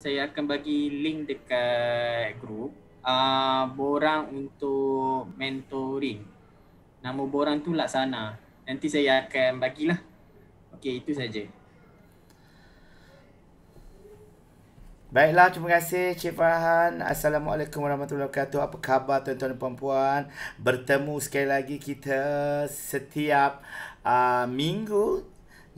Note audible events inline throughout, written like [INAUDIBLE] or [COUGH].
saya akan bagi link dekat group uh, borang untuk mentoring. Nama borang tu lah sana. Nanti saya akan bagilah. Okey, itu saja. Baiklah, terima kasih Cik Farhan. Assalamualaikum warahmatullahi wabarakatuh. Apa khabar tuan-tuan dan puan-puan? Bertemu sekali lagi kita setiap uh, minggu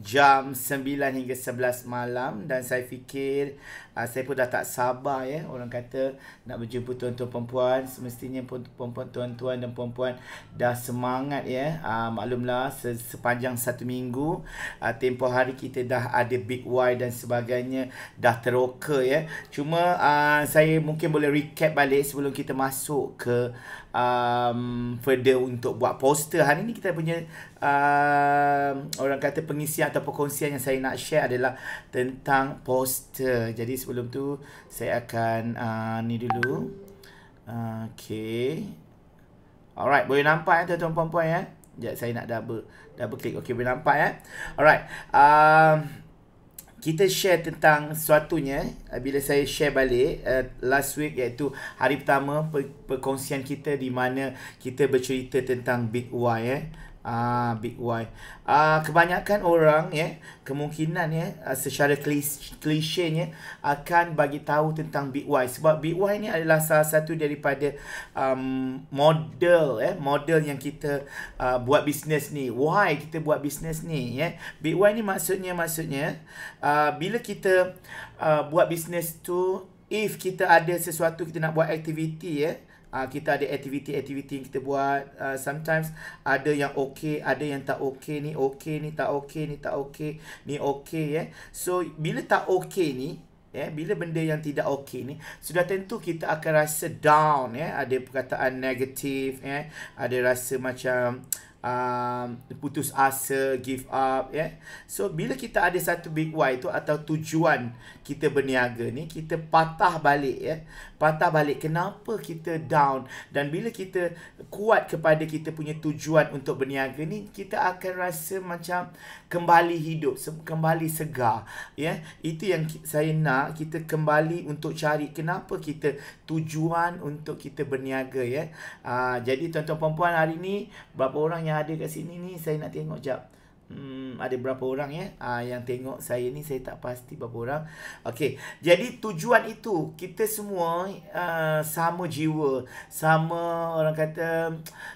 jam 9 hingga 11 malam dan saya fikir uh, saya pun dah tak sabar ya orang kata nak berjumpa tuan-tuan perempuan semestinya perempuan tuan-tuan dan perempuan dah semangat ya uh, maklumlah se- sepanjang satu minggu uh, tempoh hari kita dah ada big Y dan sebagainya dah teroka ya cuma uh, saya mungkin boleh recap balik sebelum kita masuk ke um, further untuk buat poster hari ni kita punya Uh, orang kata pengisian atau perkongsian yang saya nak share adalah tentang poster. Jadi sebelum tu saya akan uh, ni dulu. Okay. Alright, boleh nampak ya tuan-tuan puan-puan ya. Sekejap saya nak double double click. Okay, boleh nampak ya. Alright. Um, kita share tentang suatunya bila saya share balik uh, last week iaitu hari pertama perkongsian kita di mana kita bercerita tentang Big Y eh. Ah, big why. Ah, kebanyakan orang ya, yeah, kemungkinan ya yeah, secara klise nya akan bagi tahu tentang big why sebab big why ni adalah salah satu daripada um, model ya, yeah, model yang kita uh, buat bisnes ni. Why kita buat bisnes ni ya? Yeah. Big why ni maksudnya maksudnya uh, bila kita uh, buat bisnes tu if kita ada sesuatu kita nak buat aktiviti ya yeah, uh, kita ada aktiviti-aktiviti yang kita buat uh, sometimes ada yang okay ada yang tak okay ni okay ni tak okay ni tak okay ni okay ya yeah. so bila tak okay ni ya yeah, bila benda yang tidak okay ni sudah tentu kita akan rasa down ya yeah. ada perkataan negatif ya yeah. ada rasa macam um, putus asa, give up ya. Yeah? So bila kita ada satu big why tu atau tujuan kita berniaga ni, kita patah balik ya. Yeah? patah balik kenapa kita down dan bila kita kuat kepada kita punya tujuan untuk berniaga ni kita akan rasa macam kembali hidup kembali segar ya itu yang saya nak kita kembali untuk cari kenapa kita tujuan untuk kita berniaga ya Aa, ah, jadi tuan-tuan puan-puan hari ni berapa orang yang ada kat sini ni saya nak tengok jap hmm, ada berapa orang ya ah yang tengok saya ni saya tak pasti berapa orang okey jadi tujuan itu kita semua uh, sama jiwa sama orang kata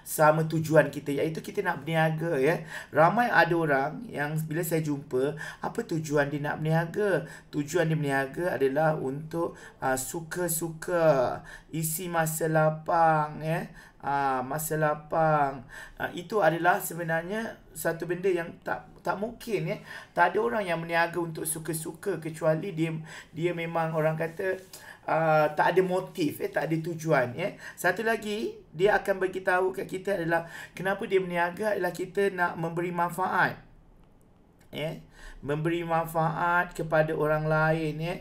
sama tujuan kita iaitu kita nak berniaga ya ramai ada orang yang bila saya jumpa apa tujuan dia nak berniaga tujuan dia berniaga adalah untuk uh, suka-suka isi masa lapang ya Ah masa lapang ah, itu adalah sebenarnya satu benda yang tak tak mungkin ya. Tak ada orang yang meniaga untuk suka-suka kecuali dia dia memang orang kata ah, tak ada motif eh tak ada tujuan ya. Satu lagi dia akan bagi tahu kat kita adalah kenapa dia meniaga adalah kita nak memberi manfaat. eh memberi manfaat kepada orang lain ya.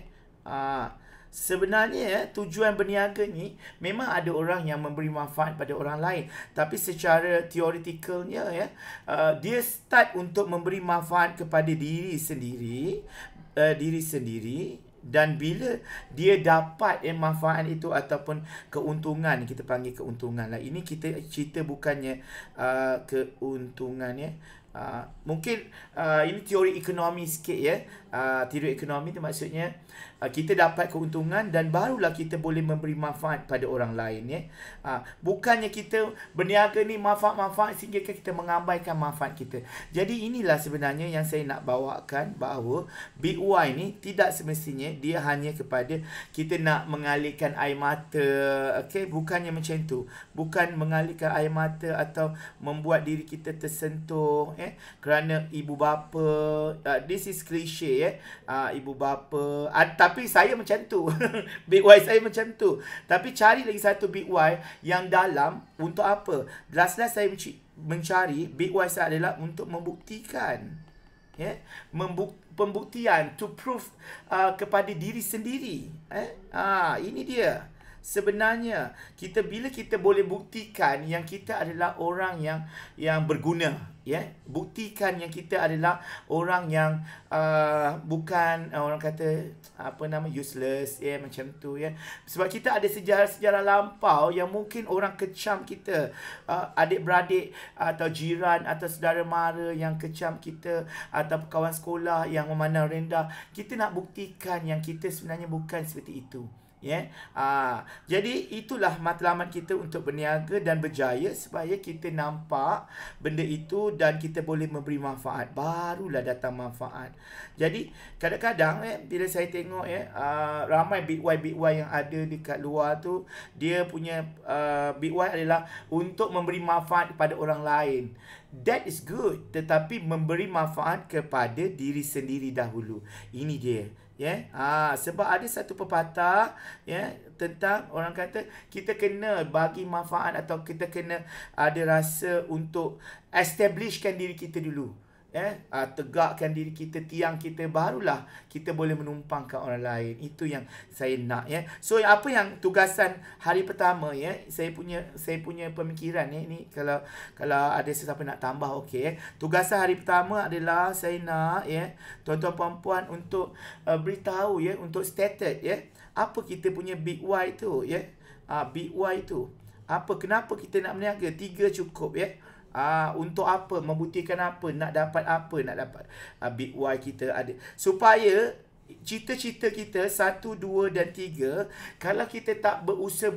Ah Sebenarnya eh, tujuan berniaga ni memang ada orang yang memberi manfaat pada orang lain tapi secara teoretikalnya ya eh, uh, dia start untuk memberi manfaat kepada diri sendiri uh, diri sendiri dan bila dia dapat eh, manfaat itu ataupun keuntungan kita panggil keuntungan lah ini kita cerita bukannya uh, keuntungan ya uh, mungkin uh, ini teori ekonomi sikit ya uh, ah, teori ekonomi tu maksudnya uh, kita dapat keuntungan dan barulah kita boleh memberi manfaat pada orang lain ya. Uh, bukannya kita berniaga ni manfaat-manfaat sehingga kita mengabaikan manfaat kita. Jadi inilah sebenarnya yang saya nak bawakan bahawa BY ni tidak semestinya dia hanya kepada kita nak mengalihkan air mata okey bukannya macam tu. Bukan mengalihkan air mata atau membuat diri kita tersentuh eh kerana ibu bapa uh, this is cliche ya eh. Uh, ibu bapa. Uh, tapi saya macam tu. [LAUGHS] big Y saya macam tu. Tapi cari lagi satu big Y yang dalam untuk apa? Last-last saya mencari big Y saya adalah untuk membuktikan. Yeah? Membuk pembuktian to prove uh, kepada diri sendiri. Eh? Uh, Ini dia sebenarnya kita bila kita boleh buktikan yang kita adalah orang yang yang berguna ya yeah? buktikan yang kita adalah orang yang uh, bukan uh, orang kata apa nama useless ya yeah? macam tu ya yeah? sebab kita ada sejarah-sejarah lampau yang mungkin orang kecam kita uh, adik-beradik atau jiran atau saudara mara yang kecam kita atau kawan sekolah yang memandang rendah kita nak buktikan yang kita sebenarnya bukan seperti itu Yeah. Ya. Uh, jadi itulah matlamat kita untuk berniaga dan berjaya supaya kita nampak benda itu dan kita boleh memberi manfaat. Barulah datang manfaat. Jadi kadang-kadang eh, bila saya tengok eh, uh, ramai big why big why yang ada dekat luar tu dia punya uh, ah, big why adalah untuk memberi manfaat kepada orang lain. That is good. Tetapi memberi manfaat kepada diri sendiri dahulu. Ini dia ya yeah? ha, sebab ada satu pepatah ya yeah, tentang orang kata kita kena bagi manfaat atau kita kena ada rasa untuk establishkan diri kita dulu eh uh, tegakkan diri kita tiang kita barulah kita boleh menumpangkan orang lain itu yang saya nak ya yeah. so apa yang tugasan hari pertama ya yeah, saya punya saya punya pemikiran ya yeah, ni kalau kalau ada sesiapa nak tambah okey yeah. tugasan hari pertama adalah saya nak ya yeah, tuan-tuan puan-puan untuk uh, beritahu ya yeah, untuk stated ya yeah, apa kita punya big why tu ya yeah. uh, big why tu apa kenapa kita nak berniaga tiga cukup ya yeah. Ah uh, untuk apa? Membuktikan apa? Nak dapat apa? Nak dapat uh, big why kita ada supaya cita-cita kita satu, dua dan tiga kalau kita tak berusaha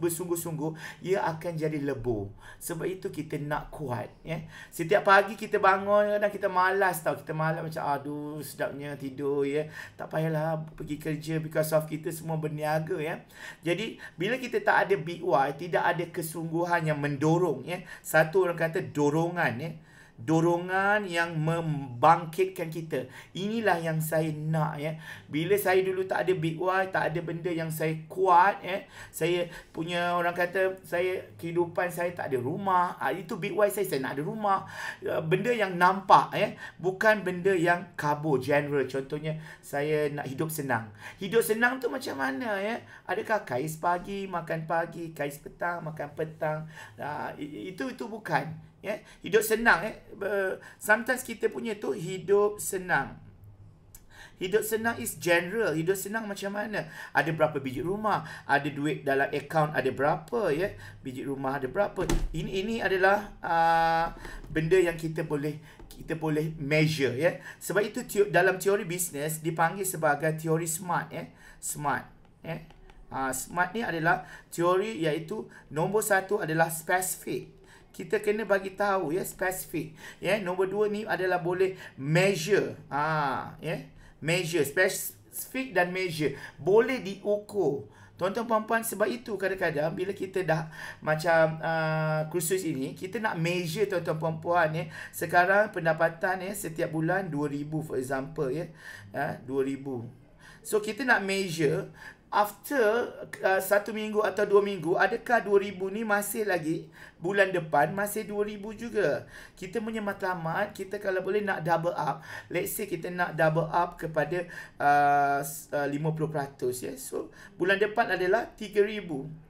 bersungguh-sungguh ia akan jadi lebur sebab itu kita nak kuat ya setiap pagi kita bangun kadang kita malas tau kita malas macam aduh sedapnya tidur ya tak payahlah pergi kerja because of kita semua berniaga ya jadi bila kita tak ada big tidak ada kesungguhan yang mendorong ya satu orang kata dorongan ya dorongan yang membangkitkan kita. Inilah yang saya nak ya. Bila saya dulu tak ada big why, tak ada benda yang saya kuat ya. Saya punya orang kata saya kehidupan saya tak ada rumah. Ha, itu big why saya saya nak ada rumah. Ah, benda yang nampak ya, bukan benda yang kabo general. Contohnya saya nak hidup senang. Hidup senang tu macam mana ya? Adakah kais pagi makan pagi, kais petang makan petang. Ha, itu itu bukan ya yeah? hidup senang eh sometimes kita punya tu hidup senang Hidup senang is general. Hidup senang macam mana? Ada berapa biji rumah? Ada duit dalam account ada berapa ya? Yeah? Biji rumah ada berapa? Ini ini adalah uh, benda yang kita boleh kita boleh measure ya. Yeah? Sebab itu te- dalam teori bisnes dipanggil sebagai teori smart ya. Yeah? Smart ya. Yeah? Uh, smart ni adalah teori iaitu nombor satu adalah specific kita kena bagi tahu ya specific ya yeah, nombor dua ni adalah boleh measure ah ya measure specific dan measure boleh diukur Tuan-tuan puan-puan sebab itu kadang-kadang bila kita dah macam uh, kursus ini kita nak measure tuan-tuan puan-puan ya sekarang pendapatan ya setiap bulan 2000 for example ya ah ha, 2000 So kita nak measure after uh, satu minggu atau dua minggu, adakah 2000 ni masih lagi bulan depan masih 2000 juga? Kita punya matlamat, kita kalau boleh nak double up, let's say kita nak double up kepada uh, uh, 50%. Yeah? So, bulan depan adalah 3000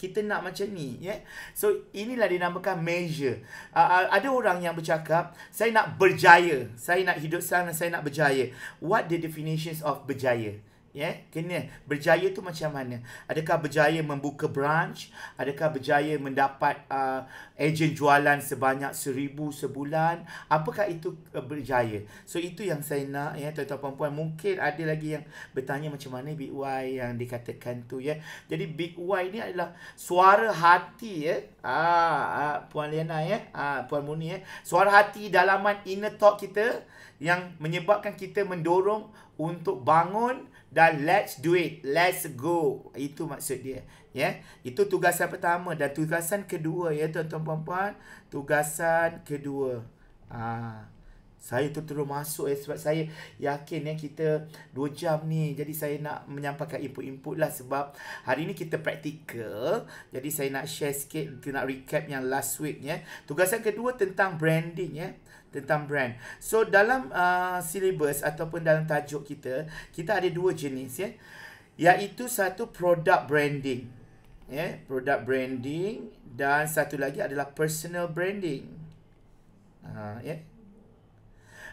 kita nak macam ni ya yeah? so inilah dinamakan measure uh, uh, ada orang yang bercakap saya nak berjaya saya nak hidup sana saya nak berjaya what the definitions of berjaya ya yeah, kena berjaya tu macam mana adakah berjaya membuka branch adakah berjaya mendapat uh, ejen jualan sebanyak seribu sebulan apakah itu uh, berjaya so itu yang saya nak ya yeah, tuan-tuan puan mungkin ada lagi yang bertanya macam mana big y yang dikatakan tu ya yeah. jadi big y ni adalah suara hati ya yeah. ah, ah puan Liana ya yeah. ah puan Muni ya yeah. suara hati dalaman inner talk kita yang menyebabkan kita mendorong untuk bangun dan let's do it, let's go. Itu maksud dia. Ya, itu tugasan pertama dan tugasan kedua ya tuan-tuan puan-puan, tugasan kedua. Ah. Saya tu terus masuk eh, sebab saya yakin eh, kita 2 jam ni Jadi saya nak menyampaikan input-input lah sebab hari ni kita praktikal Jadi saya nak share sikit, kita nak recap yang last week eh. Tugasan kedua tentang branding eh tentang brand. So dalam uh, syllabus ataupun dalam tajuk kita, kita ada dua jenis ya. Iaitu satu product branding. Ya, yeah, product branding dan satu lagi adalah personal branding. Uh, ya. Yeah.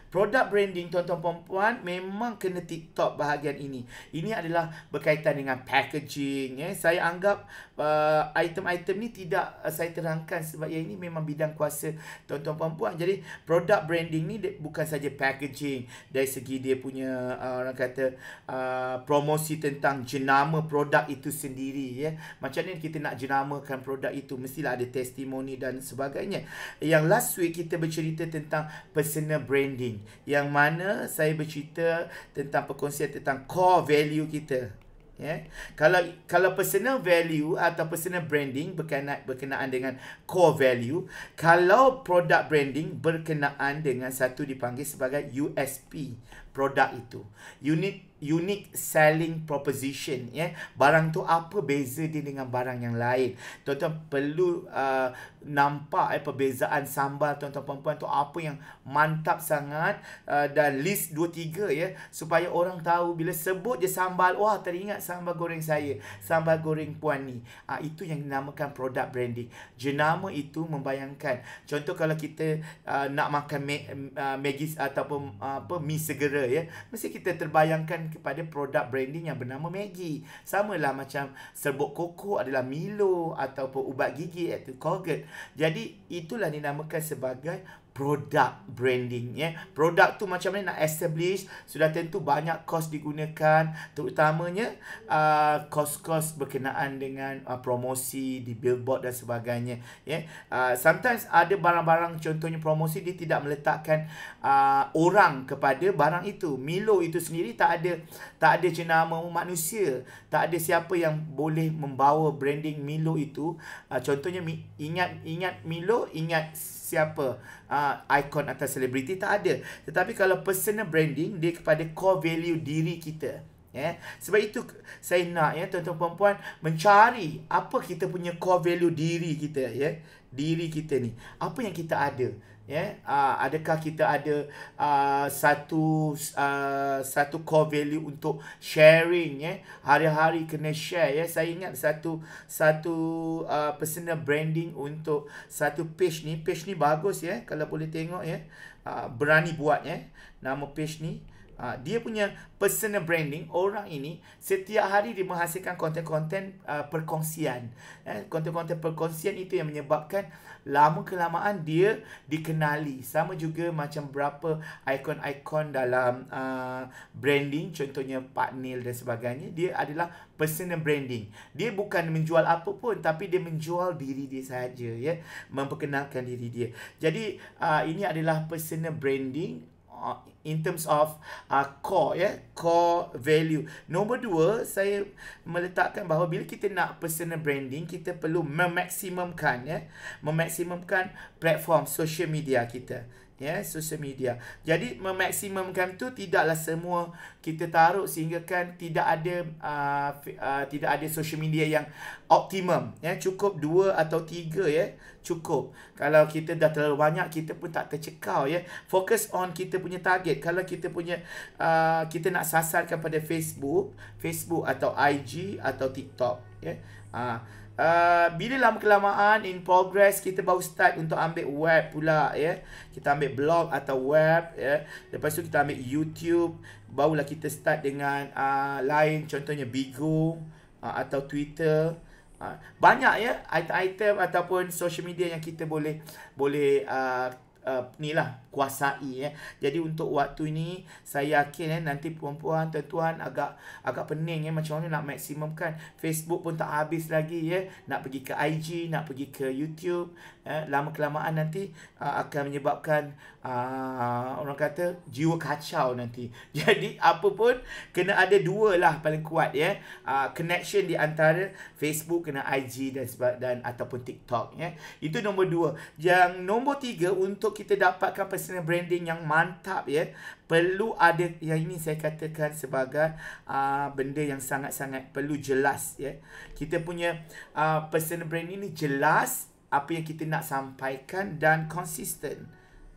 Product branding tuan-tuan puan-puan memang kena TikTok bahagian ini. Ini adalah berkaitan dengan packaging ya. Yeah. Saya anggap uh, item-item ni tidak uh, saya terangkan sebab yang ini memang bidang kuasa tuan-tuan puan Jadi produk branding ni bukan saja packaging dari segi dia punya uh, orang kata uh, promosi tentang jenama produk itu sendiri ya. Yeah. Macam ni kita nak jenamakan produk itu mestilah ada testimoni dan sebagainya. Yang last week kita bercerita tentang personal branding yang mana saya bercerita tentang perkongsian tentang core value kita Ya. Kalau kalau personal value atau personal branding berkenaan berkenaan dengan core value, kalau product branding berkenaan dengan satu dipanggil sebagai USP, produk itu. Unique unique selling proposition ya. Yeah. Barang tu apa beza dia dengan barang yang lain. Tuan-tuan perlu uh, nampak eh perbezaan sambal tuan-tuan puan tu apa yang mantap sangat uh, dan list dua tiga ya yeah, supaya orang tahu bila sebut je sambal wah teringat sambal goreng saya, sambal goreng puan ni. Uh, itu yang dinamakan produk branding. Jenama itu membayangkan. Contoh kalau kita uh, nak makan me- uh, Maggi ataupun uh, apa mie segera negara ya mesti kita terbayangkan kepada produk branding yang bernama Maggi sama lah macam serbuk koko adalah Milo ataupun ubat gigi iaitu Colgate jadi itulah dinamakan sebagai product branding ya yeah. product tu macam mana nak establish sudah tentu banyak kos digunakan terutamanya a uh, kos-kos berkenaan dengan uh, promosi di billboard dan sebagainya ya yeah. uh, sometimes ada barang-barang contohnya promosi dia tidak meletakkan uh, orang kepada barang itu Milo itu sendiri tak ada tak ada jenama manusia tak ada siapa yang boleh membawa branding Milo itu uh, contohnya ingat ingat Milo ingat siapa uh, ikon atau selebriti tak ada tetapi kalau personal branding dia kepada core value diri kita ya yeah. sebab itu saya nak ya tuan-tuan puan-puan mencari apa kita punya core value diri kita ya yeah. diri kita ni apa yang kita ada yeah? Ya, uh, adakah kita ada uh, satu uh, satu core value untuk sharing ya yeah? hari-hari kena share ya yeah? saya ingat satu satu uh, personal branding untuk satu page ni page ni bagus ya yeah? kalau boleh tengok ya yeah? uh, berani buat ya yeah? nama page ni Uh, dia punya personal branding orang ini setiap hari dia menghasilkan konten-konten uh, perkongsian. Eh, konten-konten eh, perkongsian itu yang menyebabkan uh, lama kelamaan dia dikenali sama juga macam berapa ikon-ikon dalam uh, branding contohnya Pak Neil dan sebagainya dia adalah personal branding dia bukan menjual apa pun tapi dia menjual diri dia saja ya memperkenalkan diri dia jadi uh, ini adalah personal branding uh, in terms of uh, core ya yeah? core value nombor dua saya meletakkan bahawa bila kita nak personal branding kita perlu memaksimumkan ya yeah? memaksimumkan platform social media kita ya yeah, social media. Jadi memaksimumkan tu tidaklah semua kita taruh sehingga kan tidak ada uh, uh, tidak ada social media yang optimum ya yeah, cukup dua atau tiga ya yeah, cukup. Kalau kita dah terlalu banyak kita pun tak tercekau ya. Yeah. Fokus on kita punya target. Kalau kita punya uh, kita nak sasar kepada Facebook, Facebook atau IG atau TikTok ya. Yeah. Uh, Uh, bila lama kelamaan in progress kita baru start untuk ambil web pula ya yeah? kita ambil blog atau web ya yeah? lepas tu kita ambil YouTube barulah kita start dengan uh, lain contohnya Bigo uh, ah, atau Twitter uh, banyak ya yeah? item-item ataupun social media yang kita boleh boleh uh, uh, ni lah kuasai eh. Jadi untuk waktu ini saya yakin eh nanti puan-puan tuan-tuan agak agak pening eh macam mana nak maksimumkan Facebook pun tak habis lagi ya. Eh. Nak pergi ke IG, nak pergi ke YouTube eh lama kelamaan nanti uh, akan menyebabkan uh, orang kata jiwa kacau nanti. [LAUGHS] Jadi apa pun kena ada dua lah paling kuat ya. Eh. Uh, connection di antara Facebook kena IG dan dan ataupun TikTok ya. Eh. Itu nombor dua. Yang nombor tiga untuk kita dapatkan personal branding yang mantap ya perlu ada yang ini saya katakan sebagai uh, benda yang sangat-sangat perlu jelas ya kita punya uh, personal branding ini jelas apa yang kita nak sampaikan dan konsisten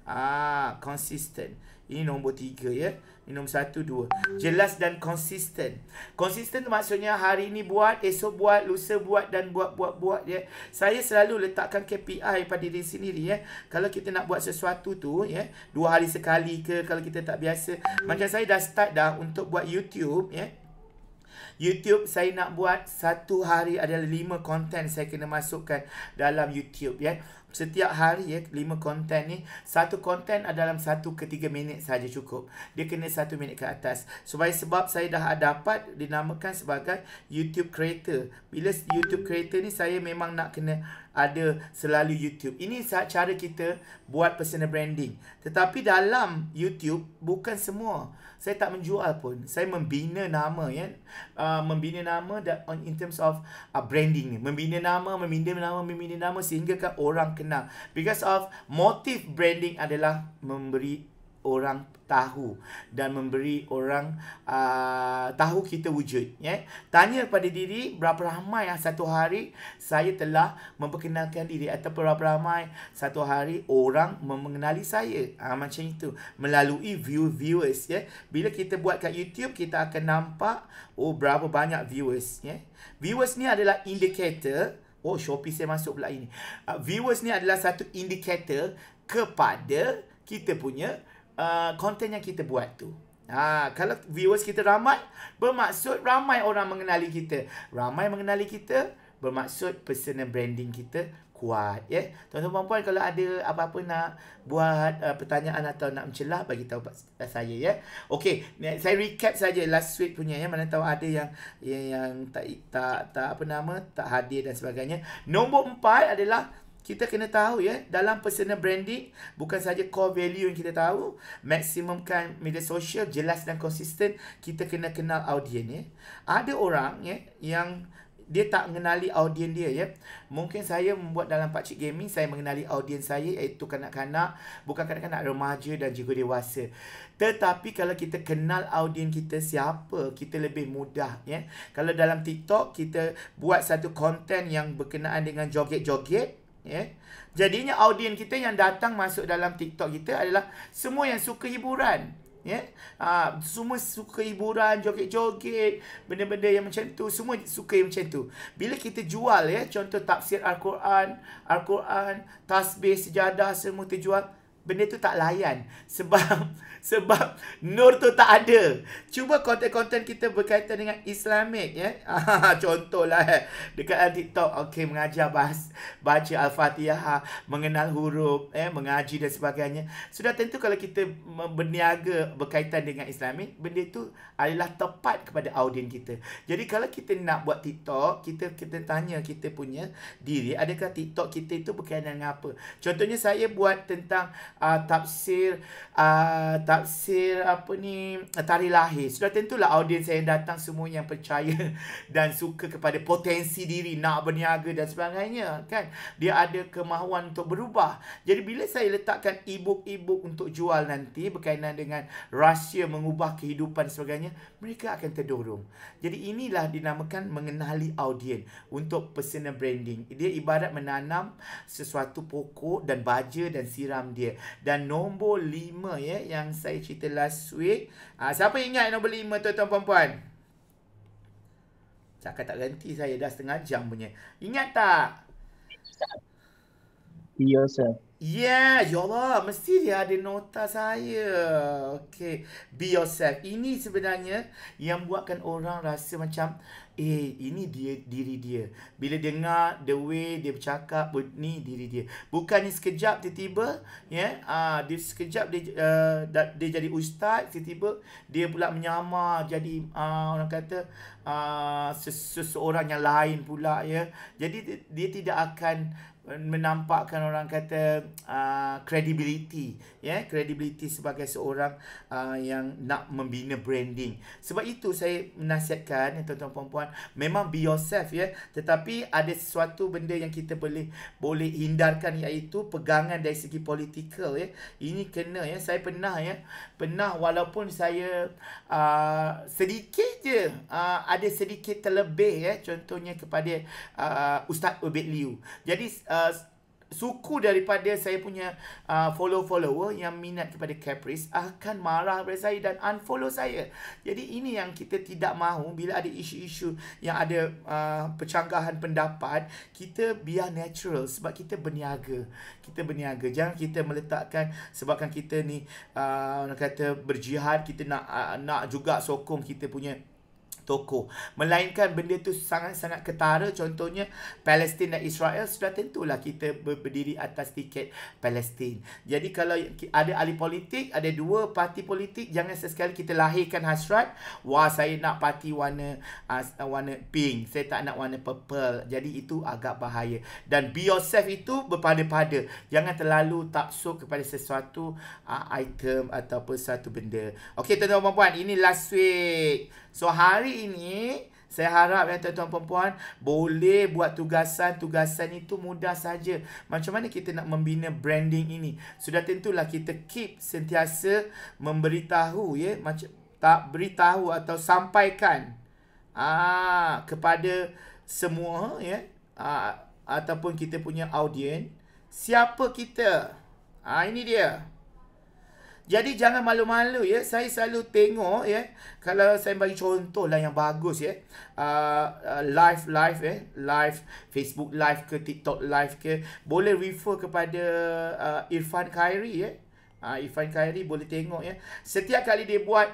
ah konsisten ini nombor tiga ya Minum satu, dua. Jelas dan konsisten. Konsisten maksudnya hari ini buat, esok buat, lusa buat dan buat, buat, buat. Ya. Saya selalu letakkan KPI pada diri sendiri. Ya. Kalau kita nak buat sesuatu tu, ya, dua hari sekali ke kalau kita tak biasa. Macam saya dah start dah untuk buat YouTube. Ya. YouTube saya nak buat satu hari adalah lima konten saya kena masukkan dalam YouTube. Ya setiap hari ya lima konten ni satu konten dalam satu ke tiga minit saja cukup dia kena satu minit ke atas supaya sebab saya dah dapat dinamakan sebagai YouTube creator bila YouTube creator ni saya memang nak kena ada selalu YouTube ini cara kita buat personal branding tetapi dalam YouTube bukan semua saya tak menjual pun saya membina nama ya uh, membina nama that on in terms of uh, branding ni membina nama membina nama membina nama sehingga kan orang kenal because of motif branding adalah memberi orang tahu dan memberi orang uh, tahu kita wujud. Yeah? Tanya kepada diri berapa ramai yang satu hari saya telah memperkenalkan diri atau berapa ramai satu hari orang mengenali saya. Uh, macam itu. Melalui view viewers. Yeah? Bila kita buat kat YouTube, kita akan nampak oh berapa banyak viewers. Yeah? Viewers ni adalah indikator Oh, Shopee saya masuk pula ini. Uh, viewers ni adalah satu indikator kepada kita punya konten uh, yang kita buat tu. Ha, kalau viewers kita ramai, bermaksud ramai orang mengenali kita. Ramai mengenali kita, bermaksud personal branding kita kuat. Ya? Yeah? Tuan-tuan perempuan, kalau ada apa-apa nak buat uh, pertanyaan atau nak mencelah, bagi tahu saya. ya. Yeah? Okay, saya recap saja last week punya. Ya? Mana tahu ada yang yang, yang tak, tak, tak, tak apa nama, tak hadir dan sebagainya. Nombor empat adalah kita kena tahu ya dalam personal branding bukan saja core value yang kita tahu maksimumkan media sosial jelas dan konsisten kita kena kenal audien ya ada orang ya yang dia tak mengenali audien dia ya mungkin saya membuat dalam pakcik gaming saya mengenali audien saya iaitu kanak-kanak bukan kanak-kanak remaja dan juga dewasa tetapi kalau kita kenal audien kita siapa, kita lebih mudah ya. Kalau dalam TikTok kita buat satu konten yang berkenaan dengan joget-joget, Yeah. Jadinya audien kita yang datang masuk dalam TikTok kita adalah semua yang suka hiburan. Yeah. Ha, uh, semua suka hiburan, joget-joget, benda-benda yang macam tu. Semua suka yang macam tu. Bila kita jual, ya, yeah, contoh tafsir Al-Quran, Al-Quran, tasbih, sejadah, semua terjual. jual benda tu tak layan [LAUGHS] sebab sebab nur tu tak ada. Cuba konten-konten kita berkaitan dengan Islamik ya. Yeah? [LAUGHS] Contohlah eh, dekat TikTok okey mengajar bahas, baca al-Fatihah, mengenal huruf, eh mengaji dan sebagainya. Sudah tentu kalau kita berniaga berkaitan dengan Islamik, benda tu adalah tepat kepada audien kita. Jadi kalau kita nak buat TikTok, kita kita tanya kita punya diri adakah TikTok kita itu berkaitan dengan apa? Contohnya saya buat tentang uh, tafsir uh, tafsir apa ni tari lahir sudah tentulah audiens yang datang semua yang percaya [LAUGHS] dan suka kepada potensi diri nak berniaga dan sebagainya kan dia ada kemahuan untuk berubah jadi bila saya letakkan ebook-ebook untuk jual nanti berkaitan dengan rahsia mengubah kehidupan sebagainya mereka akan terdorong jadi inilah dinamakan mengenali audiens untuk personal branding dia ibarat menanam sesuatu pokok dan baja dan siram dia dan nombor lima ya yang saya cerita last week. Uh, siapa ingat nombor 5 tuan-tuan puan-puan? Cakap tak ganti saya dah setengah jam punya. Ingat tak? Yes, ya, sir. Yeah, ya Allah. Mesti dia ada nota saya. Okay. Be yourself. Ini sebenarnya yang buatkan orang rasa macam eh ini dia diri dia bila dengar the way dia bercakap ni diri dia bukan ni sekejap tiba-tiba ya yeah, uh, dia sekejap dia uh, da, dia jadi ustaz tiba-tiba dia pula menyamar jadi uh, orang kata uh, ses- seseorang yang lain pula ya yeah. jadi dia, tidak akan eh, menampakkan orang kata uh, credibility ya yeah, credibility sebagai seorang uh, yang nak membina branding. Sebab itu saya menasihatkan ya tuan-tuan puan-puan memang be yourself ya yeah, tetapi ada sesuatu benda yang kita boleh boleh hindarkan iaitu pegangan dari segi politikal ya. Yeah. Ini kena ya yeah. saya pernah ya yeah, pernah walaupun saya uh, sedikit je uh, ada sedikit terlebih ya yeah, contohnya kepada uh, Ustaz Ubed Liu. Jadi uh, suku daripada saya punya uh, follow-follower yang minat kepada Caprice akan marah pada saya dan unfollow saya. Jadi ini yang kita tidak mahu bila ada isu-isu yang ada uh, percanggahan pendapat, kita biar natural sebab kita berniaga. Kita berniaga. Jangan kita meletakkan sebabkan kita ni uh, orang kata berjihad, kita nak uh, nak juga sokong kita punya Toko, melainkan benda tu sangat-sangat ketara contohnya Palestin dan Israel sudah tentulah kita berdiri atas tiket Palestin jadi kalau ada ahli politik ada dua parti politik jangan sesekali kita lahirkan hasrat wah saya nak parti warna uh, warna pink saya tak nak warna purple jadi itu agak bahaya dan be yourself itu berpada-pada jangan terlalu taksub kepada sesuatu uh, item ataupun satu benda okey tuan-tuan dan puan ini last week So hari ini saya harap ya tuan-tuan puan boleh buat tugasan-tugasan itu mudah saja. Macam mana kita nak membina branding ini? Sudah tentulah kita keep sentiasa memberitahu ya macam tak beritahu atau sampaikan ah kepada semua ya ah, ataupun kita punya audien siapa kita ah ini dia jadi jangan malu-malu ya. Saya selalu tengok ya. Kalau saya bagi contoh lah yang bagus ya. Uh, uh, live live ya. Eh. Live Facebook live ke TikTok live ke. Boleh refer kepada uh, Irfan Khairi ya. Uh, Irfan Khairi boleh tengok ya. Setiap kali dia buat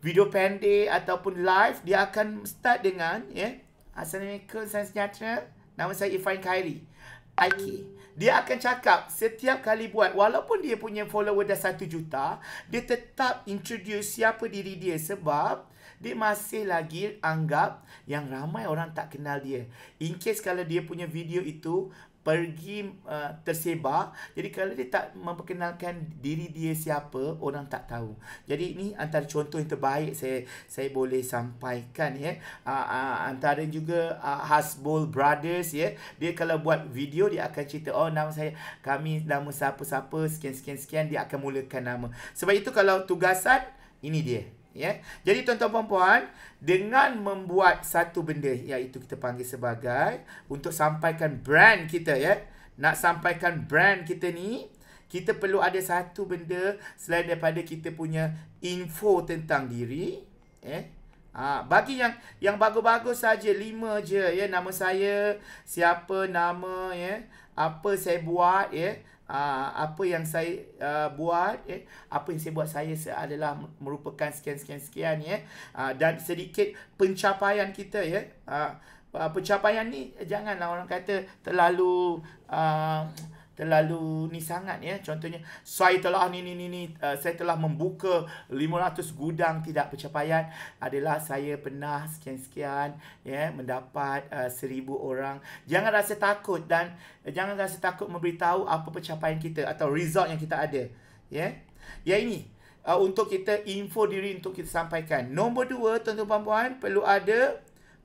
video pendek ataupun live. Dia akan start dengan ya. Assalamualaikum, saya sejahtera. Nama saya Irfan Khairi. IK. Hmm dia akan cakap setiap kali buat walaupun dia punya follower dah 1 juta dia tetap introduce siapa diri dia sebab dia masih lagi anggap yang ramai orang tak kenal dia. In case kalau dia punya video itu pergi uh, tersebar jadi kalau dia tak memperkenalkan diri dia siapa orang tak tahu jadi ini antara contoh yang terbaik saya saya boleh sampaikan ya uh, uh, antara juga uh, Hasbul Brothers ya dia kalau buat video dia akan cerita oh nama saya kami nama siapa-siapa sekian sekian sekian dia akan mulakan nama sebab itu kalau tugasan ini dia ya. Jadi tuan-tuan puan-puan, dengan membuat satu benda iaitu kita panggil sebagai untuk sampaikan brand kita ya. Nak sampaikan brand kita ni, kita perlu ada satu benda selain daripada kita punya info tentang diri, ya. Ha, bagi yang yang bagus-bagus saja lima je ya nama saya siapa nama ya apa saya buat ya Ah, apa yang saya uh, buat eh, apa yang saya buat saya adalah merupakan sekian sekian sekian ya eh, dan sedikit pencapaian kita ya eh, uh, pencapaian ni janganlah orang kata terlalu uh, terlalu ni sangat ya contohnya saya telah ni ni ni ni uh, saya telah membuka 500 gudang tidak pencapaian adalah saya pernah sekian-sekian ya mendapat uh, eh, 1000 orang jangan rasa takut dan uh, jangan rasa takut memberitahu apa pencapaian kita atau result yang kita ada ya ya ini uh, untuk kita info diri untuk kita sampaikan nombor dua tuan-tuan puan-puan perlu ada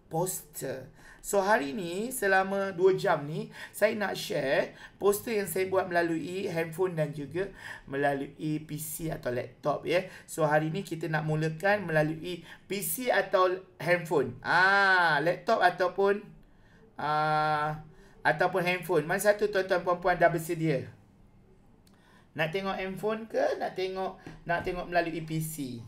poster So hari ni selama 2 jam ni saya nak share poster yang saya buat melalui handphone dan juga melalui PC atau laptop ya. Yeah. So hari ni kita nak mulakan melalui PC atau handphone. Ah laptop ataupun ah ataupun handphone. Mana satu tuan-tuan puan-puan dah bersedia? Nak tengok handphone ke nak tengok nak tengok melalui PC?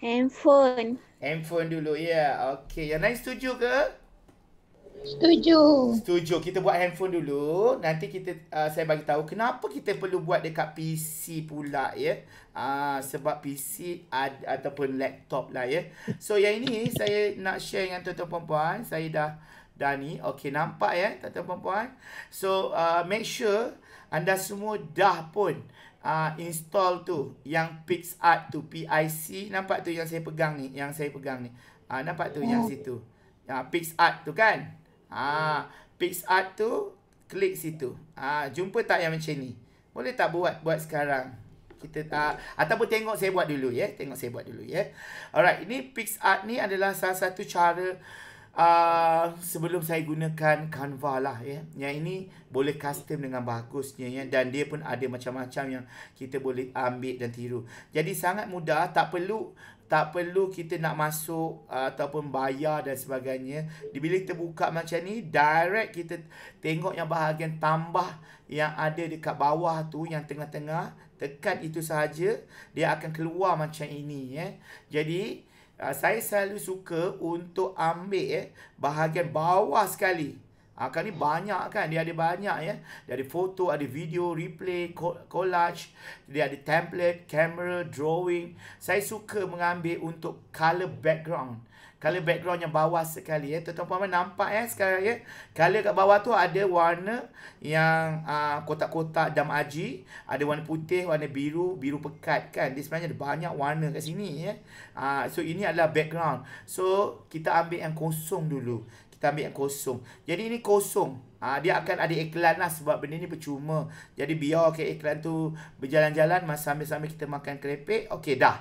Handphone. Handphone dulu. Ya. Yeah. Okey. Yang lain setuju ke? Setuju. Setuju. Kita buat handphone dulu. Nanti kita uh, saya bagi tahu kenapa kita perlu buat dekat PC pula ya. Yeah? Uh, sebab PC ad, ataupun laptop lah ya. Yeah? So yang ini saya nak share dengan tuan-tuan perempuan. Saya dah dah ni. Okey nampak ya yeah, tuan-tuan perempuan. So uh, make sure anda semua dah pun uh, install tu yang PixArt tu PIC nampak tu yang saya pegang ni yang saya pegang ni. Uh, nampak tu oh. yang situ. Ya uh, PixArt tu kan? Ah uh, PixArt tu klik situ. Ah uh, jumpa tak yang macam ni. Boleh tak buat buat sekarang? Kita tak uh, ataupun tengok saya buat dulu ya, yeah? tengok saya buat dulu ya. Yeah? Alright, ini PixArt ni adalah salah satu cara Ah, sebelum saya gunakan Canva lah ya. Yeah. Yang ini boleh custom dengan bagusnya ya dan dia pun ada macam-macam yang kita boleh ambil dan tiru. Jadi sangat mudah, tak perlu tak perlu kita nak masuk uh, ataupun bayar dan sebagainya. Bila kita buka macam ni, direct kita tengok yang bahagian tambah yang ada dekat bawah tu yang tengah-tengah, tekan itu sahaja, dia akan keluar macam ini ya. Jadi uh, saya selalu suka untuk ambil eh, bahagian bawah sekali. Ha, kan ni banyak kan, dia ada banyak ya. Dia ada foto, ada video, replay, collage. Dia ada template, camera, drawing. Saya suka mengambil untuk color background. Color background yang bawah sekali ya. Tuan-tuan puan-puan nampak ya sekarang ya. Color kat bawah tu ada warna yang ah, kotak-kotak uh, aji, Ada warna putih, warna biru, biru pekat kan. Dia sebenarnya ada banyak warna kat sini ya. Uh, so ini adalah background. So kita ambil yang kosong dulu. Kita ambil yang kosong. Jadi ini kosong. Uh, dia akan ada iklan lah sebab benda ni percuma. Jadi biar okay, iklan tu berjalan-jalan sambil-sambil kita makan kerepek. okay dah.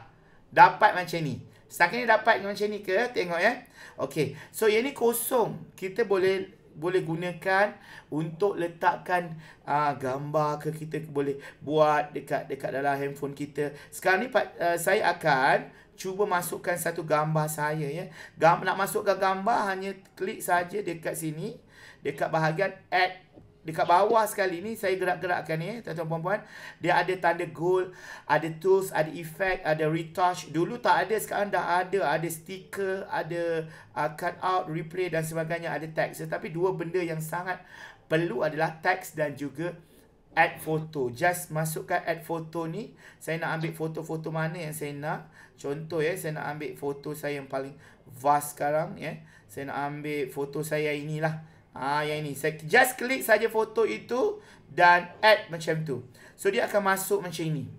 Dapat macam ni. Setakat ni dapat macam ni ke? Tengok ya. Okey. So yang ni kosong. Kita boleh boleh gunakan untuk letakkan uh, gambar ke kita boleh buat dekat dekat dalam handphone kita. Sekarang ni uh, saya akan cuba masukkan satu gambar saya ya. Gam nak masukkan gambar hanya klik saja dekat sini, dekat bahagian add Dekat bawah sekali ni saya gerak-gerakkan ni eh, tuan-tuan puan-puan. Dia ada tanda goal, ada tools, ada effect, ada retouch. Dulu tak ada sekarang dah ada. Ada stiker, ada uh, cut out, replay dan sebagainya, ada text. Tetapi dua benda yang sangat perlu adalah text dan juga add photo. Just masukkan add photo ni. Saya nak ambil foto-foto mana yang saya nak. Contoh ya, saya nak ambil foto saya yang paling vast sekarang ya. Saya nak ambil foto saya inilah. Ah ha, yang ini. Saya just klik saja foto itu dan add macam tu. So dia akan masuk macam ini.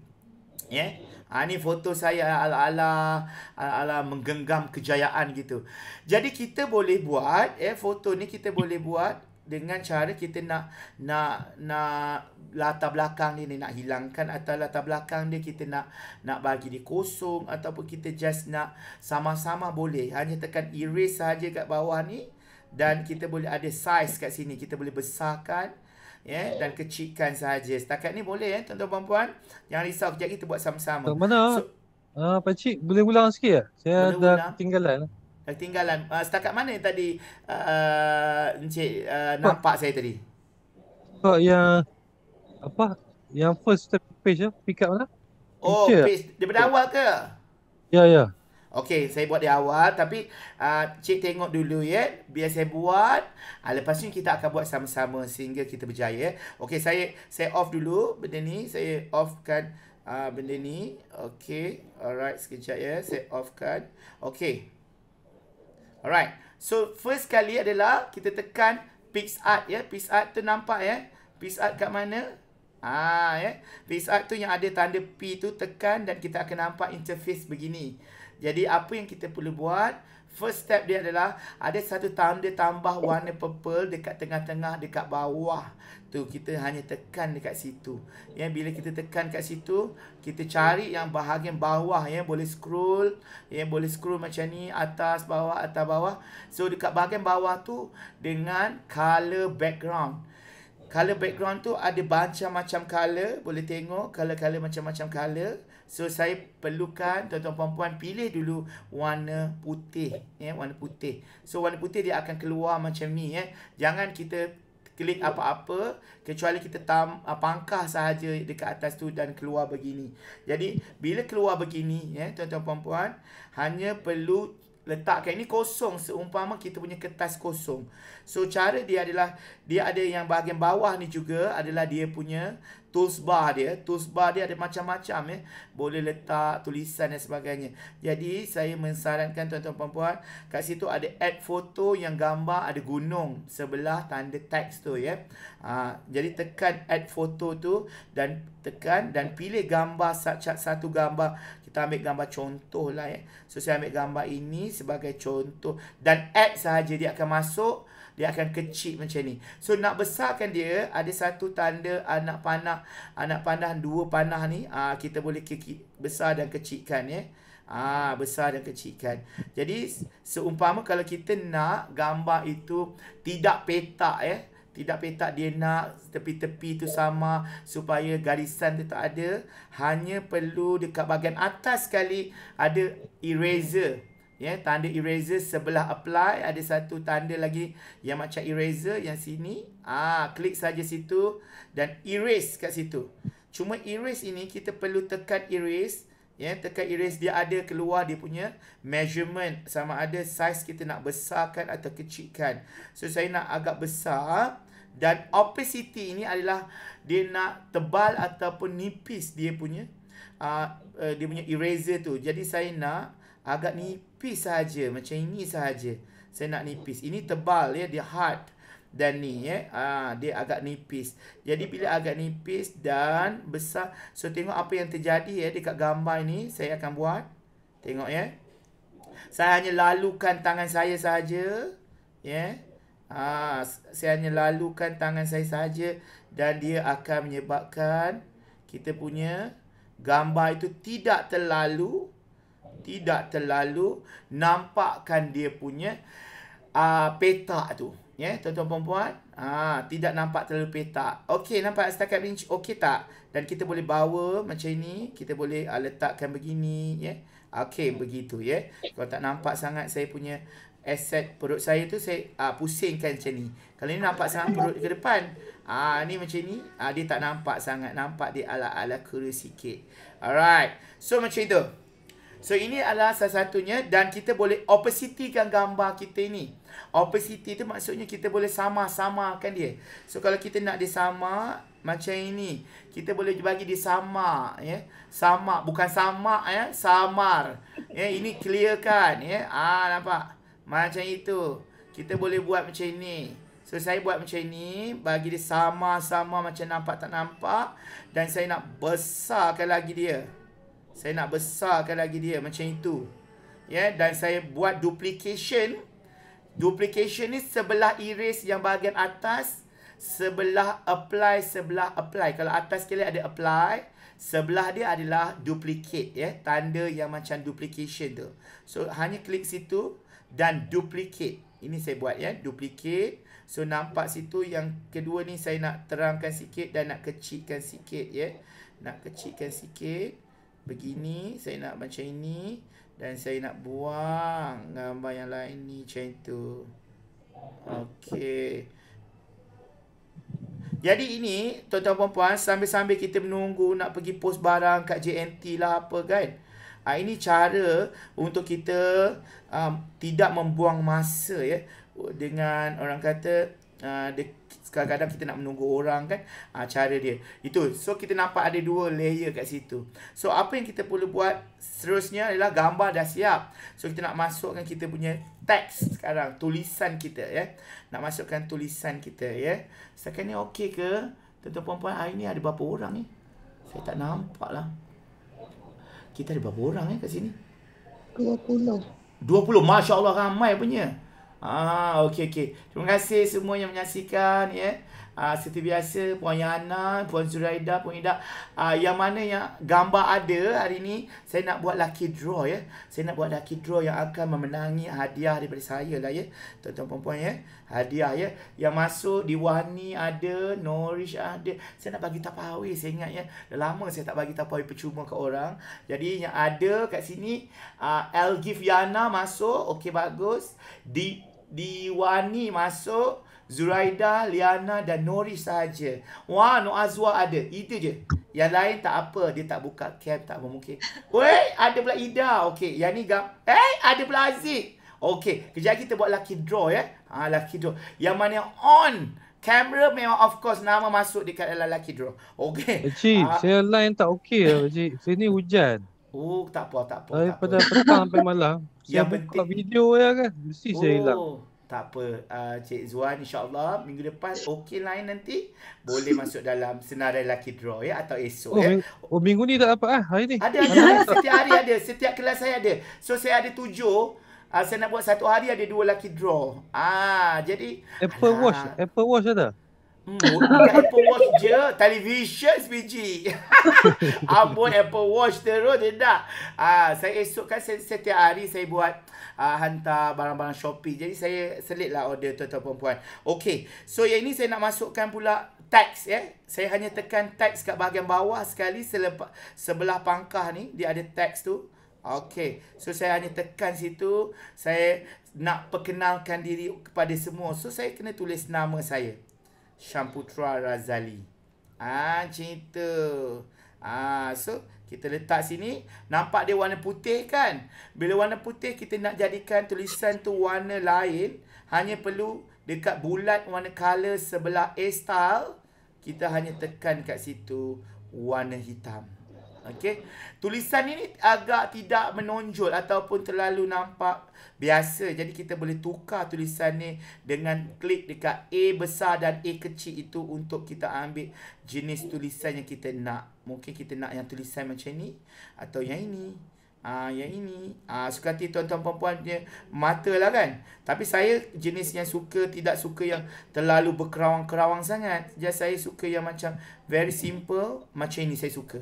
Ya. Yeah? Ha, ini foto saya ala-ala ala-ala menggenggam kejayaan gitu. Jadi kita boleh buat eh foto ni kita boleh buat dengan cara kita nak nak nak latar belakang dia ni nak hilangkan atau latar belakang dia kita nak nak bagi dia kosong ataupun kita just nak sama-sama boleh hanya tekan erase saja kat bawah ni dan kita boleh ada size kat sini kita boleh besarkan ya yeah, dan kecilkan saja. setakat ni boleh ya eh, tuan-tuan puan-puan jangan risau kejap kita buat sama-sama Tuan mana so, uh, pak cik boleh ulang sikit ya saya dah ulang. ketinggalan dah ketinggalan uh, setakat mana yang tadi uh, encik uh, nampak saya tadi so, yang apa yang first page ya pick up mana Oh, page. Daripada awal ke? Ya, ya. Okey, saya buat di awal tapi uh, cik tengok dulu ya. Biar saya buat. Uh, lepas ni kita akan buat sama-sama sehingga kita berjaya. Okey, saya saya off dulu benda ni. Saya offkan uh, benda ni. Okey. Alright, sekejap ya. Saya offkan. Okey. Alright. So, first kali adalah kita tekan PixArt ya. PixArt tu nampak ya. PixArt kat mana? Ah ya. PixArt tu yang ada tanda P tu tekan dan kita akan nampak interface begini. Jadi apa yang kita perlu buat First step dia adalah Ada satu tanda tambah warna purple Dekat tengah-tengah, dekat bawah Tu kita hanya tekan dekat situ Ya, bila kita tekan dekat situ Kita cari yang bahagian bawah ya Boleh scroll ya Boleh scroll macam ni Atas, bawah, atas, bawah So dekat bahagian bawah tu Dengan color background Color background tu ada macam-macam color Boleh tengok color-color macam-macam color So saya perlukan tuan-tuan puan-puan pilih dulu warna putih ya yeah, warna putih. So warna putih dia akan keluar macam ni ya. Yeah. Jangan kita klik apa-apa kecuali kita tam uh, pangkah sahaja dekat atas tu dan keluar begini. Jadi bila keluar begini ya yeah, tuan-tuan puan-puan hanya perlu letakkan ini kosong seumpama kita punya kertas kosong. So cara dia adalah dia ada yang bahagian bawah ni juga adalah dia punya toolsbar dia toolsbar dia ada macam-macam ya, boleh letak tulisan dan sebagainya jadi saya mensarankan tuan-tuan puan-puan kat situ ada add photo yang gambar ada gunung sebelah tanda teks tu ya ha, jadi tekan add photo tu dan tekan dan pilih gambar satu gambar kita ambil gambar contoh lah ya. So saya ambil gambar ini sebagai contoh dan add sahaja dia akan masuk dia akan kecil macam ni. So nak besarkan dia ada satu tanda anak panah, anak panah dua panah ni uh, kita boleh kiki, besar dan kecilkan ya. Ah besar dan kecilkan. Jadi seumpama kalau kita nak gambar itu tidak petak ya. Tidak petak dia nak tepi-tepi tu sama supaya garisan itu tak ada. Hanya perlu dekat bahagian atas sekali ada eraser. Ya, tanda eraser sebelah apply ada satu tanda lagi yang macam eraser yang sini. Ah, klik saja situ dan erase kat situ. Cuma erase ini kita perlu tekan erase, ya, tekan erase dia ada keluar dia punya measurement sama ada size kita nak besarkan atau kecilkan. So saya nak agak besar dan opacity ini adalah dia nak tebal ataupun nipis dia punya uh, uh, dia punya eraser tu. Jadi saya nak agak nipis nipis saja macam ini saja saya nak nipis ini tebal ya dia hard dan ni ya ah dia agak nipis jadi bila agak nipis dan besar so tengok apa yang terjadi ya dekat gambar ini saya akan buat tengok ya saya hanya lalukan tangan saya saja ya ah saya hanya lalukan tangan saya saja dan dia akan menyebabkan kita punya gambar itu tidak terlalu tidak terlalu nampakkan dia punya uh, petak tu. Ya, yeah, tuan-tuan perempuan. Ha, ah, tidak nampak terlalu petak. Okey, nampak setakat ini okey tak? Dan kita boleh bawa macam ini. Kita boleh uh, letakkan begini. Ya, yeah? Okey, begitu ya. Yeah? Kalau tak nampak sangat saya punya aset perut saya tu, saya uh, pusingkan macam ni. Kalau ni nampak sangat perut ke depan. Ah, ni macam ni. Ah, dia tak nampak sangat. Nampak dia ala-ala kurus sikit. Alright. So, macam itu. So ini adalah salah satunya dan kita boleh opacitykan gambar kita ini. Opacity itu maksudnya kita boleh sama sama kan dia. So kalau kita nak dia sama macam ini, kita boleh bagi dia sama ya. Sama bukan sama ya, samar. Ya ini clear kan, ya. Ah nampak. Macam itu. Kita boleh buat macam ini. So saya buat macam ini, bagi dia sama-sama macam nampak tak nampak dan saya nak besarkan lagi dia saya nak besarkan lagi dia macam itu ya yeah? dan saya buat duplication duplication ni sebelah erase yang bahagian atas sebelah apply sebelah apply kalau atas sekali ada apply sebelah dia adalah duplicate ya yeah? tanda yang macam duplication tu so hanya klik situ dan duplicate ini saya buat ya yeah? duplicate so nampak situ yang kedua ni saya nak terangkan sikit dan nak kecilkan sikit ya yeah? nak kecilkan sikit begini saya nak macam ini dan saya nak buang gambar yang lain ni macam tu okey jadi ini tuan-tuan puan-puan sambil-sambil kita menunggu nak pergi post barang kat JNT lah apa kan ha, ini cara untuk kita um, tidak membuang masa ya dengan orang kata uh, ah, dekat kadang-kadang kita nak menunggu orang kan ha, cara dia itu so kita nampak ada dua layer kat situ so apa yang kita perlu buat seterusnya ialah gambar dah siap so kita nak masukkan kita punya teks sekarang tulisan kita ya nak masukkan tulisan kita ya sekarang ni okey ke tuan-tuan puan hari ni ada berapa orang ni saya tak nampak lah kita ada berapa orang eh kat sini 20 20 masya-Allah ramai punya Ah, okey okey. Terima kasih semua yang menyaksikan ya. Ah, seperti biasa Puan Yana, Puan Zuraida, Puan Ida. Ah, yang mana yang gambar ada hari ini, saya nak buat lucky draw ya. Saya nak buat lucky draw yang akan memenangi hadiah daripada saya lah ya. Tuan-tuan puan-puan ya. Hadiah ya. Yang masuk di Wani ada, Norish ada. Saya nak bagi tapawi saya ingat ya. Dah lama saya tak bagi tapawi percuma ke orang. Jadi yang ada kat sini, ah, Elgif Yana masuk. Okey bagus. di Diwani masuk, Zuraida, Liana dan Nori saja. Wah, No Azwa ada. Itu je. Yang lain tak apa, dia tak buka camp tak mungkin. Wei, ada pula Ida. Okey, yang ni gam. Eh, ada pula Aziz. Okey, kejap kita buat lucky draw ya. Ha, lucky draw. Yang mana on Kamera memang of course nama masuk dekat dalam lucky draw. Okay. Encik, uh, ah. saya lain tak okay lah Encik. Sini hujan. Oh, tak apa, tak apa. Tak pada apa. petang sampai malam. [LAUGHS] Yang saya penting. video ya kan. Mesti oh, saya hilang. Tak apa. Uh, Cik Zuan, insyaAllah minggu depan okey lain eh, nanti. Boleh masuk dalam senarai lucky draw ya. Atau esok oh, ya. Minggu, oh, minggu ni tak apa lah. Hari ni. Ada, ada. setiap hari ada. Setiap kelas saya ada. So, saya ada tujuh. Uh, saya nak buat satu hari ada dua lucky draw. Ah, jadi. Apple alah. Watch. Apple Watch ada. Hmm, Apple Watch [LAUGHS] je, television sebiji. [LAUGHS] Apa Apple Watch terus dia tak. Ah, saya esok kan saya, setiap hari saya buat ah, hantar barang-barang Shopee. Jadi saya selit lah order tuan-tuan perempuan. Okay, so yang ini saya nak masukkan pula teks ya. Yeah? Saya hanya tekan teks kat bahagian bawah sekali selepas, sebelah pangkah ni. Dia ada teks tu. Okay, so saya hanya tekan situ. Saya nak perkenalkan diri kepada semua. So saya kena tulis nama saya. Shamputra Razali. Ah, ha, cinta. Ah, ha, so kita letak sini, nampak dia warna putih kan? Bila warna putih kita nak jadikan tulisan tu warna lain, hanya perlu dekat bulat warna color sebelah A style, kita hanya tekan kat situ warna hitam. Okey. Tulisan ini agak tidak menonjol ataupun terlalu nampak biasa. Jadi kita boleh tukar tulisan ni dengan klik dekat A besar dan A kecil itu untuk kita ambil jenis tulisan yang kita nak. Mungkin kita nak yang tulisan macam ni atau yang ini. Ah uh, yang ini. Ah suka hati tuan-tuan perempuan dia matalah kan. Tapi saya jenis yang suka tidak suka yang terlalu berkerawang-kerawang sangat. Jadi saya suka yang macam very simple macam ini saya suka.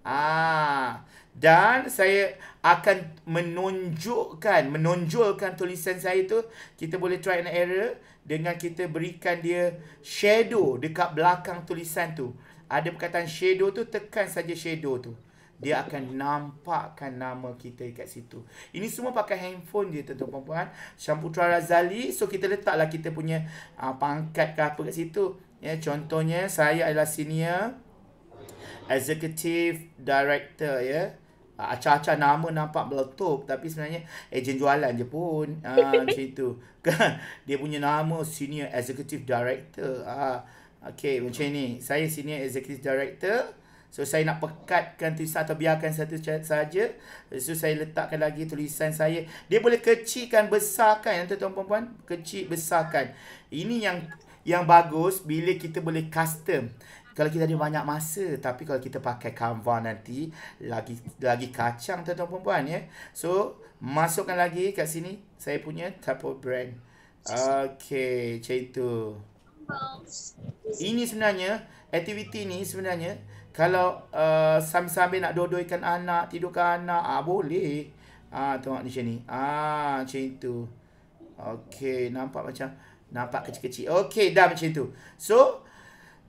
Ah, dan saya akan menunjukkan, menonjolkan tulisan saya tu. Kita boleh try and error dengan kita berikan dia shadow dekat belakang tulisan tu. Ada perkataan shadow tu, tekan saja shadow tu. Dia akan nampakkan nama kita dekat situ. Ini semua pakai handphone dia tuan-tuan perempuan. Syamputra Razali. So kita letaklah kita punya uh, pangkat ke apa kat situ. Ya, contohnya saya adalah senior executive director ya. Yeah? Acah-acah nama nampak meletup tapi sebenarnya eh, ejen jualan je pun uh, [LAUGHS] macam itu. [LAUGHS] Dia punya nama senior executive director. Uh, ah, okay macam ni. Saya senior executive director. So saya nak pekatkan tulisan atau biarkan satu saja. So saya letakkan lagi tulisan saya. Dia boleh kecilkan, besarkan. Nanti ya, tuan puan-puan, kecil, besarkan. Ini yang yang bagus bila kita boleh custom kalau kita ada banyak masa tapi kalau kita pakai Canva nanti lagi lagi kacang tuan-tuan puan-puan ya. So masukkan lagi kat sini saya punya Tapo brand. Okey, macam itu. Ini sebenarnya aktiviti ni sebenarnya kalau uh, sambil-sambil nak dodoikan anak, tidurkan anak, ah boleh. Ah tengok ni sini. Ah macam itu. Okey, nampak macam nampak kecil-kecil. Okey, dah macam itu. So,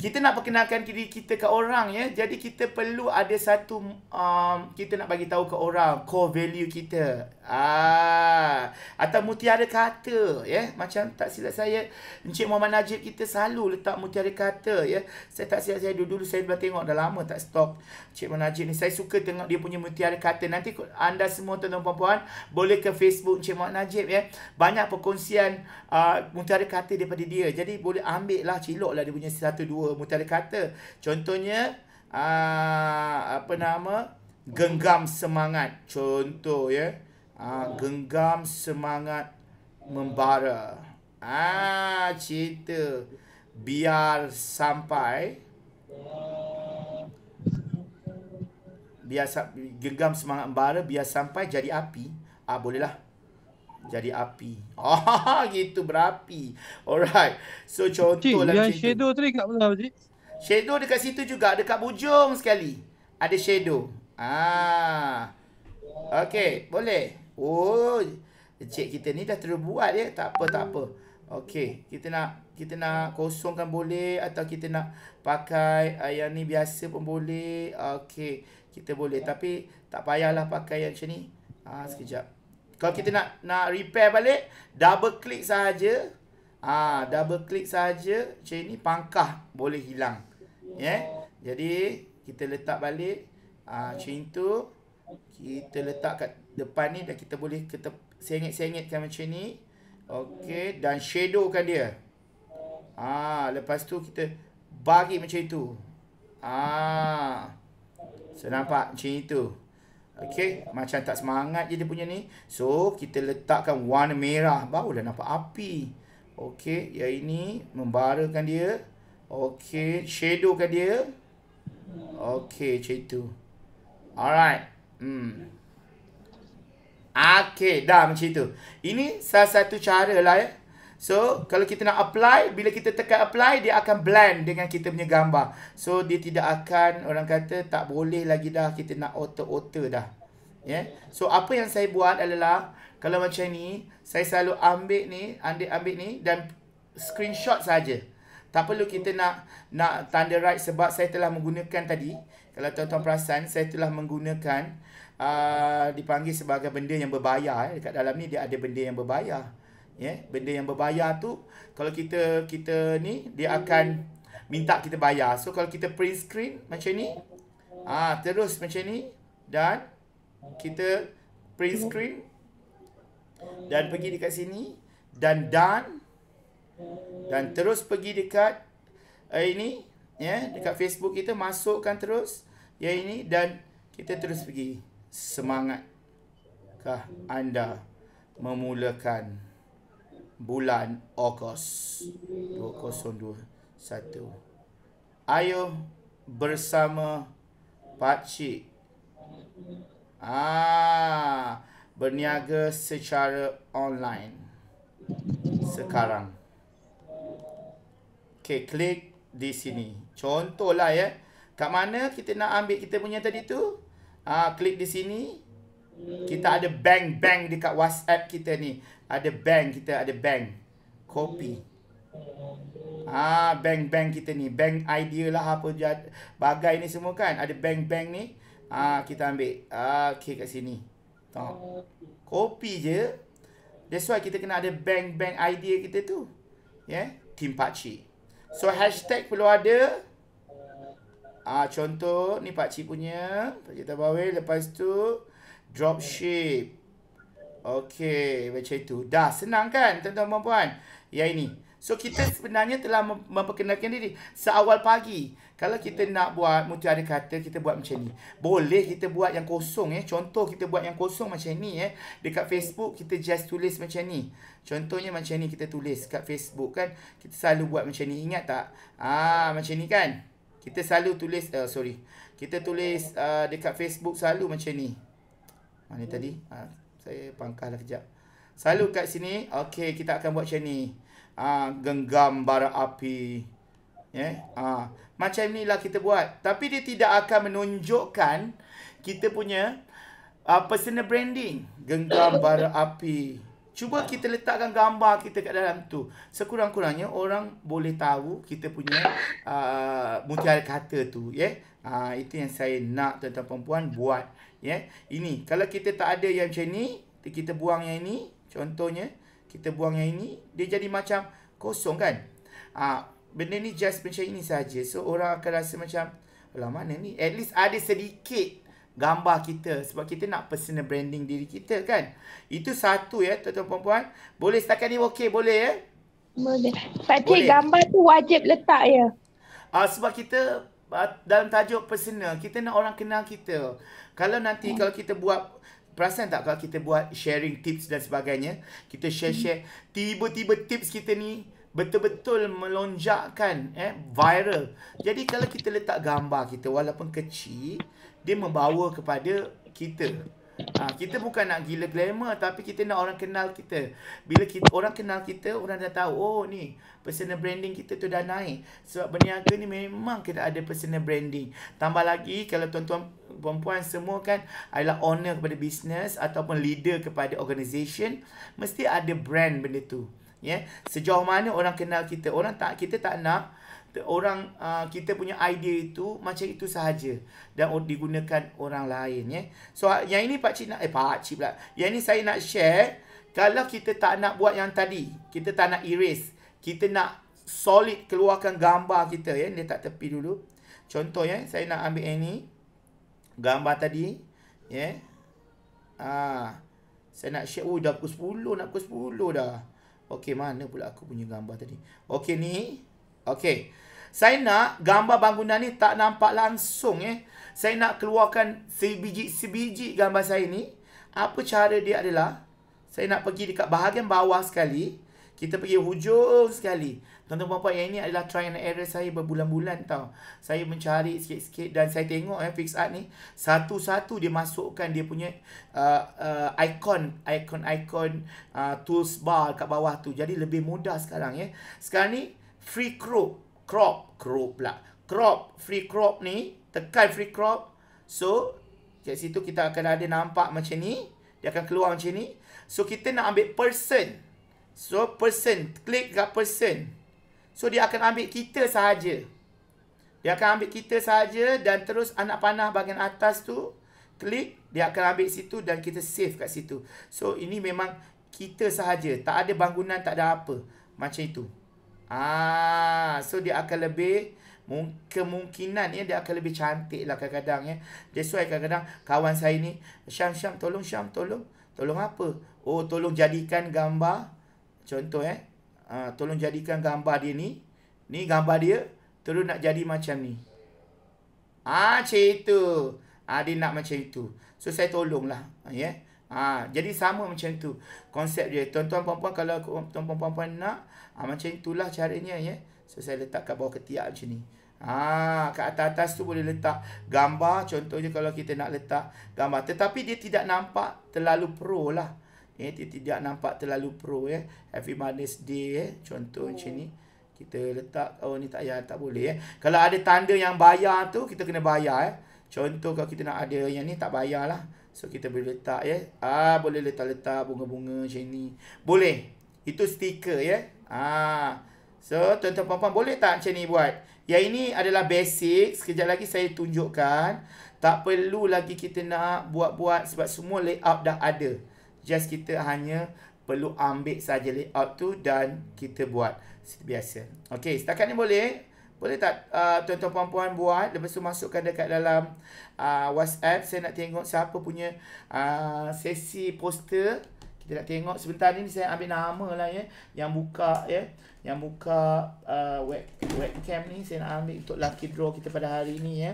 kita nak perkenalkan diri kita ke orang ya jadi kita perlu ada satu um, kita nak bagi tahu ke orang core value kita Ah, atau mutiara kata, ya. Yeah? Macam tak silap saya, Encik Muhammad Najib kita selalu letak mutiara kata, ya. Yeah? Saya tak silap saya dulu-dulu saya dah tengok dah lama tak stop Encik Muhammad Najib ni. Saya suka tengok dia punya mutiara kata. Nanti anda semua tuan-tuan puan-puan boleh ke Facebook Encik Muhammad Najib, ya. Yeah? Banyak perkongsian uh, ah, mutiara kata daripada dia. Jadi boleh ambil lah, cilok lah dia punya satu dua mutiara kata. Contohnya, uh, apa nama? Genggam semangat. Contoh, ya. Yeah? Ah, genggam semangat membara. Ah, cerita biar sampai biasa genggam semangat membara biar sampai jadi api. Ah, bolehlah. Jadi api. [LAUGHS] Ah, gitu berapi. Alright. So contohlah cerita. shadow tu dekat mana, Cik? Shadow dekat situ juga, dekat bujung sekali. Ada shadow. Ah. Okey, boleh. Oh, cek kita ni dah terbuat ya. Tak apa, tak apa. Okey, kita nak kita nak kosongkan boleh atau kita nak pakai uh, ni biasa pun boleh. Okey, kita boleh tapi tak payahlah pakai yang macam ni. Ah ha, sekejap. Kalau kita nak nak repair balik, double click saja. Ah ha, double click saja macam ni pangkah boleh hilang. Ya. Yeah? Jadi kita letak balik ah cintu Kita letak kat depan ni dah kita boleh kita sengit-sengit macam ni. Okey, dan shadow kan dia. Ah, lepas tu kita bagi macam itu. Ah. So nampak macam itu. Okey, macam tak semangat je dia punya ni. So kita letakkan warna merah barulah nampak api. Okey, ya ini membara kan dia. Okey, kan dia. Okey, macam itu. Alright. Hmm. Okay, dah macam itu. Ini salah satu cara lah ya. So, kalau kita nak apply, bila kita tekan apply, dia akan blend dengan kita punya gambar. So, dia tidak akan, orang kata, tak boleh lagi dah kita nak auto-auto dah. Yeah. So, apa yang saya buat adalah, kalau macam ni, saya selalu ambil ni, ambil-ambil ni dan screenshot saja. Tak perlu kita nak nak tanda write sebab saya telah menggunakan tadi. Kalau tuan-tuan perasan, saya telah menggunakan Ah, dipanggil sebagai benda yang berbayar eh. dekat dalam ni dia ada benda yang berbayar ya yeah? benda yang berbayar tu kalau kita kita ni dia akan minta kita bayar so kalau kita print screen macam ni ah terus macam ni dan kita print screen dan pergi dekat sini dan dan dan terus pergi dekat uh, ini ya yeah, dekat Facebook kita masukkan terus yeah ini dan kita terus pergi semangatkah anda memulakan bulan Ogos 2021? Ayo bersama Pakcik ah, berniaga secara online sekarang. Okay, klik di sini. Contohlah ya. Kat mana kita nak ambil kita punya tadi tu? Ah, klik di sini. Kita ada bank bank di kat WhatsApp kita ni. Ada bank kita ada bank. Copy. Ah, bank bank kita ni. Bank idea lah apa jad, bagai ni semua kan. Ada bank bank ni. Ah, kita ambil. Ah, okay, kat sini. Tengok. Copy je. That's why kita kena ada bank bank idea kita tu. yeah? team pakcik. So hashtag perlu ada. Ah contoh ni pak cik punya, pak cik tabawi lepas tu drop ship. Okey, macam itu. Dah senang kan tuan-tuan dan puan Ya ini. So kita sebenarnya telah memperkenalkan diri seawal pagi. Kalau kita nak buat mutiara kata kita buat macam ni. Boleh kita buat yang kosong eh. Contoh kita buat yang kosong macam ni eh. Dekat Facebook kita just tulis macam ni. Contohnya macam ni kita tulis kat Facebook kan. Kita selalu buat macam ni. Ingat tak? Ah macam ni kan? Kita selalu tulis uh, sorry. Kita tulis uh, dekat Facebook selalu macam ni. Mana hmm. tadi? Ha, saya pangkahlah kejap. Selalu kat sini, okey kita akan buat macam ni. Ah genggam bara api. Ya. Yeah? Ah macam inilah kita buat. Tapi dia tidak akan menunjukkan kita punya uh, personal branding, genggam bara api. Cuba ya. kita letakkan gambar kita kat dalam tu. Sekurang-kurangnya orang boleh tahu kita punya uh, mutiara kata tu. Yeah? Ya. Uh, itu yang saya nak tuan-tuan perempuan buat. Yeah? Ini, kalau kita tak ada yang macam ni, kita buang yang ini. Contohnya, kita buang yang ini. Dia jadi macam kosong kan? Uh, benda ni just macam ini saja. So, orang akan rasa macam, Alah mana ni? At least ada sedikit gambar kita sebab kita nak personal branding diri kita kan. Itu satu ya tuan-tuan puan-puan. Boleh setakat ni okey boleh ya? Boleh. tapi gambar tu wajib letak ya? Uh, sebab kita uh, dalam tajuk personal kita nak orang kenal kita. Kalau nanti hmm. kalau kita buat perasan tak kalau kita buat sharing tips dan sebagainya kita share-share hmm. tiba-tiba tips kita ni betul-betul melonjakkan eh viral. Jadi kalau kita letak gambar kita walaupun kecil dia membawa kepada kita. Ha, kita bukan nak gila glamour tapi kita nak orang kenal kita. Bila kita, orang kenal kita, orang dah tahu, oh ni personal branding kita tu dah naik. Sebab berniaga ni memang kita ada personal branding. Tambah lagi kalau tuan-tuan perempuan semua kan adalah owner kepada business ataupun leader kepada organisation, mesti ada brand benda tu. Ya, yeah? sejauh mana orang kenal kita, orang tak kita tak nak orang uh, kita punya idea itu macam itu sahaja dan digunakan orang lain ya. So ah, yang ini pak cik nak eh pak cik pula. Yang ini saya nak share kalau kita tak nak buat yang tadi, kita tak nak erase, kita nak solid keluarkan gambar kita ya, dia tak tepi dulu. Contoh ya, saya nak ambil yang ini gambar tadi ya. Ah. Saya nak share. Oh, dah pukul 10. Nak pukul 10 dah. Okey, mana pula aku punya gambar tadi. Okey, ni. Okey. Saya nak gambar bangunan ni tak nampak langsung eh. Saya nak keluarkan sebiji-sebiji gambar saya ni. Apa cara dia adalah? Saya nak pergi dekat bahagian bawah sekali. Kita pergi hujung sekali. Tuan-tuan puan yang ini adalah try and error saya berbulan-bulan tau. Saya mencari sikit-sikit dan saya tengok eh, fix art ni. Satu-satu dia masukkan dia punya uh, uh, icon. Icon-icon uh, tools bar kat bawah tu. Jadi lebih mudah sekarang ya. Eh. Sekarang ni, free crop crop crop lah. crop free crop ni tekan free crop so kat situ kita akan ada nampak macam ni dia akan keluar macam ni so kita nak ambil person so person klik dekat person so dia akan ambil kita sahaja dia akan ambil kita sahaja dan terus anak panah bahagian atas tu klik dia akan ambil situ dan kita save kat situ so ini memang kita sahaja tak ada bangunan tak ada apa macam itu Ah, so dia akan lebih kemungkinan ya dia akan lebih cantik lah kadang-kadang ya. That's why kadang-kadang kawan saya ni, Syam Syam tolong Syam tolong. Tolong apa? Oh, tolong jadikan gambar contoh eh. Ah, tolong jadikan gambar dia ni. Ni gambar dia terus nak jadi macam ni. Ah, macam itu. Ah, dia nak macam itu. So saya tolonglah ya. Yeah. Ah, jadi sama macam tu konsep dia. Tuan-tuan puan-puan kalau tuan-tuan puan-puan nak Ha, macam itulah caranya ya. So, saya letakkan bawah ketiak macam ni. Ha, kat atas-atas tu boleh letak gambar. Contohnya kalau kita nak letak gambar. Tetapi dia tidak nampak terlalu pro lah. Ya, dia tidak nampak terlalu pro ya. Happy Mother's Day ya. Contoh hmm. macam ni. Kita letak. Oh ni tak ya Tak boleh ya. Kalau ada tanda yang bayar tu. Kita kena bayar ya. Contoh kalau kita nak ada yang ni tak bayar lah. So kita boleh letak ya. Ah boleh letak-letak bunga-bunga macam ni. Boleh. Itu stiker ya. Ah, So, tuan-tuan puan-puan boleh tak macam ni buat? Ya ini adalah basic. Sekejap lagi saya tunjukkan. Tak perlu lagi kita nak buat-buat sebab semua layout dah ada. Just kita hanya perlu ambil saja layout tu dan kita buat biasa. Okay, setakat ni boleh? Boleh tak ah, tuan-tuan uh, puan-puan buat? Lepas tu masukkan dekat dalam uh, WhatsApp. Saya nak tengok siapa punya uh, sesi poster kita nak tengok sebentar ni saya ambil nama lah ya yang buka ya yang buka uh, web webcam ni saya nak ambil untuk lucky draw kita pada hari ni ya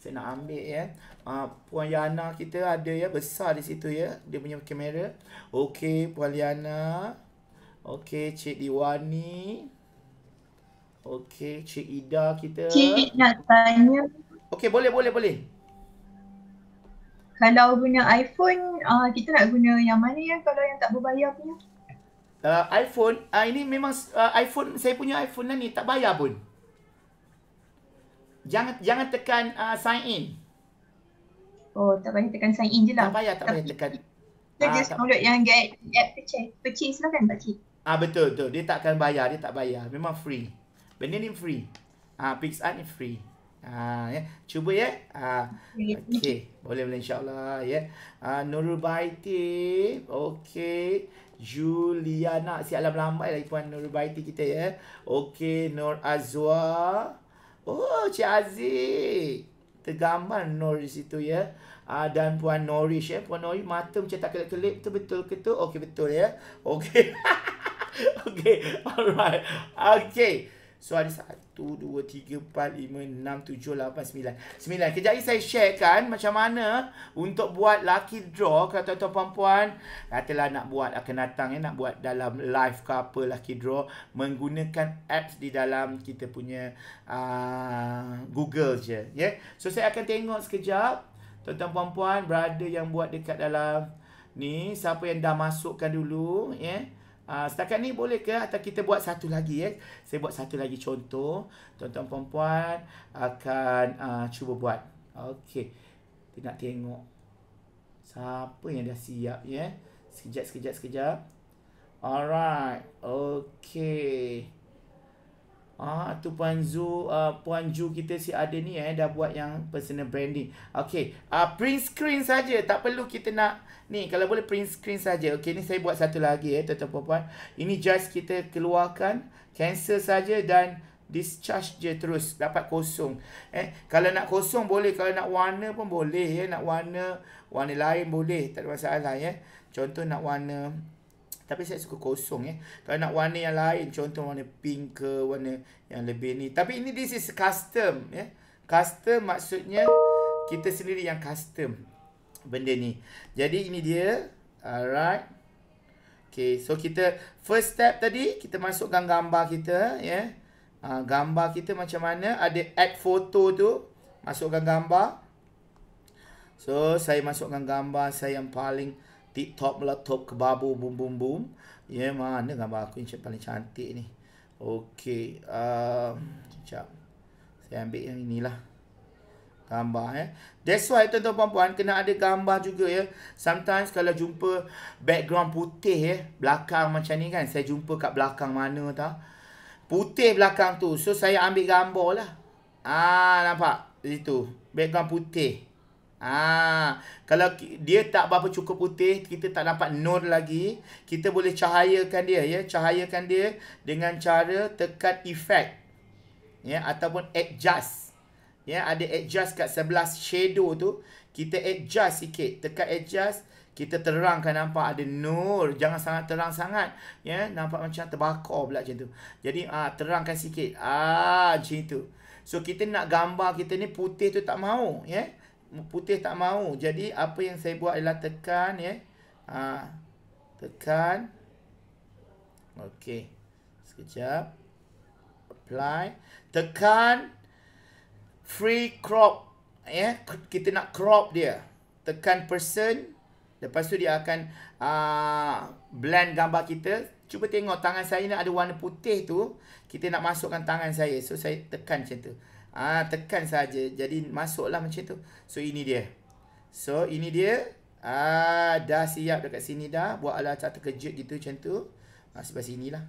saya nak ambil ya uh, puan Yana kita ada ya besar di situ ya dia punya kamera okey puan Yana okey cik Diwani okey cik Ida kita cik nak tanya okey boleh boleh boleh kalau guna iPhone uh, kita nak guna yang mana ya kalau yang tak berbayar punya uh, iPhone uh, ini memang uh, iPhone saya punya iPhone lah ni tak bayar pun jangan jangan tekan uh, sign in oh tak payah tekan sign in je lah tak bayar, tak payah tekan Ah, just download yang get app purchase. Purchase lah kan pakcik? Ah betul betul. Dia takkan bayar, dia tak bayar. Memang free. Benda ni free. Ah PixArt ni free. Ha, ya. Cuba ya. Ha, okey. Boleh boleh insyaAllah. Ya. Ha, Nurul Baiti. Okey. Juliana. Si alam lambai lagi puan Nurul Baiti kita ya. Okey. Nur Azwa. Oh, Cik Aziz. Tergambar Nur di situ ya. Ah dan puan Norish ya. Puan Norish mata macam tak kelip-kelip tu betul ke tu? Okey betul ya. Okey. [LAUGHS] Okey. Alright. Okey. So ada saat. 1,2,3,4,5,6,7,8,9 9, kejap lagi saya kan macam mana untuk buat lucky draw kalau tuan-tuan perempuan katalah nak buat akan datang eh, nak buat dalam live ke apa lucky draw menggunakan apps di dalam kita punya uh, google je yeah? so saya akan tengok sekejap tuan-tuan perempuan brother yang buat dekat dalam ni siapa yang dah masukkan dulu ya yeah? Ah, setakat ni boleh ke atau kita buat satu lagi ya? Eh? Saya buat satu lagi contoh. Tuan-tuan perempuan akan uh, cuba buat. Okey. Kita nak tengok siapa yang dah siap ya. Yeah? Sekejap, sekejap, sekejap. Alright. Okey. Ah tu Puan Zu uh, ah, Puan Ju kita si ada ni eh dah buat yang personal branding. Okey, ah uh, print screen saja tak perlu kita nak ni kalau boleh print screen saja. Okey ni saya buat satu lagi eh tuan-tuan puan-puan. Ini just kita keluarkan cancel saja dan discharge je terus dapat kosong. Eh kalau nak kosong boleh kalau nak warna pun boleh ya eh? nak warna warna lain boleh tak ada masalah ya. Eh? Contoh nak warna tapi saya suka kosong ya. Kalau nak warna yang lain, contoh warna pink ke warna yang lebih ni. Tapi ini this is custom ya. Custom maksudnya kita sendiri yang custom benda ni. Jadi ini dia. Alright. Okay, so kita first step tadi kita masukkan gambar kita ya. Yeah. gambar kita macam mana? Ada add photo tu. Masukkan gambar. So saya masukkan gambar saya yang paling TikTok meletup lah, ke babu boom boom boom. Ya yeah, mana gambar aku yang paling cantik ni. Okay, uh, um, sekejap. Saya ambil yang inilah. Gambar Eh. That's why tuan-tuan puan-puan kena ada gambar juga ya. Sometimes kalau jumpa background putih ya. Belakang macam ni kan. Saya jumpa kat belakang mana tau. Putih belakang tu. So saya ambil gambar lah. Ah, nampak? Itu. Background putih. Ah, kalau dia tak berapa cukup putih, kita tak dapat nur lagi, kita boleh cahayakan dia ya, cahayakan dia dengan cara tekan effect. Ya, ataupun adjust. Ya, ada adjust kat sebelah shadow tu, kita adjust sikit, tekan adjust, kita terangkan nampak ada nur, jangan sangat terang sangat, ya, nampak macam terbakar pula macam tu. Jadi ah terangkan sikit. Ah, macam itu. So kita nak gambar kita ni putih tu tak mau, ya. Yeah? putih tak mau. Jadi apa yang saya buat ialah tekan ya. Ha, tekan. Okey. Sekejap. Apply. Tekan free crop ya. Kita nak crop dia. Tekan person lepas tu dia akan uh, blend gambar kita. Cuba tengok tangan saya ni ada warna putih tu. Kita nak masukkan tangan saya. So saya tekan macam tu. Ah ha, tekan saja jadi masuklah macam tu. So ini dia. So ini dia ah ha, dah siap dekat sini dah buat ala cara kejut gitu macam tu. Ah ha, sebab lah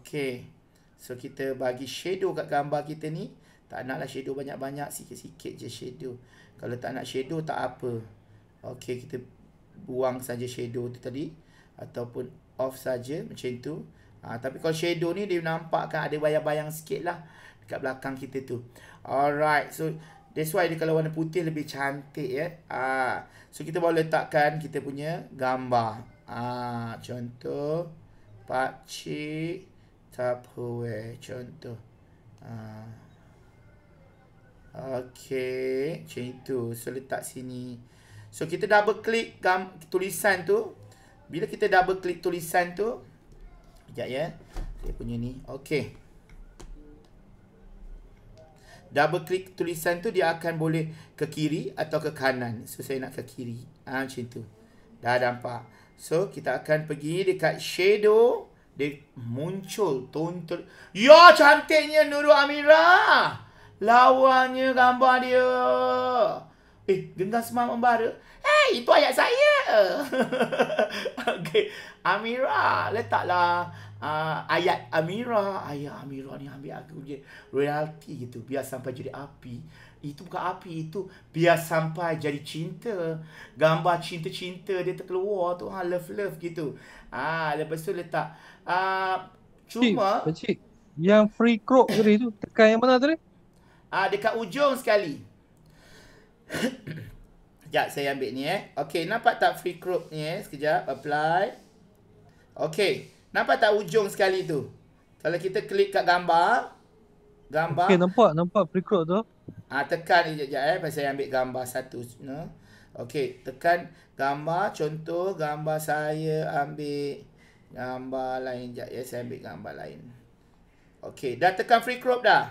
Okey. So kita bagi shadow kat gambar kita ni. Tak naklah shadow banyak-banyak sikit-sikit je shadow. Kalau tak nak shadow tak apa. Okey kita buang saja shadow tu tadi ataupun off saja macam tu. Ah ha, tapi kalau shadow ni dia nampakkan ada bayang-bayang sikitlah kat belakang kita tu. Alright, so that's why dia kalau warna putih lebih cantik ya. Ah, so kita boleh letakkan kita punya gambar. Ah, contoh Pak Cik Tapuwe contoh. Ah. Okay, macam itu. So letak sini. So kita double click gam tulisan tu. Bila kita double click tulisan tu, Sekejap ya. Saya punya ni. Okey double click tulisan tu dia akan boleh ke kiri atau ke kanan. So saya nak ke kiri. Ha, macam tu. Dah nampak. So kita akan pergi dekat shadow. Dia muncul. Tonton. Ya cantiknya Nurul Amirah. lawannya gambar dia. Eh gengar semua membara. Hey, itu ayat saya. [LAUGHS] okay. Amira, letaklah uh, ayat Amira. Ayat Amira ni ambil aku je. Royalty gitu. Biar sampai jadi api. Itu bukan api. Itu biar sampai jadi cinta. Gambar cinta-cinta dia terkeluar tu. Ha, love-love gitu. Ah, ha, lepas tu letak. Ah, uh, cuma... Cik, yang free crop tadi tu. Tekan yang mana tadi? Ah, uh, dekat ujung sekali. [COUGHS] Sekejap saya ambil ni eh. Okey, nampak tak free crop ni eh? Sekejap, apply. Okey, nampak tak ujung sekali tu? Kalau kita klik kat gambar. Gambar. Okey, nampak, nampak free crop tu. Ah, tekan ni sekejap eh. Pasal saya ambil gambar satu. No? Okey, tekan gambar. Contoh gambar saya ambil gambar lain sekejap. Ya, saya ambil gambar lain. Okey, dah tekan free crop dah.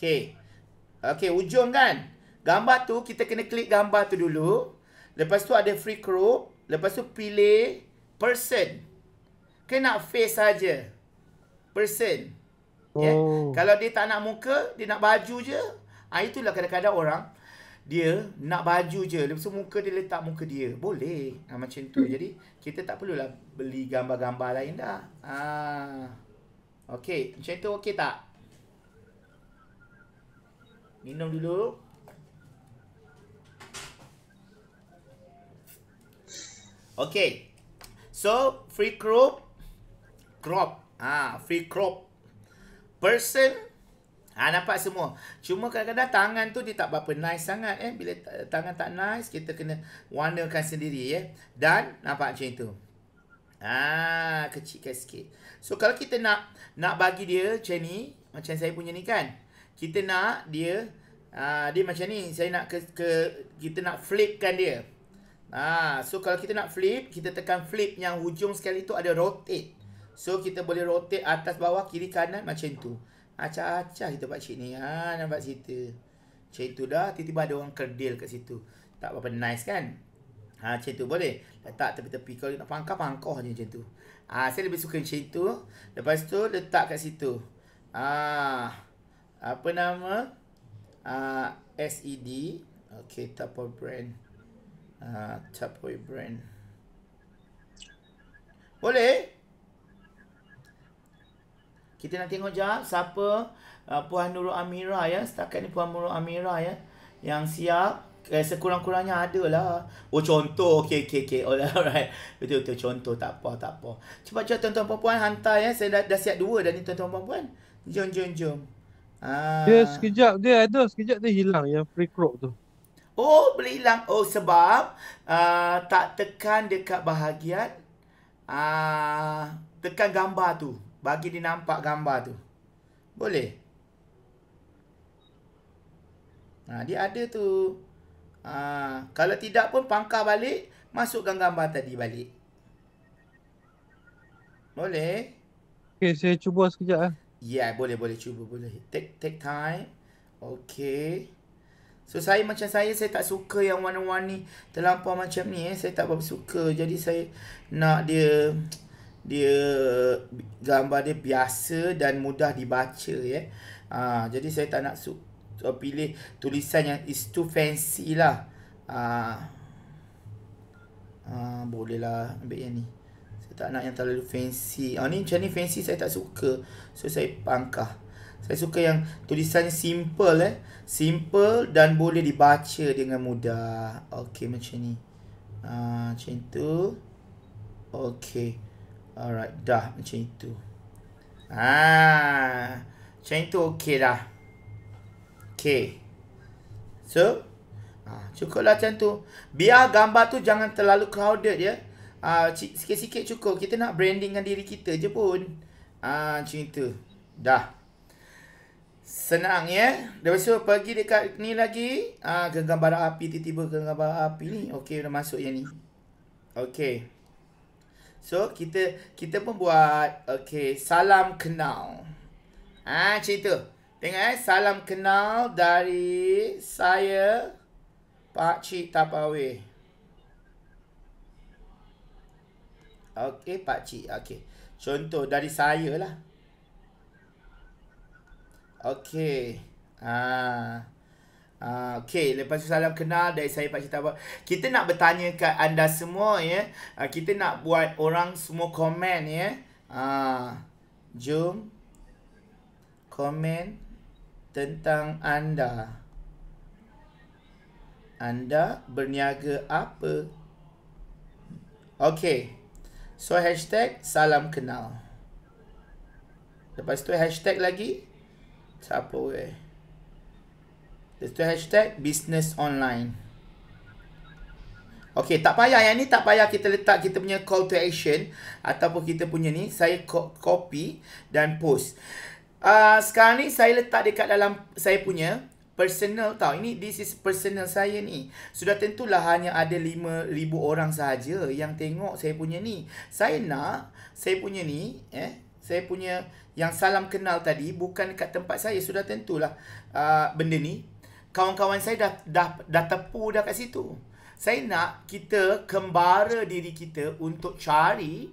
Okey. Okey, ujung kan? Gambar tu, kita kena klik gambar tu dulu. Lepas tu ada free group. Lepas tu pilih person. Kena face saja, Person. Yeah. Oh. Kalau dia tak nak muka, dia nak baju je. Ha, itulah kadang-kadang orang. Dia nak baju je. Lepas tu muka dia letak muka dia. Boleh. Ha, macam tu. Hmm. Jadi, kita tak perlulah beli gambar-gambar lain dah. Ha. Okey. Macam tu okey tak? Minum dulu. Okay. So, free crop. Crop. Ah, free crop. Person. Ha, nampak semua. Cuma kadang-kadang tangan tu dia tak berapa nice sangat. Eh? Bila tangan tak nice, kita kena warnakan sendiri. Eh? Dan nampak macam itu. Ah, ha, kecilkan sikit. So, kalau kita nak nak bagi dia macam ni, macam saya punya ni kan kita nak dia uh, dia macam ni saya nak ke, ke kita nak flipkan dia ah uh, so kalau kita nak flip kita tekan flip yang hujung sekali tu ada rotate so kita boleh rotate atas bawah kiri kanan macam tu acah-acah ah, kita pak cik ni ha ah, nampak cerita macam tu dah tiba-tiba ada orang kerdil kat situ tak apa nice kan Ha, macam tu boleh. Letak tepi-tepi. Kalau nak pangkah, pangkah je macam tu. Ha, saya lebih suka macam tu. Lepas tu, letak kat situ. Ah, ha apa nama uh, ah, SED okay Tupperware brand uh, ah, Tupperware brand boleh kita nak tengok jap siapa uh, Puan Nurul Amira ya setakat ni Puan Nurul Amira ya yang siap eh, sekurang-kurangnya ada lah. Oh contoh, okay okey okey [LAUGHS] all right, Betul betul contoh tak apa tak apa. Cepat cepat tuan-tuan puan-puan hantar ya. Saya dah, dah siap dua dah ni tuan-tuan puan-puan. Jom jom jom. Ah. Dia sekejap dia ada sekejap dia hilang yang free crop tu. Oh, boleh hilang. Oh, sebab uh, tak tekan dekat bahagian uh, tekan gambar tu. Bagi dia nampak gambar tu. Boleh? Nah, dia ada tu. Uh, kalau tidak pun pangkar balik, masukkan gambar tadi balik. Boleh? Okay, saya cuba sekejap Eh. Yeah, boleh boleh cuba boleh. Take take time. Okay. So saya macam saya saya tak suka yang warna-warna ni terlampau macam ni eh. Saya tak berapa suka. Jadi saya nak dia dia gambar dia biasa dan mudah dibaca ya. Eh. Ha, jadi saya tak nak suka uh, pilih tulisan yang is too fancy lah. Ah. Ha. Ah ha, boleh lah ambil yang ni tak nak yang terlalu fancy. Ah ni macam ni fancy saya tak suka. So saya pangkah. Saya suka yang tulisannya simple eh. Simple dan boleh dibaca dengan mudah. Okey macam ni. Ah macam tu. Okey. Alright, dah macam itu. Ah. Macam tu okey dah. Okey. So, ah cukuplah macam tu. Biar gambar tu jangan terlalu crowded ya. Yeah? uh, sikit-sikit cukup. Kita nak brandingkan diri kita je pun. Ah, uh, macam Dah. Senang ya. Dah tu pergi dekat ni lagi. Ah, uh, genggam bara api. Tiba-tiba genggam bara api ni. Okey, dah masuk yang ni. Okey. So, kita kita pun buat. Okey, salam kenal. Ah, uh, macam Tengok eh. Salam kenal dari saya, Pak Pakcik Tapawih. Okey, pak cik. Okey. Contoh dari saya lah. Okey. Ah. Ha. okey, lepas tu salam kenal dari saya pak cik tahu. Kita nak bertanya ke anda semua ya. Ah, kita nak buat orang semua komen ya. Ah. Jom komen tentang anda. Anda berniaga apa? Okey. So hashtag salam kenal. Lepas tu hashtag lagi. Siapa weh. Lepas tu hashtag business online. Okay tak payah yang ni tak payah kita letak kita punya call to action. Ataupun kita punya ni saya copy dan post. Uh, sekarang ni saya letak dekat dalam saya punya personal tau. Ini this is personal saya ni. Sudah tentulah hanya ada 5000 orang sahaja yang tengok saya punya ni. Saya nak saya punya ni eh saya punya yang salam kenal tadi bukan dekat tempat saya sudah tentulah uh, benda ni kawan-kawan saya dah dah dah tepu dah kat situ. Saya nak kita kembara diri kita untuk cari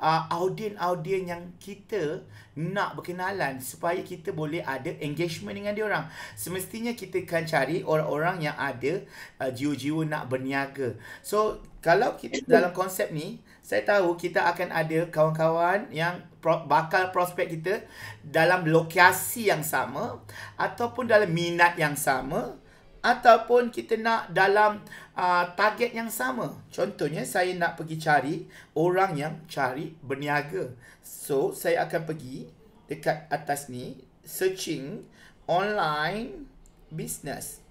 uh, ah, audien-audien yang kita nak berkenalan supaya kita boleh ada engagement dengan dia orang. Semestinya kita akan cari orang-orang yang ada uh, jiwa-jiwa nak berniaga. So, kalau kita dalam konsep ni, saya tahu kita akan ada kawan-kawan yang pro- bakal prospek kita dalam lokasi yang sama ataupun dalam minat yang sama ataupun kita nak dalam uh, target yang sama. Contohnya saya nak pergi cari orang yang cari berniaga. So saya akan pergi dekat atas ni searching online business.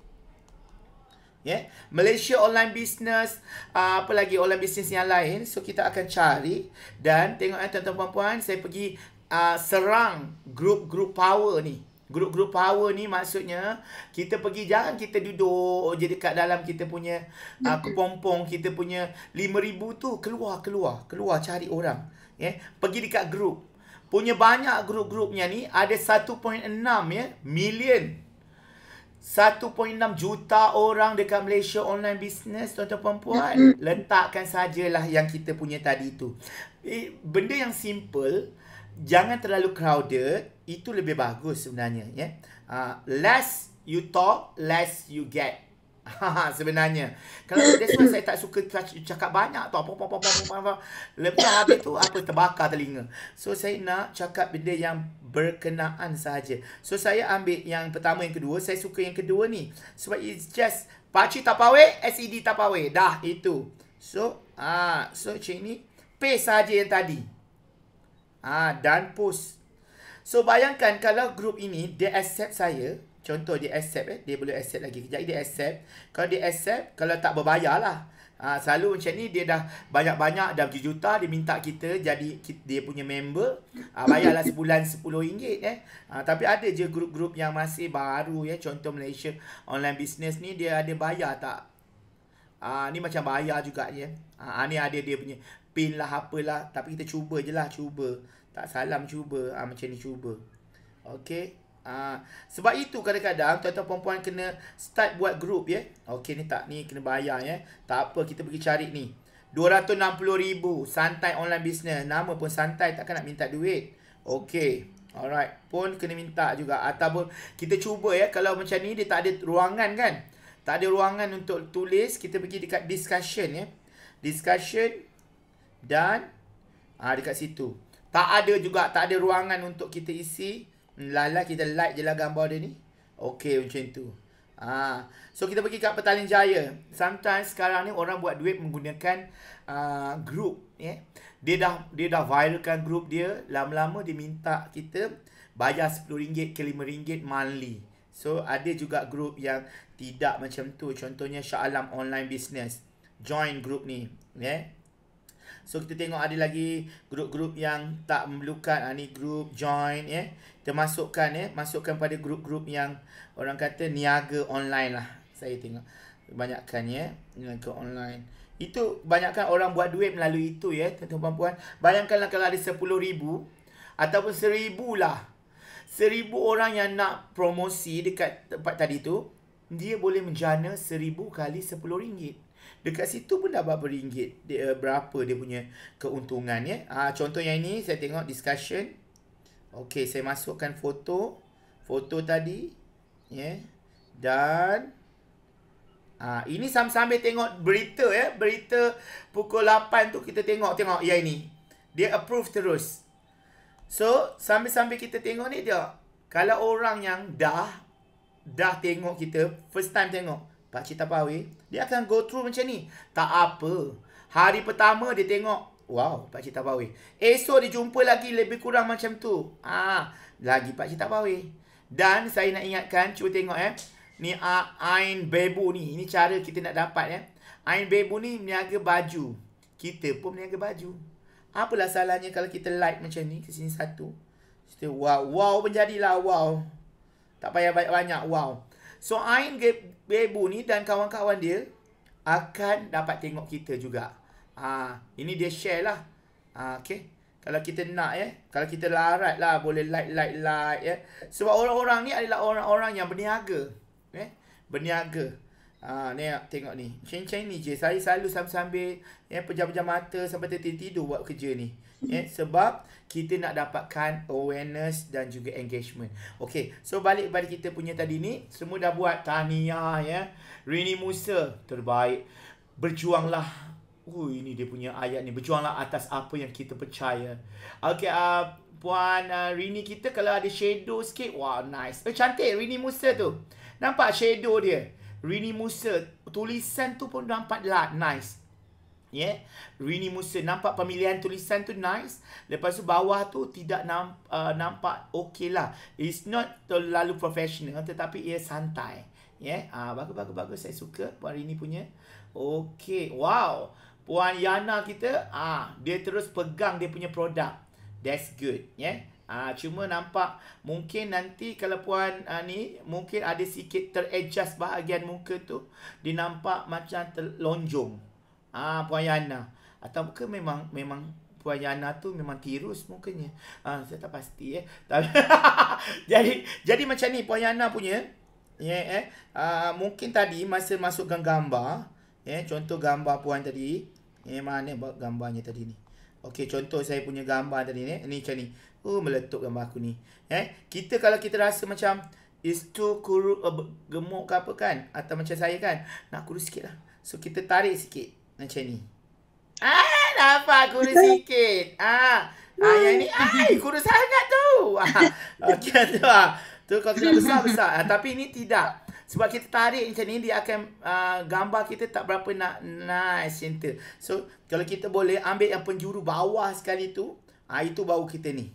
Yeah. Malaysia online business ah, Apa lagi online business yang lain So kita akan cari Dan tengok eh tuan-tuan puan-puan Saya pergi uh, serang group group power ni Grup-grup power ni maksudnya kita pergi jangan kita duduk je dekat dalam kita punya uh, kepompong kita punya 5000 tu keluar keluar keluar cari orang ya yeah. pergi dekat grup punya banyak grup-grupnya ni ada 1.6 ya yeah, million 1.6 juta orang dekat Malaysia online business tuan-tuan puan-puan mm-hmm. letakkan sajalah yang kita punya tadi tu eh, benda yang simple jangan terlalu crowded itu lebih bagus sebenarnya yeah? Ya. uh, less you talk less you get [LAUGHS] sebenarnya kalau [COUGHS] that's why saya tak suka cakap banyak tu apa apa apa apa, apa, habis tu apa terbakar telinga so saya nak cakap benda yang berkenaan saja so saya ambil yang pertama yang kedua saya suka yang kedua ni sebab it's just Pakcik tapawe SED tapawe dah itu so ah so cini ni saja yang tadi ah dan post So bayangkan kalau grup ini dia accept saya, contoh dia accept eh, dia boleh accept lagi. Kejap dia accept. Kalau dia accept, kalau tak berbayar lah. Ha, selalu macam ni dia dah banyak-banyak dah berjuta dia minta kita jadi dia punya member ha, bayarlah sebulan RM10 eh ha, tapi ada je grup-grup yang masih baru ya contoh Malaysia online business ni dia ada bayar tak ha, ni macam bayar juga ya ha, ni ada dia punya pin lah apalah tapi kita cuba je lah cuba tak salam cuba. Ha, macam ni cuba. Okay. Ha, ah, sebab itu kadang-kadang tuan-tuan perempuan kena start buat group ya. Okay ni tak. Ni kena bayar ya. Tak apa kita pergi cari ni. RM260,000. Santai online business. Nama pun santai. Takkan nak minta duit. Okay. Alright. Pun kena minta juga. Ataupun kita cuba ya. Kalau macam ni dia tak ada ruangan kan. Tak ada ruangan untuk tulis. Kita pergi dekat discussion ya. Discussion. Dan. Ha, dekat situ. Tak ada juga, tak ada ruangan untuk kita isi. Hmm, Lala kita like je lah gambar dia ni. Okay macam tu. Ha. So kita pergi kat Petaling Jaya. Sometimes sekarang ni orang buat duit menggunakan uh, group. Yeah. Dia dah dia dah viralkan group dia. Lama-lama dia minta kita bayar RM10 ke RM5 monthly. So ada juga group yang tidak macam tu. Contohnya Sya'alam Online Business. Join group ni. Yeah. So kita tengok ada lagi grup-grup yang tak memerlukan ha, ni grup join ya. Eh. Kita masukkan ya, eh. masukkan pada grup-grup yang orang kata niaga online lah. Saya tengok kebanyakan ya, eh. niaga online. Itu banyakkan orang buat duit melalui itu ya, eh, tuan-tuan puan. Bayangkanlah kalau ada 10,000 ataupun 1,000 lah. 1,000 orang yang nak promosi dekat tempat tadi tu, dia boleh menjana 1,000 kali 10 ringgit dekat situ pun dapat beringgit dia, eh, berapa dia punya keuntungan ya ah contoh yang ini saya tengok discussion okey saya masukkan foto foto tadi ya yeah. dan ah ini sambil-sambil tengok berita ya berita pukul 8 tu kita tengok tengok ya ini dia approve terus so sambil-sambil kita tengok ni dia kalau orang yang dah dah tengok kita first time tengok Pak Cik Tabawi, dia akan go through macam ni. Tak apa. Hari pertama dia tengok, wow, Pak Cik Tabawi. Esok dia jumpa lagi lebih kurang macam tu. Ah, lagi Pak Cik Tabawi. Dan saya nak ingatkan, cuba tengok eh. Ni ah, Ain Bebu ni. Ini cara kita nak dapat eh. Ain Bebu ni meniaga baju. Kita pun meniaga baju. Apalah salahnya kalau kita like macam ni. Ke sini satu. Kita wow. Wow pun jadilah wow. Tak payah banyak-banyak wow. So Ain Bebu ni dan kawan-kawan dia akan dapat tengok kita juga. Ha, ini dia share lah. Ha, okay. Kalau kita nak ya. Eh? Kalau kita larat lah. Boleh like, like, like. Eh? Sebab orang-orang ni adalah orang-orang yang berniaga. Eh? Berniaga. Ha, ni tengok ni. Macam-macam ni je. Saya selalu sambil-sambil. Eh, pejam-pejam mata sampai tertidur buat kerja ni. Yeah, sebab kita nak dapatkan awareness dan juga engagement. Okay, so balik balik kita punya tadi ni, semua dah buat tahniah ya. Rini Musa, terbaik. Berjuanglah. Oh, ini dia punya ayat ni. Berjuanglah atas apa yang kita percaya. Okay, uh, Puan uh, Rini kita kalau ada shadow sikit, wow nice. Eh, cantik Rini Musa tu. Nampak shadow dia? Rini Musa, tulisan tu pun nampak lah. Nice yeah. Rini Musa nampak pemilihan tulisan tu nice. Lepas tu bawah tu tidak nampak, uh, nampak okay lah. It's not terlalu professional tetapi ia santai. Yeah. Ya. Uh, bagus, bagus, bagus. Saya suka Puan Rini punya. Okay, wow. Puan Yana kita, ah uh, dia terus pegang dia punya produk. That's good. Yeah. Ah, cuma nampak mungkin nanti kalau puan ah, ni mungkin ada sikit teradjust bahagian muka tu dia nampak macam terlonjong Ah ha, Puan Yana atau ke memang memang Puan Yana tu memang tirus mukanya. Ah ha, saya tak pasti eh. [LAUGHS] Tapi, jadi jadi macam ni Puan Yana punya ya yeah, eh uh, mungkin tadi masa masukkan gambar ya yeah, contoh gambar puan tadi yeah, mana gambarnya tadi ni okey contoh saya punya gambar tadi ni ni macam ni oh meletup gambar aku ni eh kita kalau kita rasa macam is too kuru, uh, eh, gemuk ke apa kan atau macam saya kan nak kurus sikitlah so kita tarik sikit macam ni. Ah, nampak kurus sikit. Ah, ah yang ni ah, ai kurus sangat tu. Ah, [LAUGHS] Okey [LAUGHS] tu ah. Tu kau kena besar-besar. Ah, tapi ini tidak. Sebab kita tarik macam ni, dia akan uh, gambar kita tak berapa nak nice center. So, kalau kita boleh ambil yang penjuru bawah sekali tu, ah itu bau kita ni.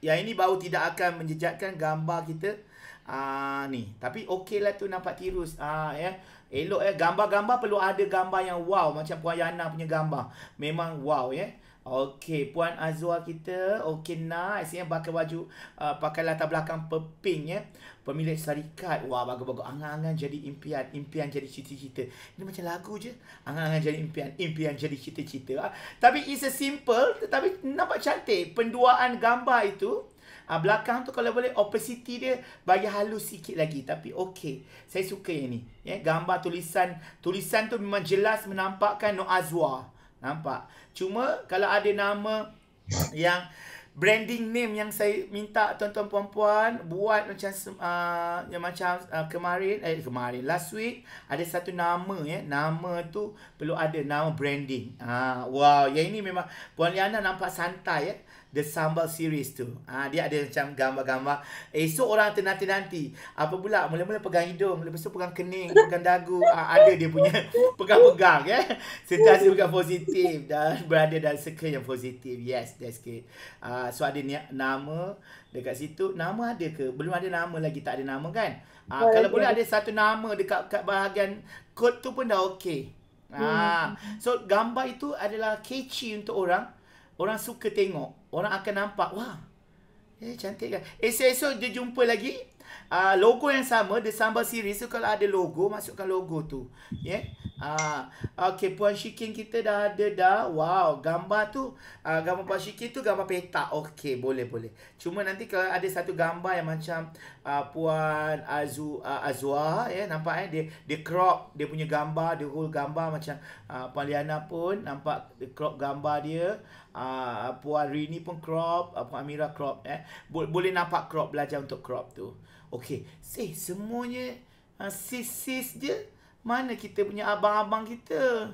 Yang ini bau tidak akan menjejakkan gambar kita ah ni. Tapi okey lah tu nampak tirus. Ah ya. Yeah. Elok eh gambar-gambar perlu ada gambar yang wow macam Puan Yana punya gambar. Memang wow ya. Yeah? Okey, Puan Azwa kita. Okey, nice. Ya, pakai baju, uh, pakai latar belakang peping, ya. Pemilik syarikat. Wah, bagus-bagus. Angan-angan jadi impian. Impian jadi cita-cita. Ini macam lagu je. Angan-angan jadi impian. Impian jadi cita-cita. Ha? Tapi it's a simple. Tetapi nampak cantik. Penduaan gambar itu. Ah ha, belakang tu kalau boleh opacity dia bagi halus sikit lagi tapi okey. Saya suka yang ni. Ya, gambar tulisan tulisan tu memang jelas menampakkan No Azwa. Nampak. Cuma kalau ada nama [COUGHS] yang branding name yang saya minta tuan-tuan puan-puan buat macam uh, yang macam uh, kemarin eh kemarin last week ada satu nama ya nama tu perlu ada nama branding ah uh, wow yang ini memang puan Liana nampak santai ya The Sambal Series tu. Ah dia ada macam gambar-gambar. Esok orang ternanti nanti. Apa pula? Mula-mula pegang hidung, lepas tu pegang kening, pegang dagu. Ah ada dia punya [LAUGHS] pegang-pegang ya. Eh? Sentiasa bukan positif dan berada dalam circle yang positif. Yes, that's good. Ah so ada ni nama dekat situ. Nama ada ke? Belum ada nama lagi, tak ada nama kan? Ah Baik. kalau boleh ada satu nama dekat kat bahagian kod tu pun dah okey. Ah, hmm. so gambar itu adalah catchy untuk orang. Orang suka tengok. Orang akan nampak. Wah. Eh, cantik kan? Esok-esok dia jumpa lagi. Uh, logo yang sama. The Samba Series tu so, kalau ada logo, masukkan logo tu. Ya? Yeah? Uh, okay, Puan Shikin kita dah ada dah. Wow, gambar tu. Uh, gambar Puan Shikin tu gambar petak. Okay, boleh, boleh. Cuma nanti kalau ada satu gambar yang macam uh, Puan Azu, uh, Azwa, ya? Yeah? Nampak kan? Eh? Dia, dia crop dia punya gambar, dia whole gambar macam uh, Puan Liana pun. Nampak dia crop gambar dia. Ah, Puan Rini pun crop, uh, Puan Amira crop eh. Bo- boleh nampak crop belajar untuk crop tu. okay eh, semuanya uh, sis-sis je. Mana kita punya abang-abang kita?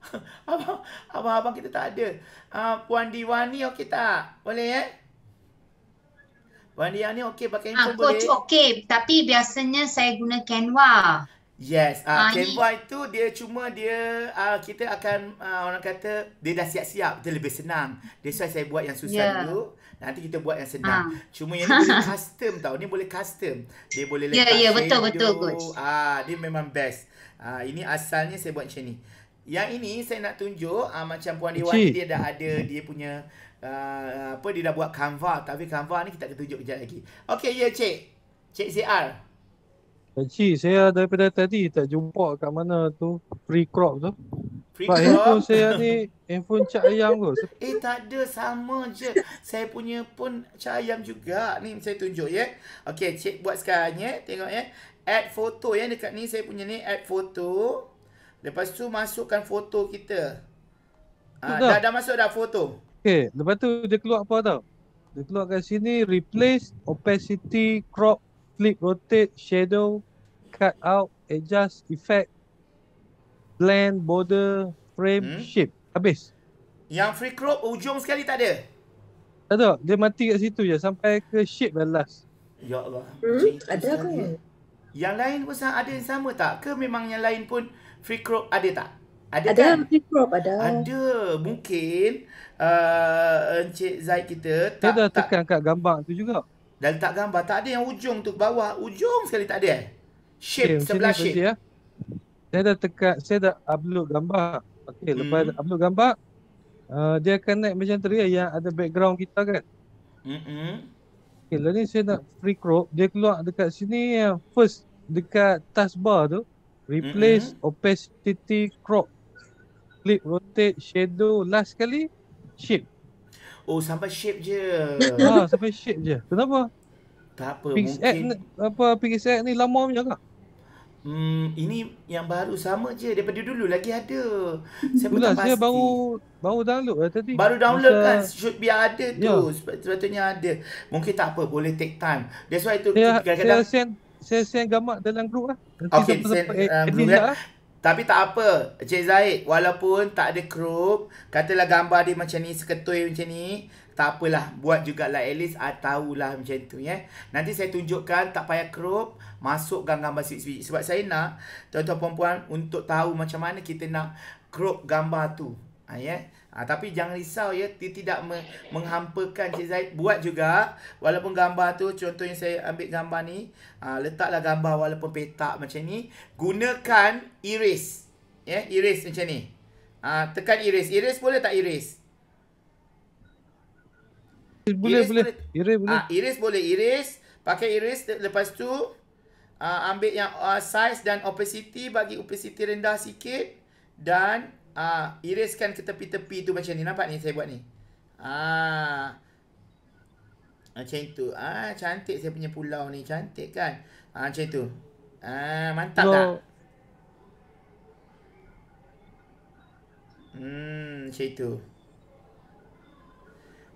[LAUGHS] abang abang-abang kita tak ada. Uh, Puan Diwani okey tak? Boleh eh? Puan Diwani okey pakai handphone ha, boleh. Coach okey, tapi biasanya saya guna Canva. Yes, uh, ah, ha, ah, Canva ni. tu dia cuma dia uh, kita akan uh, orang kata dia dah siap-siap, dia lebih senang. That's why saya buat yang susah yeah. dulu, nanti kita buat yang senang. Ha. Cuma yang ni boleh [LAUGHS] custom tau, ni boleh custom. Dia boleh ya, letak yeah, yeah, betul, video. betul, betul, dia memang best. ah ini asalnya saya buat macam ni. Yang ini saya nak tunjuk uh, macam Puan Dewan dia dah ada dia punya uh, apa dia dah buat Canva tapi Canva ni kita akan tunjuk kejap lagi. okay ya yeah, cik. Cik ZR. Pakcik, saya daripada tadi tak jumpa kat mana tu free crop tu. Free crop? handphone saya ni handphone cak ayam tu. Eh tak ada, sama je. saya punya pun cak ayam juga. Ni saya tunjuk ya. Okay, cik buat sekarang ya. Tengok ya. Add foto ya dekat ni. Saya punya ni add foto. Lepas tu masukkan foto kita. Ah, dah. dah. dah masuk dah foto. Okay, lepas tu dia keluar apa tau? Dia keluar kat sini, replace opacity crop flip, rotate, shadow, cut out, adjust, effect, blend, border, frame, hmm? shape. Habis. Yang free crop ujung sekali tak ada? Tak ada. Dia mati kat situ je. Sampai ke shape yang last. Ya Allah. Hmm? Ada ke? Yang lain pun ada yang sama tak? Ke memang yang lain pun free crop ada tak? Ada, ada kan? free crop ada. Ada. Mungkin uh, Encik Zaid kita tak... Dia dah tak... tekan kat gambar tu juga. Dah letak gambar. Tak ada yang ujung tu bawah. Ujung sekali tak ada eh. Shape okay, sebelah shape. Ya. Saya dah tekan, saya dah upload gambar. Okey, hmm. lepas upload gambar, uh, dia akan naik macam tadi ya, yang ada background kita kan. Hmm. Okey, lepas ni saya nak free crop. Dia keluar dekat sini yang first dekat taskbar tu. Replace Mm-mm. opacity crop. Clip, rotate, shadow. Last sekali, shape. Oh sampai shape je. Ha [LAUGHS] sampai shape je. Kenapa? Tak apa Pink mungkin. apa Pink Egg ni lama punya kak? Hmm, ini yang baru sama je daripada dulu lagi ada. Siapa Bula, tak pasti. Saya baru baru download lah tadi. Baru download Masa... kan should be ada tu. Yeah. Sebab sepatutnya ada. Mungkin tak apa boleh take time. That's why tu saya, saya saya send gambar dalam group lah. Nanti okay, send, um, group ya. lah. Tapi tak apa, Encik Zahid, walaupun tak ada crop, katalah gambar dia macam ni, seketul macam ni, tak apalah, buat jugalah, at least I tahulah macam tu, ya. Nanti saya tunjukkan, tak payah crop, masukkan gambar sikit-sikit. Sebab saya nak, tuan-tuan perempuan, untuk tahu macam mana kita nak crop gambar tu. Ha, ya. Ha, tapi jangan risau ya, dia tidak me- menghampakan Cik Zaid buat juga walaupun gambar tu contohnya saya ambil gambar ni, ha, letaklah gambar walaupun petak macam ni, gunakan erase. Ya, yeah? erase macam ni. Ha, tekan erase. Erase boleh tak erase? Boleh, erase boleh. boleh. Erase boleh. Ha, erase boleh. Erase. Pakai erase. Lepas tu, uh, ambil yang uh, size dan opacity. Bagi opacity rendah sikit. Dan uh, ah, iriskan ke tepi-tepi tu macam ni nampak ni saya buat ni ah uh, macam itu. ah uh, cantik saya punya pulau ni cantik kan ah uh, macam itu. ah uh, mantap no. tak Hmm, macam itu.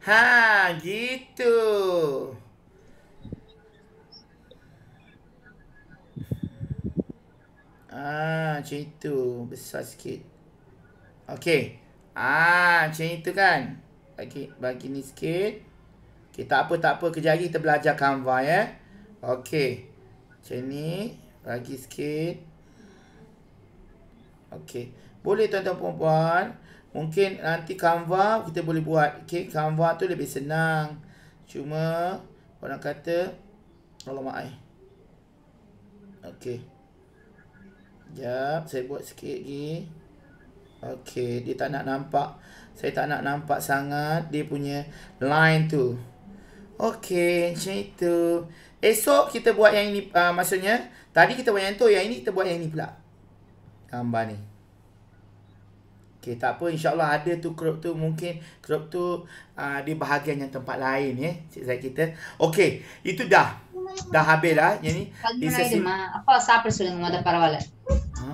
Ha, gitu. Ah, macam itu. Besar sikit. Okey. Ah, macam itu kan. Okey, bagi ni sikit. Okey, tak apa tak apa kejap lagi kita belajar Canva ya. Eh? Okey. Macam ni, bagi sikit. Okey. Boleh tuan-tuan puan-puan, mungkin nanti Canva kita boleh buat. Okey, Canva tu lebih senang. Cuma orang kata Allah eh. mai. Okey. Jap, saya buat sikit lagi. Okey, dia tak nak nampak. Saya tak nak nampak sangat dia punya line tu. Okey, macam itu. Esok kita buat yang ini. Uh, maksudnya, tadi kita buat yang tu. Yang ini kita buat yang ini pula. Gambar ni. Okey, tak apa. InsyaAllah ada tu crop tu. Mungkin crop tu uh, ah, di bahagian yang tempat lain. ya. cik Zahid kita. Okey, itu dah. Dah habis dah. Yang ni. Apa sahabat suruh dengan mata parawala? Ha?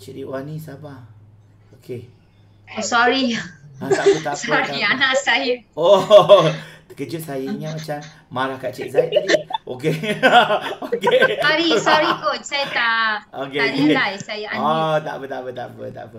Cik Ridwani sabar. Okay. Oh, sorry. Ha, tak apa, tak apa. Sorry, tak apa. anak saya. Oh, terkejut sayangnya macam marah kat Cik Zaid tadi. Okay. [LAUGHS] okay. Sorry, sorry coach. Saya tak, okay, tak okay. Saya unmute. Oh, ah, tak apa, tak apa, tak apa. Tak apa.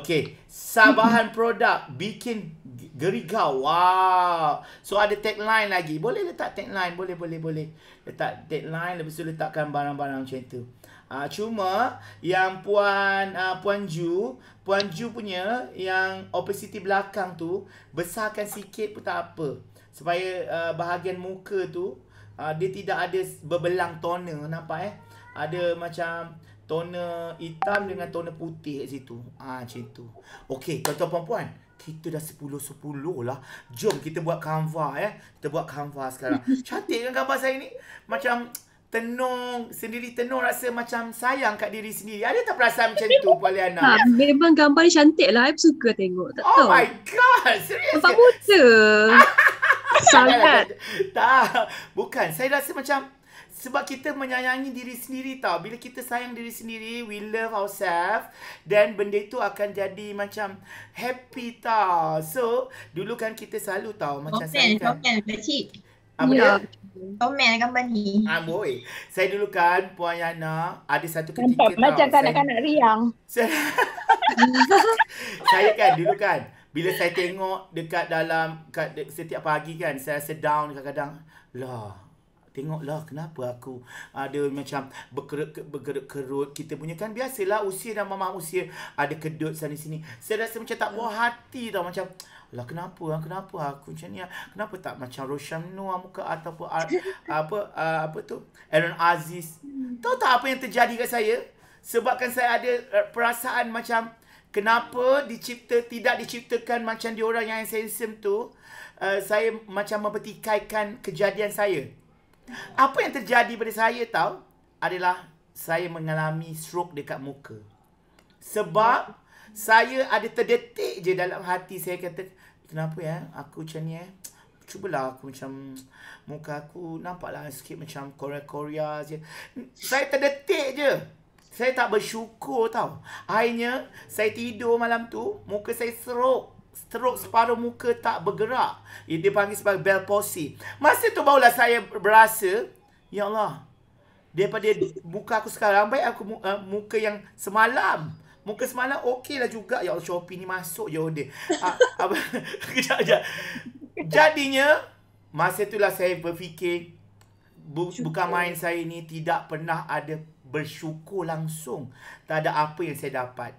Okay. Sabahan produk bikin gerigau. Wow. So, ada tagline lagi. Boleh letak tagline. Boleh, boleh, boleh. Letak tagline. Lepas tu letakkan barang-barang macam tu. Uh, cuma yang puan uh, puan Ju Puan Ju punya yang opacity belakang tu besarkan sikit pun tak apa. Supaya uh, bahagian muka tu uh, dia tidak ada berbelang toner nampak eh. Ada macam toner hitam dengan toner putih kat situ. Ah ha, macam tu. Okey, tuan-tuan puan-puan, kita dah sepuluh sepuluh lah. Jom kita buat Canva eh. Kita buat Canva sekarang. [LAUGHS] Cantik kan gambar saya ni? Macam tenung sendiri tenung rasa macam sayang kat diri sendiri. Ada tak perasaan macam tu Puan Liana? Ha, memang gambar dia cantik lah. I suka tengok. Tak oh tahu. my god. Serius Nampak buta. [LAUGHS] Sangat. tak. Bukan. Saya rasa macam sebab kita menyayangi diri sendiri tau. Bila kita sayang diri sendiri, we love ourselves. Dan benda itu akan jadi macam happy tau. So, dulu kan kita selalu tau. Macam okay, saya kan. Okay, okay. Ah, ya, Comel gambar ni. Ah, boy. Saya dulu kan, Puan Yana, ada satu ketika Nampak tau. Macam kanak-kanak saya... riang. [LAUGHS] saya kan, dulu kan, bila saya tengok dekat dalam, kat, de, setiap pagi kan, saya rasa down kadang-kadang. Lah, tengoklah kenapa aku ada macam bergerak kerut kita punya kan biasalah usia dan mama usia ada kedut sana sini saya rasa macam tak buah hati tau macam lah kenapa lah kenapa ah, aku macam ni lah kenapa tak macam Roshan Noah muka ataupun Ar- ah, [LAUGHS] apa uh, apa tu Aaron Aziz hmm. tahu tak apa yang terjadi kat saya sebabkan saya ada eh, perasaan macam kenapa dicipta tidak diciptakan macam orang yang handsome tu uh, saya macam mempertikaikan kejadian saya apa yang terjadi pada saya tahu adalah saya mengalami stroke dekat muka sebab saya ada terdetik je dalam hati saya kata kenapa ya aku macam ni eh cubalah aku macam muka aku nampaklah sikit macam Korea Korea je saya terdetik je saya tak bersyukur tau akhirnya saya tidur malam tu muka saya serok Teruk separuh muka tak bergerak. Ini dipanggil sebagai bell palsy. Masa tu barulah saya berasa, Ya Allah, daripada muka aku sekarang, baik aku eh, muka yang semalam. Muka semalam okey lah juga. Ya Allah, Shopee ni masuk je order. Ah, ab- [LAUGHS] kejap, kejap. Jadinya, masa itulah saya berfikir, bu- bukan main saya ni tidak pernah ada bersyukur langsung. Tak ada apa yang saya dapat.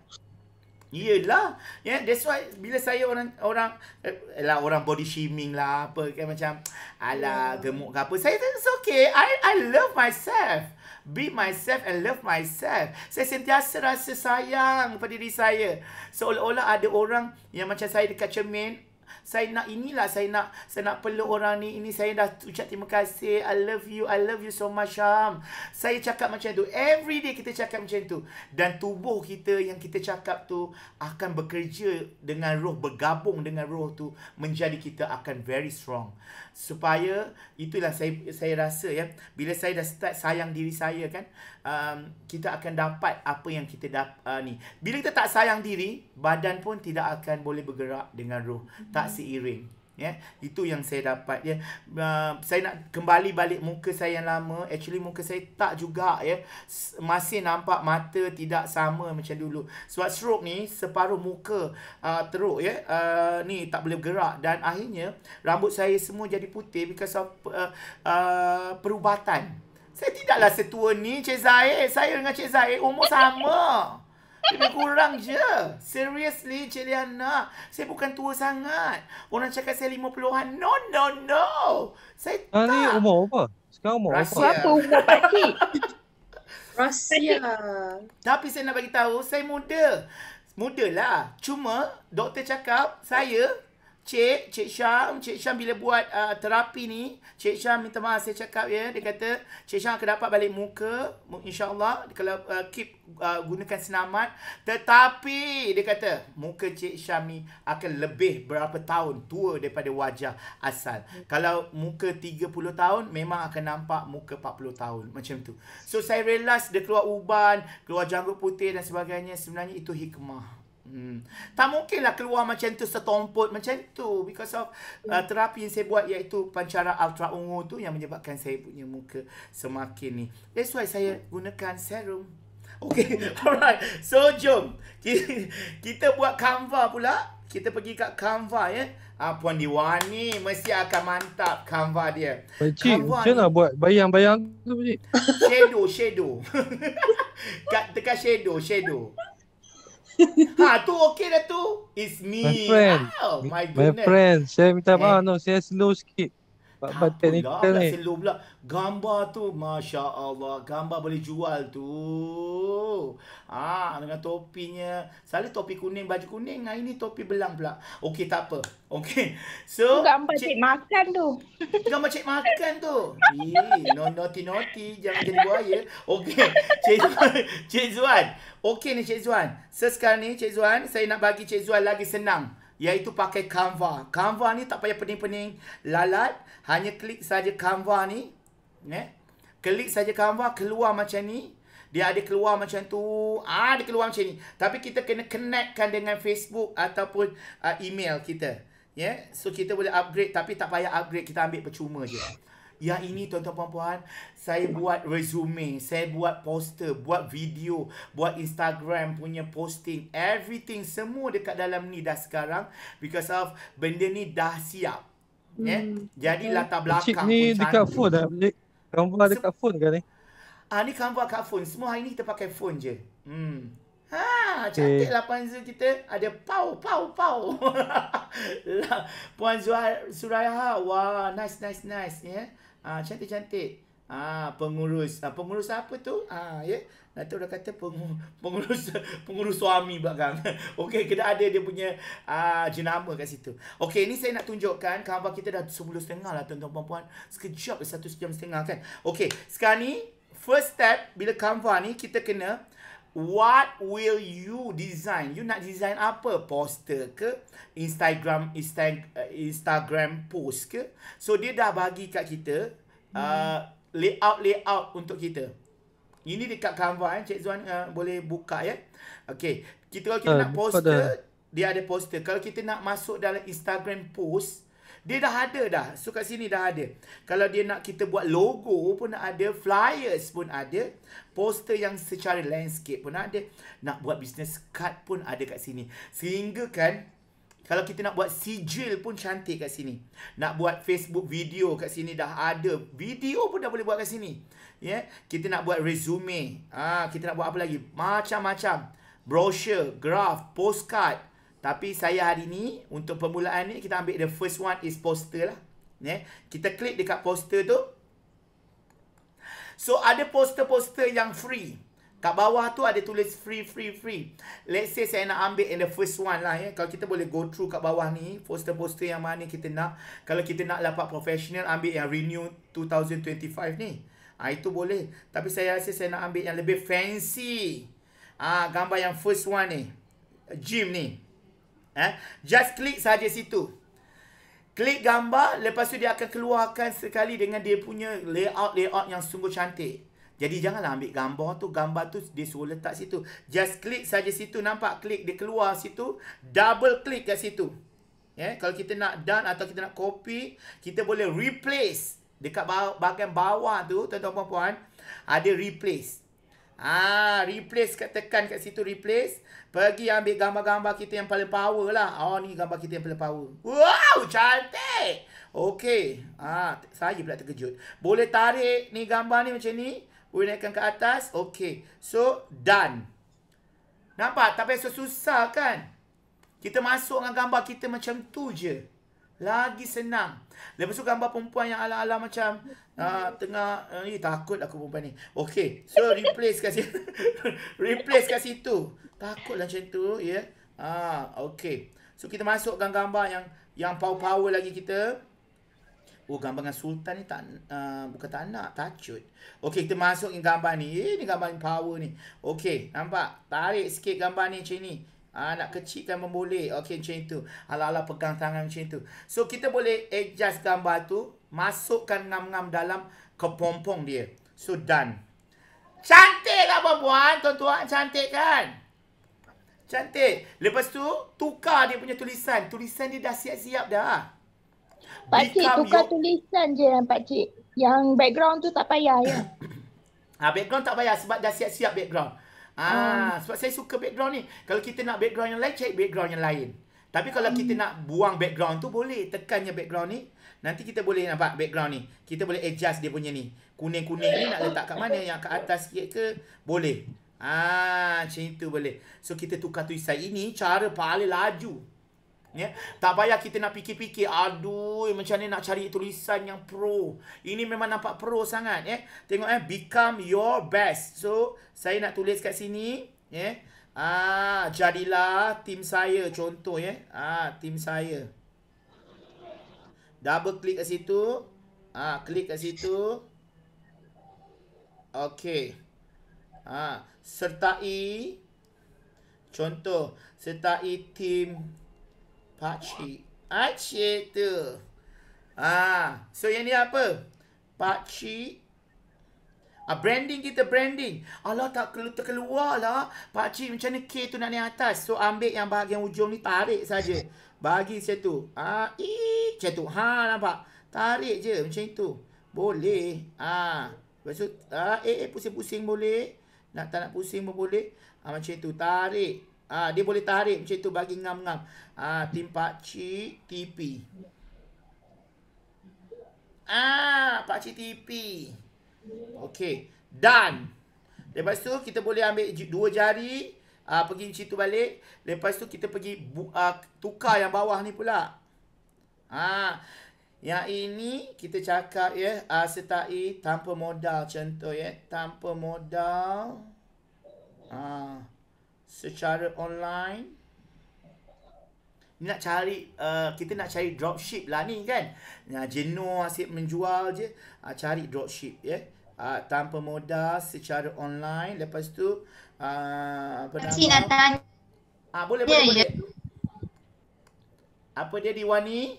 Yelah. Yeah, that's why bila saya orang orang eh, lah, orang body shaming lah apa kan macam ala ya. gemuk ke apa. Saya tak okay. I I love myself be myself and love myself. Saya sentiasa rasa sayang pada diri saya. Seolah-olah ada orang yang macam saya dekat cermin, saya nak inilah saya nak saya nak perlu orang ni ini saya dah ucap terima kasih I love you I love you so much Syam saya cakap macam tu every day kita cakap macam tu dan tubuh kita yang kita cakap tu akan bekerja dengan roh bergabung dengan roh tu menjadi kita akan very strong supaya itulah saya saya rasa ya bila saya dah start sayang diri saya kan um, kita akan dapat apa yang kita dapat uh, ni bila kita tak sayang diri badan pun tidak akan boleh bergerak dengan roh mm-hmm. tak hmm. seiring ya yeah? itu yang saya dapat ya yeah? uh, saya nak kembali balik muka saya yang lama actually muka saya tak juga ya yeah? masih nampak mata tidak sama macam dulu sebab stroke ni separuh muka uh, teruk ya yeah? uh, ni tak boleh gerak dan akhirnya rambut saya semua jadi putih because of uh, uh, perubatan saya tidaklah setua ni Cik Zahid. Saya dengan Cik Zahid umur sama. Lebih kurang je. Seriously, Cik Liana. Saya bukan tua sangat. Orang cakap saya lima puluhan. No, no, no. Saya ah, tak. ni umur apa? Sekarang umur apa? Rahsia. Apa umur pakcik? [LAUGHS] Rahsia. Tapi saya nak bagi tahu, saya muda. lah. Cuma doktor cakap saya Cik, Cik Syam, Cik Syam bila buat uh, terapi ni, Cik Syam minta maaf saya cakap ya, dia kata Cik Syam akan dapat balik muka, insyaAllah, kalau uh, keep uh, gunakan senamat. Tetapi, dia kata, muka Cik Syam ni akan lebih berapa tahun tua daripada wajah asal. Hmm. Kalau muka 30 tahun, memang akan nampak muka 40 tahun, macam tu. So, saya realize dia keluar uban, keluar janggut putih dan sebagainya, sebenarnya itu hikmah. Hmm. Tak mungkinlah keluar macam tu setompot macam tu because of uh, terapi yang saya buat iaitu pancaran ultra ungu tu yang menyebabkan saya punya muka semakin ni. That's why saya gunakan serum. Okay, [LAUGHS] alright. So, jom. Kita buat Canva pula. Kita pergi kat Canva, ya. Ah, Puan Diwani mesti akan mantap Canva dia. Pakcik, macam nak buat bayang-bayang tu, Pakcik? Shadow, shadow. [LAUGHS] kat, dekat shadow, shadow ha tu okey dah tu. It's me. My friend. Oh, my, my friend. Saya minta eh. maaf. Eh. No, saya slow sikit. Tak Patin ni. Pula pula selo pula. Gambar tu, Masya Allah. Gambar boleh jual tu. Ah, ha, dengan topinya. Selalu topi kuning, baju kuning. Hari ni topi belang pula. Okey, tak apa. Okey. So, tu gambar cik, cik makan tu. Gambar cik makan tu. Eh, no naughty naughty. Jangan jadi buaya. Okey. Cik, cik Zuan. Okey ni Cik Zuan. So, sekarang ni Cik Zuan, saya nak bagi Cik Zuan lagi senang. Iaitu pakai Canva. Canva ni tak payah pening-pening lalat. Hanya klik saja Canva ni. Eh? Klik saja Canva, keluar macam ni. Dia ada keluar macam tu. Ah, dia keluar macam ni. Tapi kita kena connectkan dengan Facebook ataupun uh, email kita. Yeah? So, kita boleh upgrade. Tapi tak payah upgrade. Kita ambil percuma je. Ya ini, tuan-tuan puan-puan, saya buat resume, saya buat poster, buat video, buat Instagram punya posting. Everything, semua dekat dalam ni dah sekarang because of benda ni dah siap. Hmm. Yeah. Jadi latar belakang Cik ni dekat phone lah. Ni gambar dekat phone kan ni? Ah ni gambar kat phone. Semua hari ni kita pakai phone je. Hmm. Ha, cantik lah Puan Zul kita. Ada pau, pau, pau. [LAUGHS] Lah, Puan Zul Suraya. Wah, wow, nice, nice, nice. Yeah. Ah, cantik, cantik. Ah, pengurus. Ah, pengurus apa tu? Ah, ya. Yeah. Datuk dah kata pengurus, pengurus, pengurus suami bakang. [LAUGHS] Okey, kena ada dia punya uh, jenama kat situ. Okey, ini saya nak tunjukkan khabar kita dah sepuluh setengah lah tuan-tuan puan-puan. Sekejap, satu jam setengah kan. Okey, sekarang ni first step bila khabar ni kita kena What will you design? You nak design apa? Poster ke? Instagram insta, Instagram post ke? So, dia dah bagi kat kita hmm. uh, layout-layout untuk kita. Ini dekat Canva eh. Cik Zuan uh, boleh buka ya. Okey. Kita kalau kita uh, nak poster, pada... dia ada poster. Kalau kita nak masuk dalam Instagram post, dia dah ada dah. So kat sini dah ada. Kalau dia nak kita buat logo pun ada. Flyers pun ada. Poster yang secara landscape pun ada. Nak buat business card pun ada kat sini. Sehingga kan, kalau kita nak buat sijil pun cantik kat sini. Nak buat Facebook video kat sini dah ada. Video pun dah boleh buat kat sini ya yeah? kita nak buat resume ah kita nak buat apa lagi macam-macam brochure graph postcard tapi saya hari ni untuk permulaan ni kita ambil the first one is poster lah ya yeah? kita klik dekat poster tu so ada poster-poster yang free kat bawah tu ada tulis free free free let's say saya nak ambil in the first one lah ya kalau kita boleh go through kat bawah ni poster-poster yang mana kita nak kalau kita nak dapat professional ambil yang renew 2025 ni Ha, itu boleh. Tapi saya rasa saya nak ambil yang lebih fancy. Ah ha, gambar yang first one ni. Gym ni. Eh, just click saja situ. Klik gambar, lepas tu dia akan keluarkan sekali dengan dia punya layout-layout yang sungguh cantik. Jadi janganlah ambil gambar tu, gambar tu dia suruh letak situ. Just click saja situ, nampak klik dia keluar situ, double click kat situ. Ya, yeah? kalau kita nak done atau kita nak copy, kita boleh replace dekat bawah, bahagian bawah tu tuan-tuan puan-puan ada replace. Ah, replace kat tekan kat situ replace, pergi ambil gambar-gambar kita yang paling power lah. Oh ni gambar kita yang paling power. Wow, cantik. Okey. Ah, saya pula terkejut. Boleh tarik ni gambar ni macam ni, boleh naikkan ke atas. Okey. So done. Nampak? Tapi susah kan? Kita masuk dengan gambar kita macam tu je lagi senang. Lepas tu gambar perempuan yang ala-ala macam uh, tengah uh, takut lah aku perempuan ni. Okay. So replace kat situ. [LAUGHS] replace kat situ. Takutlah macam tu ya. Yeah. Ah, okay. So kita masukkan gambar yang yang power-power lagi kita. Oh gambar dengan sultan ni tak uh, bukan tak nak tacut. Okey kita masukkan gambar ni. Eh ni gambar yang power ni. okay, nampak? Tarik sikit gambar ni macam ni anak ah, kecil kan boleh okey macam tu ala-ala pegang tangan macam tu so kita boleh adjust gambar tu masukkan ngam-ngam dalam kepompong dia so done cantik lah perempuan tuan-tuan cantik kan cantik lepas tu tukar dia punya tulisan tulisan dia dah siap-siap dah Pakcik cik tukar your... tulisan je yang pak yang background tu tak payah ya [COUGHS] ah background tak payah sebab dah siap-siap background Ah, um, sebab saya suka background ni. Kalau kita nak background yang lain, cek background yang lain. Tapi kalau hmm. kita nak buang background tu, boleh. Tekannya background ni. Nanti kita boleh nampak background ni. Kita boleh adjust dia punya ni. Kuning-kuning ni nak letak kat mana? Yang kat atas sikit ke? Boleh. Ah, macam itu boleh. So, kita tukar tulisan ini cara paling laju. Ya? Tak payah kita nak fikir-fikir Aduh macam ni nak cari tulisan yang pro Ini memang nampak pro sangat ya? Tengok eh Become your best So saya nak tulis kat sini ya? ah, Jadilah tim saya contoh ya? ah, Tim saya Double click kat situ ah, Click kat situ Okay ah, Sertai Contoh Sertai tim Pakcik. Pakcik tu. Ah, so yang ni apa? Pakcik. Ah, branding kita branding. Allah tak keluar terkeluar lah. Pakcik macam ni K tu nak ni atas. So ambil yang bahagian ujung ni tarik saja. Bagi macam tu. Ah, ha, i, macam tu. Ha, nampak. Tarik je macam itu. Boleh. Ah. Ha, maksud, ah, eh, eh, pusing-pusing boleh. Nak tak nak pusing pun boleh. Ah, macam itu Tarik. Ha, dia boleh tarik macam tu bagi ngam-ngam. Ha, tim pakcik TP. Ah, pakcik TP. Ah, Okey. Dan. Lepas tu kita boleh ambil dua jari. Uh, pergi macam tu balik. Lepas tu kita pergi uh, tukar yang bawah ni pula. Ah, yang ini kita cakap ya. Yeah, uh, setai tanpa modal contoh ya. Tanpa modal. Ah secara online. Nak cari, uh, kita nak cari dropship lah ni kan. Nah, Geno asyik menjual je. Uh, cari dropship ya. Yeah? Uh, tanpa modal secara online. Lepas tu, uh, apa nak tanya. Ah, boleh, ya, boleh, ya. boleh. Apa dia Diwani?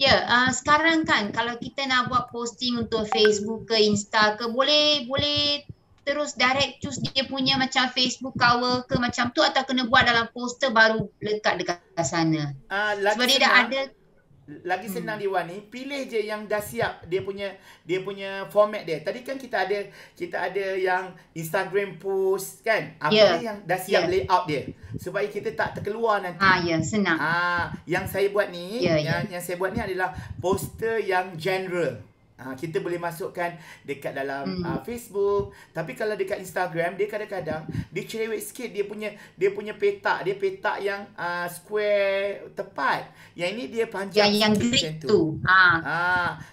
Ya, uh, sekarang kan kalau kita nak buat posting untuk Facebook ke Insta ke, boleh boleh terus direct choose dia punya macam Facebook cover ke macam tu atau kena buat dalam poster baru lekat dekat sana. uh, lagi Sebab senang, dia dah ada lagi hmm. senang hmm. ni pilih je yang dah siap dia punya dia punya format dia. Tadi kan kita ada kita ada yang Instagram post kan? Apa yeah. yang dah siap yeah. layout dia supaya kita tak terkeluar nanti. Ah ya, yeah, senang. Ah yang saya buat ni yeah, ya. yang yeah. yang saya buat ni adalah poster yang general. Ha, kita boleh masukkan dekat dalam hmm. uh, Facebook tapi kalau dekat Instagram dia kadang-kadang dia cerewet sikit dia punya dia punya petak dia petak yang uh, square tepat yang ini dia panjang yang yang grid tu ha. ha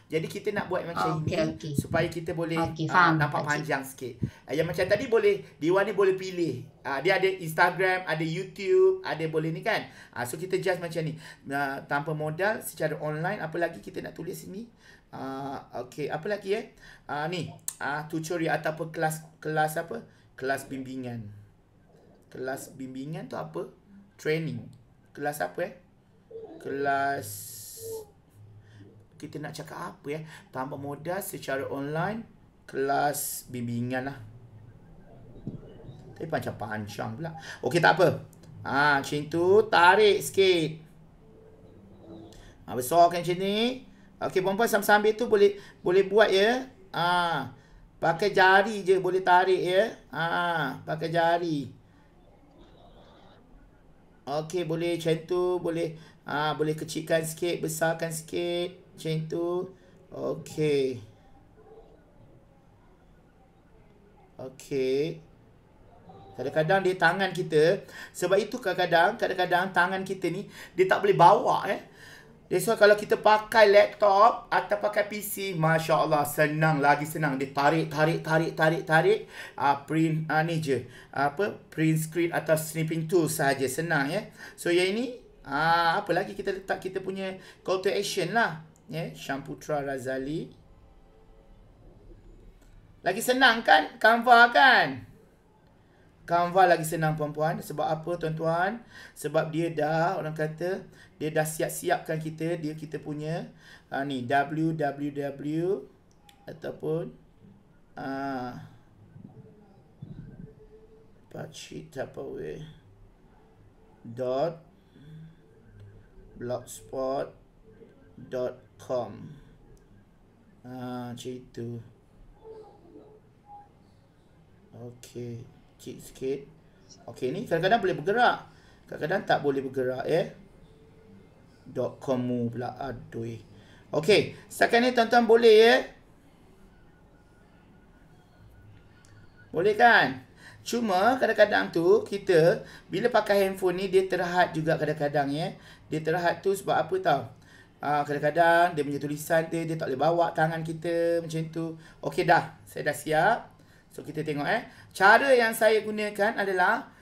jadi kita nak buat macam oh, okay, ini okay. supaya kita boleh okay, uh, nampak Haji. panjang sikit uh, yang macam tadi boleh Dewan ni boleh pilih uh, dia ada Instagram ada YouTube ada boleh ni kan uh, so kita just macam ni uh, tanpa modal secara online apa lagi kita nak tulis ni Ah, okay, apa lagi eh? Uh, ni, uh, ah, tutori ataupun kelas kelas apa? Kelas bimbingan. Kelas bimbingan tu apa? Training. Kelas apa eh? Kelas kita nak cakap apa eh? Tanpa modal secara online kelas bimbingan lah. Tapi macam panjang pula. Okay, tak apa. Ha, macam tu tarik sikit. Ha, besarkan macam ni. Okey, perempuan sambil-sambil tu boleh boleh buat ya. Ah. Pakai jari je boleh tarik ya. Ah, pakai jari. Okey, boleh macam tu, boleh ah boleh kecilkan sikit, besarkan sikit macam tu. Okey. Okey. Kadang-kadang dia tangan kita, sebab itu kadang-kadang kadang-kadang tangan kita ni dia tak boleh bawa eh. Jadi why kalau kita pakai laptop atau pakai PC, Masya Allah, senang lagi senang. Dia tarik, tarik, tarik, tarik, tarik. Uh, print uh, ni je. Uh, apa? Print screen atau snipping tool saja Senang ya. Yeah? So yang ini, uh, apa lagi kita letak kita punya call to action lah. Ya, yeah? Shamputra Razali. Lagi senang kan? Canva kan? Canva lagi senang perempuan. Sebab apa tuan-tuan? Sebab dia dah orang kata dia dah siap-siapkan kita dia kita punya uh, ni www ataupun a ha, uh, pachitapawe dot blogspot dot com uh, macam itu ok cheat sikit ok ni kadang-kadang boleh bergerak kadang-kadang tak boleh bergerak ya eh? www.facebook.com pula adui. Okey, setakat ni tuan-tuan boleh ya? Boleh kan? Cuma kadang-kadang tu kita bila pakai handphone ni dia terhad juga kadang-kadang ya. Dia terhad tu sebab apa tau? Ah, kadang-kadang dia punya tulisan dia dia tak boleh bawa tangan kita macam tu. Okey dah, saya dah siap. So kita tengok eh. Cara yang saya gunakan adalah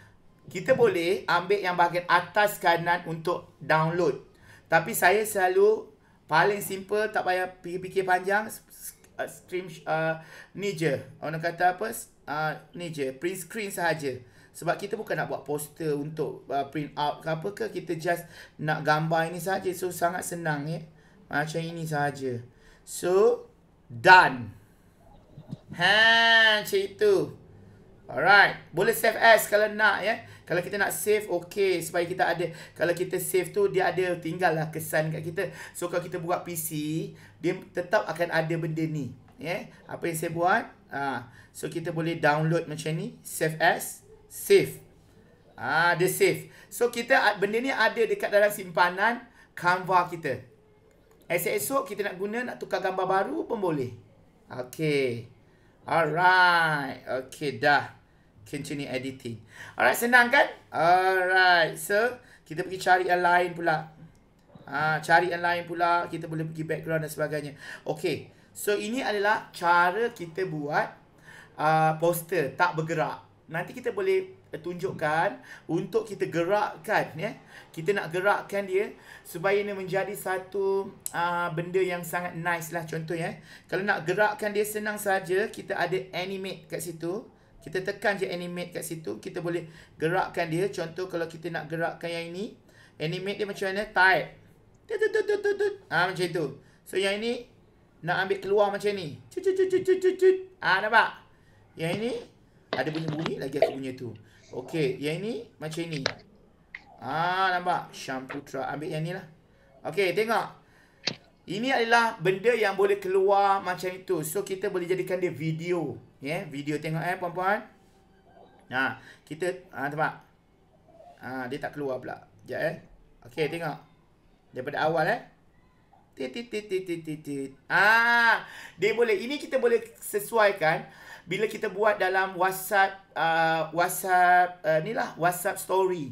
kita boleh ambil yang bahagian atas kanan untuk download. Tapi saya selalu paling simple tak payah fikir-fikir panjang uh, stream uh, ni je. Orang kata apa? Uh, ni je. Print screen saja. Sebab kita bukan nak buat poster untuk uh, print out ke apa ke. Kita just nak gambar ini saja. So, sangat senang ya. Eh? Macam ini saja. So, done. Haa, macam itu. Alright. Boleh save as kalau nak ya. Yeah? Kalau kita nak save, okay. Supaya kita ada, kalau kita save tu, dia ada tinggallah kesan kat kita. So, kalau kita buat PC, dia tetap akan ada benda ni. Yeah? Apa yang saya buat? Uh, so, kita boleh download macam ni. Save as. Save. Ah, Dia save. So, kita benda ni ada dekat dalam simpanan Canva kita. Esok-esok kita nak guna, nak tukar gambar baru pun boleh. Okay. Alright. Okay, dah continue editing. Alright, senang kan? Alright, so kita pergi cari yang lain pula. Ah, cari yang lain pula, kita boleh pergi background dan sebagainya. Okay, so ini adalah cara kita buat uh, poster tak bergerak. Nanti kita boleh tunjukkan untuk kita gerakkan ya. Kita nak gerakkan dia supaya dia menjadi satu uh, benda yang sangat nice lah contohnya. Kalau nak gerakkan dia senang saja, kita ada animate kat situ. Kita tekan je animate kat situ. Kita boleh gerakkan dia. Contoh kalau kita nak gerakkan yang ini. Animate dia macam mana? Type. Tut tut ah, macam tu. So yang ini nak ambil keluar macam ni. Cut cut cut ah, nampak? Yang ini ada bunyi-bunyi lagi aku bunyi tu. Okey. Yang ini macam ni. Ha, nampak? Shamputra. Ambil yang ni lah. Okey. Tengok. Ini adalah benda yang boleh keluar macam itu. So, kita boleh jadikan dia Video yeah, video tengok eh puan-puan. Ha, kita ha tempat. Ha, dia tak keluar pula. Jap eh. Okey, tengok. Daripada awal eh. Tit tit tit tit tit tit. Ah, dia boleh ini kita boleh sesuaikan bila kita buat dalam WhatsApp uh, WhatsApp uh, ni lah WhatsApp story.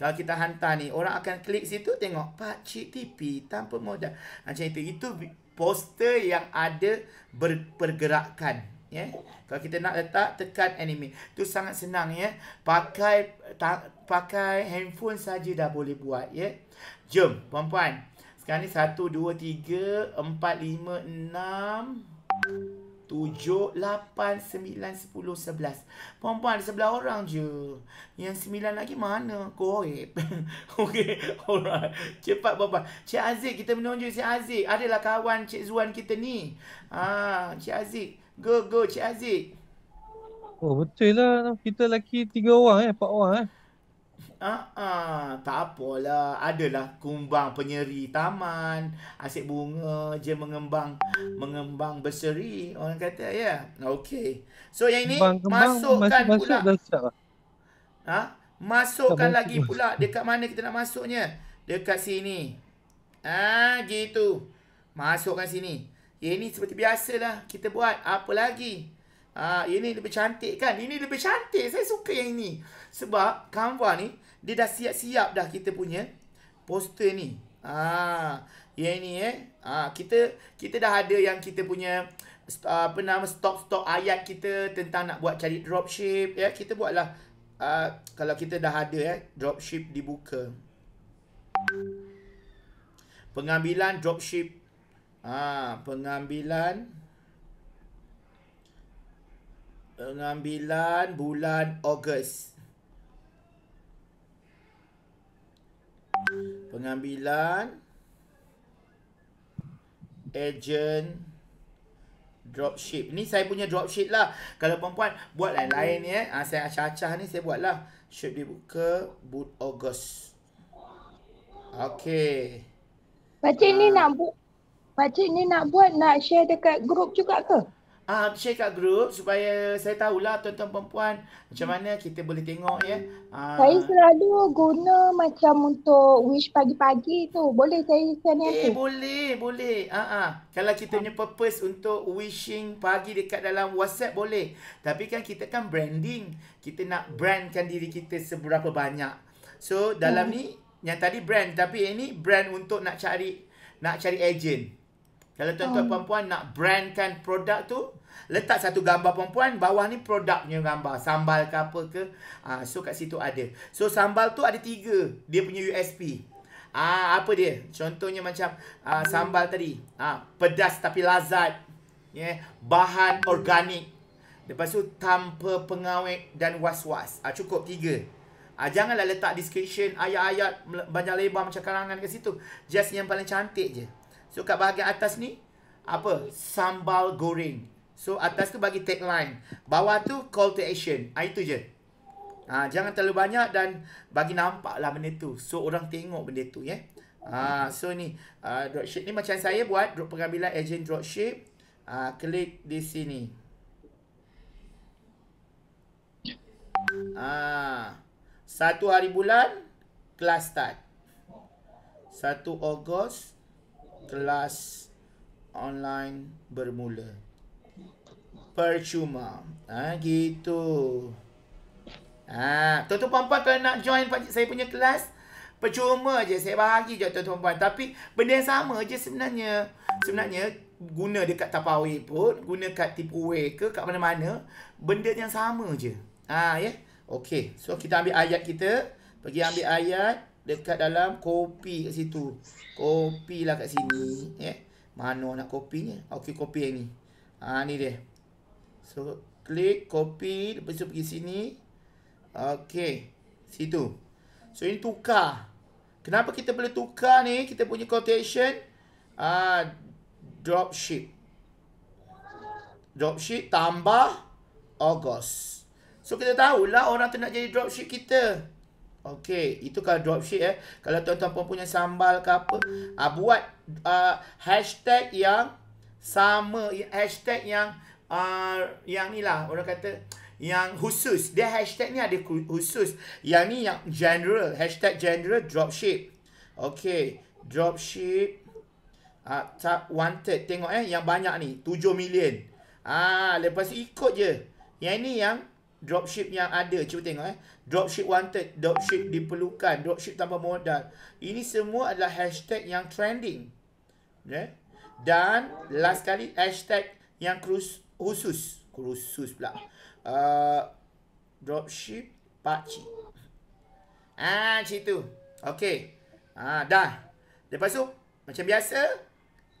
Kalau kita hantar ni, orang akan klik situ tengok Pak Cik TV tanpa modal. Macam itu. Itu poster yang ada berpergerakan ya. Kalau kita nak letak tekan enemy. Tu sangat senang ya. Pakai ta, pakai handphone saja dah boleh buat ya. Jom puan-puan. Sekarang ni 1 2 3 4 5 6 7 8 9 10 11. Puan-puan ada 11 orang je. Yang 9 lagi mana? Korep. [LAUGHS] Okey. Alright. Cepat puan-puan. Cik Aziz kita menunjuk Cik Aziz. Adalah kawan Cik Zuan kita ni. Ah, Cik Aziz. Go, go, Cik Aziz. Oh, betul lah. Kita lelaki tiga orang eh, empat orang eh. Ah, ah, tak apalah. Adalah kumbang penyeri taman, asyik bunga je mengembang, mengembang berseri. Orang kata, ya. Yeah. Okey. So yang ini lah. ha? masukkan masuk, pula. Masuk ah, ha? masukkan tak lagi masuk. pula dekat mana kita nak masuknya? Dekat sini. Ah, ha, gitu. Masukkan sini. Yang ini seperti lah kita buat. Apa lagi? Ha, ini lebih cantik kan? Ini lebih cantik. Saya suka yang ini. Sebab Canva ni, dia dah siap-siap dah kita punya poster ni. Ha, yang ini eh. Ha, kita kita dah ada yang kita punya apa nama stop-stop ayat kita tentang nak buat cari dropship. Ya, kita buat lah Uh, ha, kalau kita dah ada eh, dropship dibuka. Pengambilan dropship Ah, pengambilan pengambilan bulan Ogos. Pengambilan agent dropship. Ni saya punya dropship lah. Kalau perempuan buat lain-lain ni eh. Ah, saya acah-acah ni saya buat lah Should dibuka bulan August okay Macam ah. ni ha. nak buka Pakcik ni nak buat nak share dekat grup juga ke? Ah, uh, share kat grup supaya saya tahulah tuan-tuan perempuan macam hmm. mana kita boleh tengok ya. Uh, saya selalu guna macam untuk wish pagi-pagi tu. Boleh saya share ni? Eh, tu? boleh, boleh. Ah, uh-huh. Kalau kita punya purpose untuk wishing pagi dekat dalam WhatsApp boleh. Tapi kan kita kan branding. Kita nak brandkan diri kita seberapa banyak. So, dalam hmm. ni yang tadi brand tapi ini brand untuk nak cari nak cari agent. Kalau tuan-tuan oh. perempuan nak brandkan produk tu, letak satu gambar perempuan, bawah ni produknya gambar. Sambal ke apa ke. Ah, so kat situ ada. So sambal tu ada tiga. Dia punya USP. Ah, apa dia? Contohnya macam ah, sambal tadi. Ah, pedas tapi lazat. Yeah. Bahan organik. Lepas tu tanpa pengawet dan was-was. Ah, cukup tiga. Ah, janganlah letak description ayat-ayat banyak lebar macam kalangan kat situ. Just yang paling cantik je. So kat bahagian atas ni apa? Sambal goreng. So atas tu bagi tagline, bawah tu call to action. Ah itu je. Ha, jangan terlalu banyak dan bagi nampaklah benda tu. So orang tengok benda tu ya. Yeah? Ha, so ni uh, dropship ni macam saya buat drop pengambilan agent dropship. Uh, klik di sini. Ah, satu hari bulan kelas start. 1 Ogos kelas online bermula. Percuma. Ha, gitu. Ha, tuan-tuan puan-puan kalau nak join saya punya kelas, percuma je. Saya bagi je tuan-tuan puan. Tapi benda yang sama je sebenarnya. Sebenarnya guna dekat tapawi pun, guna kat tipu way ke, kat mana-mana. Benda yang sama je. Ha, ya? Yeah? Okey. So kita ambil ayat kita. Pergi ambil ayat dekat dalam kopi kat situ. Kopi lah kat sini. Eh, ya. mana nak kopinya? Ah, okey, kopi yang ni. Ha, ni dia. So, klik kopi. Lepas tu pergi sini. Okey. Situ. So, ini tukar. Kenapa kita boleh tukar ni? Kita punya quotation. Ah, uh, dropship. Dropship tambah August. So, kita tahulah orang tu nak jadi dropship kita. Okey, itu kalau dropship eh. Kalau tuan-tuan pun punya sambal ke apa, uh, buat uh, hashtag yang sama hashtag yang uh, yang ni lah orang kata yang khusus. Dia hashtag ni ada khusus. Yang ni yang general, hashtag general dropship. Okey, dropship ah uh, tak wanted. Tengok eh yang banyak ni, 7 million. Ah, lepas ikut je. Yang ni yang dropship yang ada. Cuba tengok eh dropship wanted, dropship diperlukan, dropship tanpa modal. Ini semua adalah hashtag yang trending. Yeah? Dan last kali hashtag yang krus, khusus. Khusus pula. Uh, dropship pakcik. Ah, macam tu. Okay. Ah, dah. Lepas tu, macam biasa,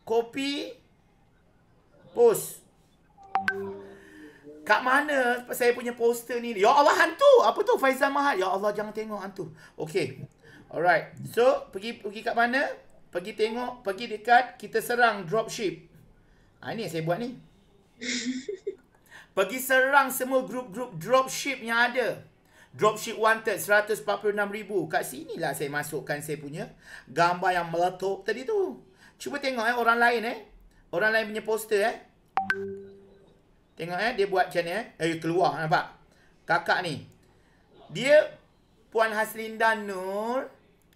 copy, post. Kat mana saya punya poster ni? Ya Allah hantu. Apa tu Faizal Mahat? Ya Allah jangan tengok hantu. Okay. Alright. So pergi pergi kat mana? Pergi tengok, pergi dekat kita serang dropship. Ha ni saya buat ni. [LAUGHS] Pergi serang semua grup-grup dropship yang ada. Dropship wanted 146,000. Kat sini lah saya masukkan saya punya gambar yang meletup tadi tu. Cuba tengok eh orang lain eh. Orang lain punya poster eh. Tengok eh dia buat macam ni eh. Eh keluar nampak. Kakak ni. Dia Puan Haslinda Nur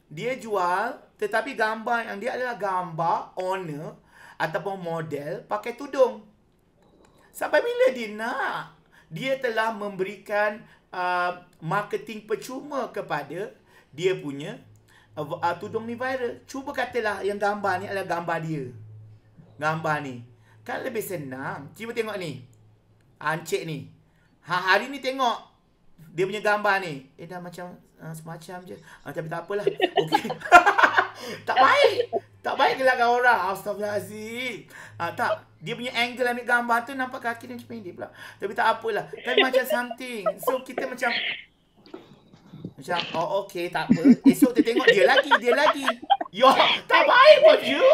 dia jual tetapi gambar yang dia adalah gambar owner ataupun model pakai tudung. Sampai bila dia nak? Dia telah memberikan uh, marketing percuma kepada dia punya uh, uh tudung ni viral. Cuba katalah yang gambar ni adalah gambar dia. Gambar ni. Kan lebih senang. Cuba tengok ni. Ancik ni. Ha, hari ni tengok dia punya gambar ni. Eh dah macam uh, semacam je. Uh, tapi tak apalah. [LAUGHS] okay [LAUGHS] tak baik. Tak baik lah gelakkan orang. Astagfirullahaladzim. Ha, ah, tak. Dia punya angle ambil gambar tu nampak kaki dia macam pendek pula. Tapi tak apalah. Tapi macam something. So kita macam. Macam oh okay tak apa. Esok kita tengok dia lagi. Dia lagi. Yo, tak baik baju.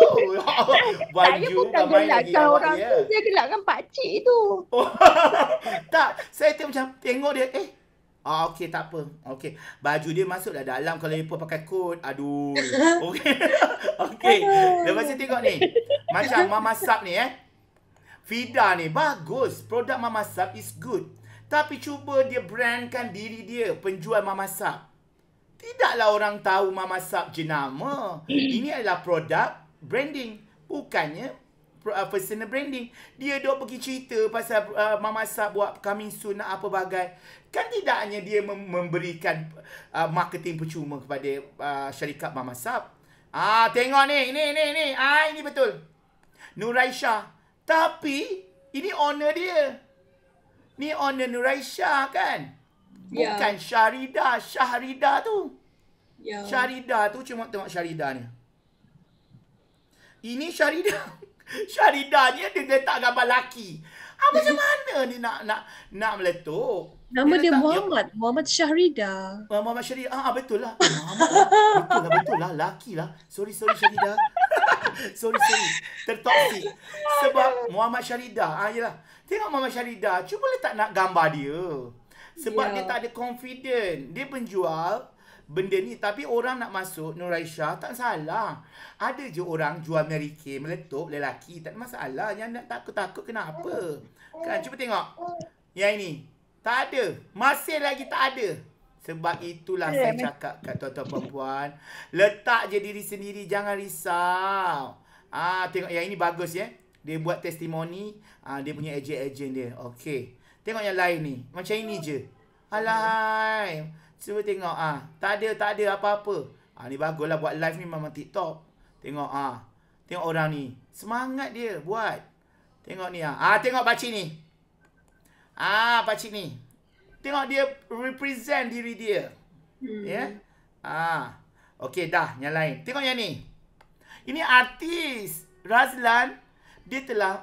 [LAUGHS] baju saya pun tak gelakkan orang ya. Dia Saya gelakkan pakcik tu. Oh, [LAUGHS] tak, saya tengok macam tengok dia. Eh, ah, okay tak apa. Okay, Baju dia masuk dah dalam kalau dia Ipoh pakai kot. Aduh. Okay, [LAUGHS] okay. Lepas tu tengok ni. Macam Mama Sub ni eh. Fida ni bagus. Produk Mama Sub is good. Tapi cuba dia brandkan diri dia penjual Mama Sub. Tidaklah orang tahu Mama Sub jenama. [CLEARS THROAT] Ini adalah produk branding. Bukannya uh, personal branding. Dia dok pergi cerita pasal uh, Mama Sub buat coming soon nak apa bagai. Kan tidaknya dia memberikan uh, marketing percuma kepada syarikat Mama Sub. Ah, tengok ni. Ini, ini, ini. Ah, ini betul. Nuraisha. Tapi, ini owner dia. Ni owner Nuraisha kan? Bukan yeah. Syarida, Syahrida tu. Yeah. Syarida tu cuma tengok Syarida ni. Ini Syarida. [LAUGHS] Syarida ni dia letak gambar laki. Ha, macam [LAUGHS] mana ni nak nak nak meletup? Nama dia, dia Muhammad. Dia. Muhammad Syahrida. Muhammad Syahrida. Ha, ah, ah, lah. [LAUGHS] betul lah. Betul lah. Betul lah. Lelaki lah. Sorry, sorry Syahrida. sorry, sorry. Tertoksik. Sebab Muhammad Syahrida. Ha, yelah. Tengok Muhammad Syahrida. Cuba letak nak gambar dia. Sebab yeah. dia tak ada confidence, Dia penjual benda ni tapi orang nak masuk Nur Aisyah tak salah. Ada je orang jual Mary Kay meletup lelaki tak ada masalah. Yang nak takut-takut kenapa? Kan cuba tengok. Yang ini. Tak ada. Masih lagi tak ada. Sebab itulah yeah, saya cakap kat tuan-tuan perempuan. Letak je diri sendiri. Jangan risau. Ah, tengok yang ini bagus ya. Dia buat testimoni. Ah, dia punya ejen-ejen dia. Okey. Tengok yang lain ni. Macam ini je. Alahai. Cuba tengok ah. Ha. Tak ada tak ada apa-apa. Ah ha, ni baguslah buat live ni memang TikTok. Tengok ah. Ha. Tengok orang ni. Semangat dia buat. Tengok ni ah. Ha. Ah ha, tengok pak ni. Ah ha, pak ni. Tengok dia represent diri dia. Hmm. Ya. Yeah? Ha. Ah. Okey dah yang lain. Tengok yang ni. Ini artis Razlan dia telah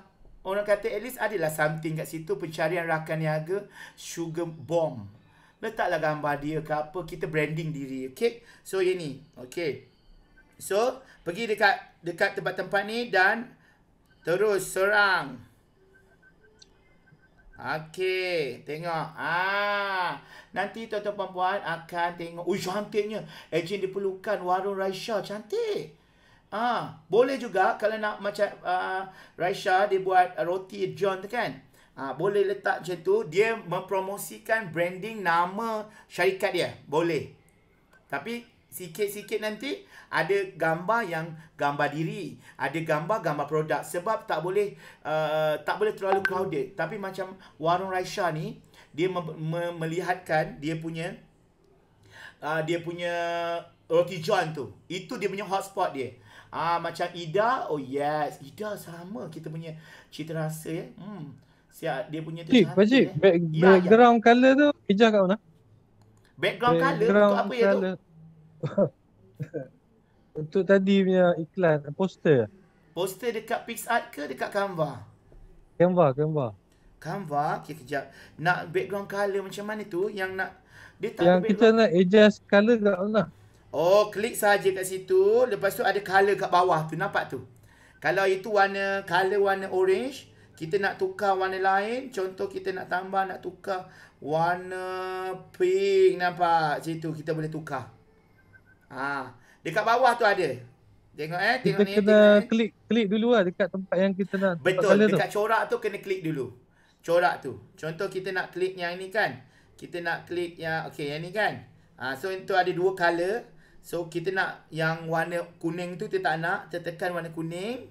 Orang kata at least adalah something kat situ pencarian rakan niaga sugar bomb. Letaklah gambar dia ke apa kita branding diri. Okay. So ini. ni. Okay. So pergi dekat dekat tempat-tempat ni dan terus serang. Okay. Tengok. Ah, Nanti tuan-tuan puan-puan akan tengok. Ui cantiknya. Ejen diperlukan warung Raisya. Cantik. Ah, boleh juga kalau nak macam uh, Raisha dia buat roti John tu kan. Ah, boleh letak macam tu. Dia mempromosikan branding nama syarikat dia. Boleh. Tapi sikit-sikit nanti ada gambar yang gambar diri. Ada gambar-gambar produk. Sebab tak boleh uh, tak boleh terlalu crowded. Tapi macam warung Raisha ni, dia mem- mem- melihatkan dia punya uh, dia punya roti john tu. Itu dia punya hotspot dia. Ah macam Ida, oh yes, Ida sama kita punya cerita rasa ya. Hmm. Siap dia punya tu. Cik, pak cik, background ya. color tu hijau kat mana? Background, background color untuk apa color. ya tu? [LAUGHS] untuk tadi punya iklan poster. Poster dekat PixArt ke dekat Canva? Canva, Canva. Canva, okay, kejap. Nak background color macam mana tu? Yang nak dia tak Yang kita nak adjust color kat mana? Oh, klik saja kat situ. Lepas tu ada color kat bawah tu. Nampak tu? Kalau itu warna, color warna orange. Kita nak tukar warna lain. Contoh kita nak tambah, nak tukar warna pink. Nampak? Situ kita boleh tukar. Ha. Dekat bawah tu ada. Tengok eh. Tengok kita ni, kena klik-klik eh. dulu lah dekat tempat yang kita nak. Betul. Dekat tu. corak tu kena klik dulu. Corak tu. Contoh kita nak klik yang ni kan. Kita nak klik yang, okay yang ni kan. Ha, so itu ada dua color. So kita nak yang warna kuning tu kita tak nak Kita tekan warna kuning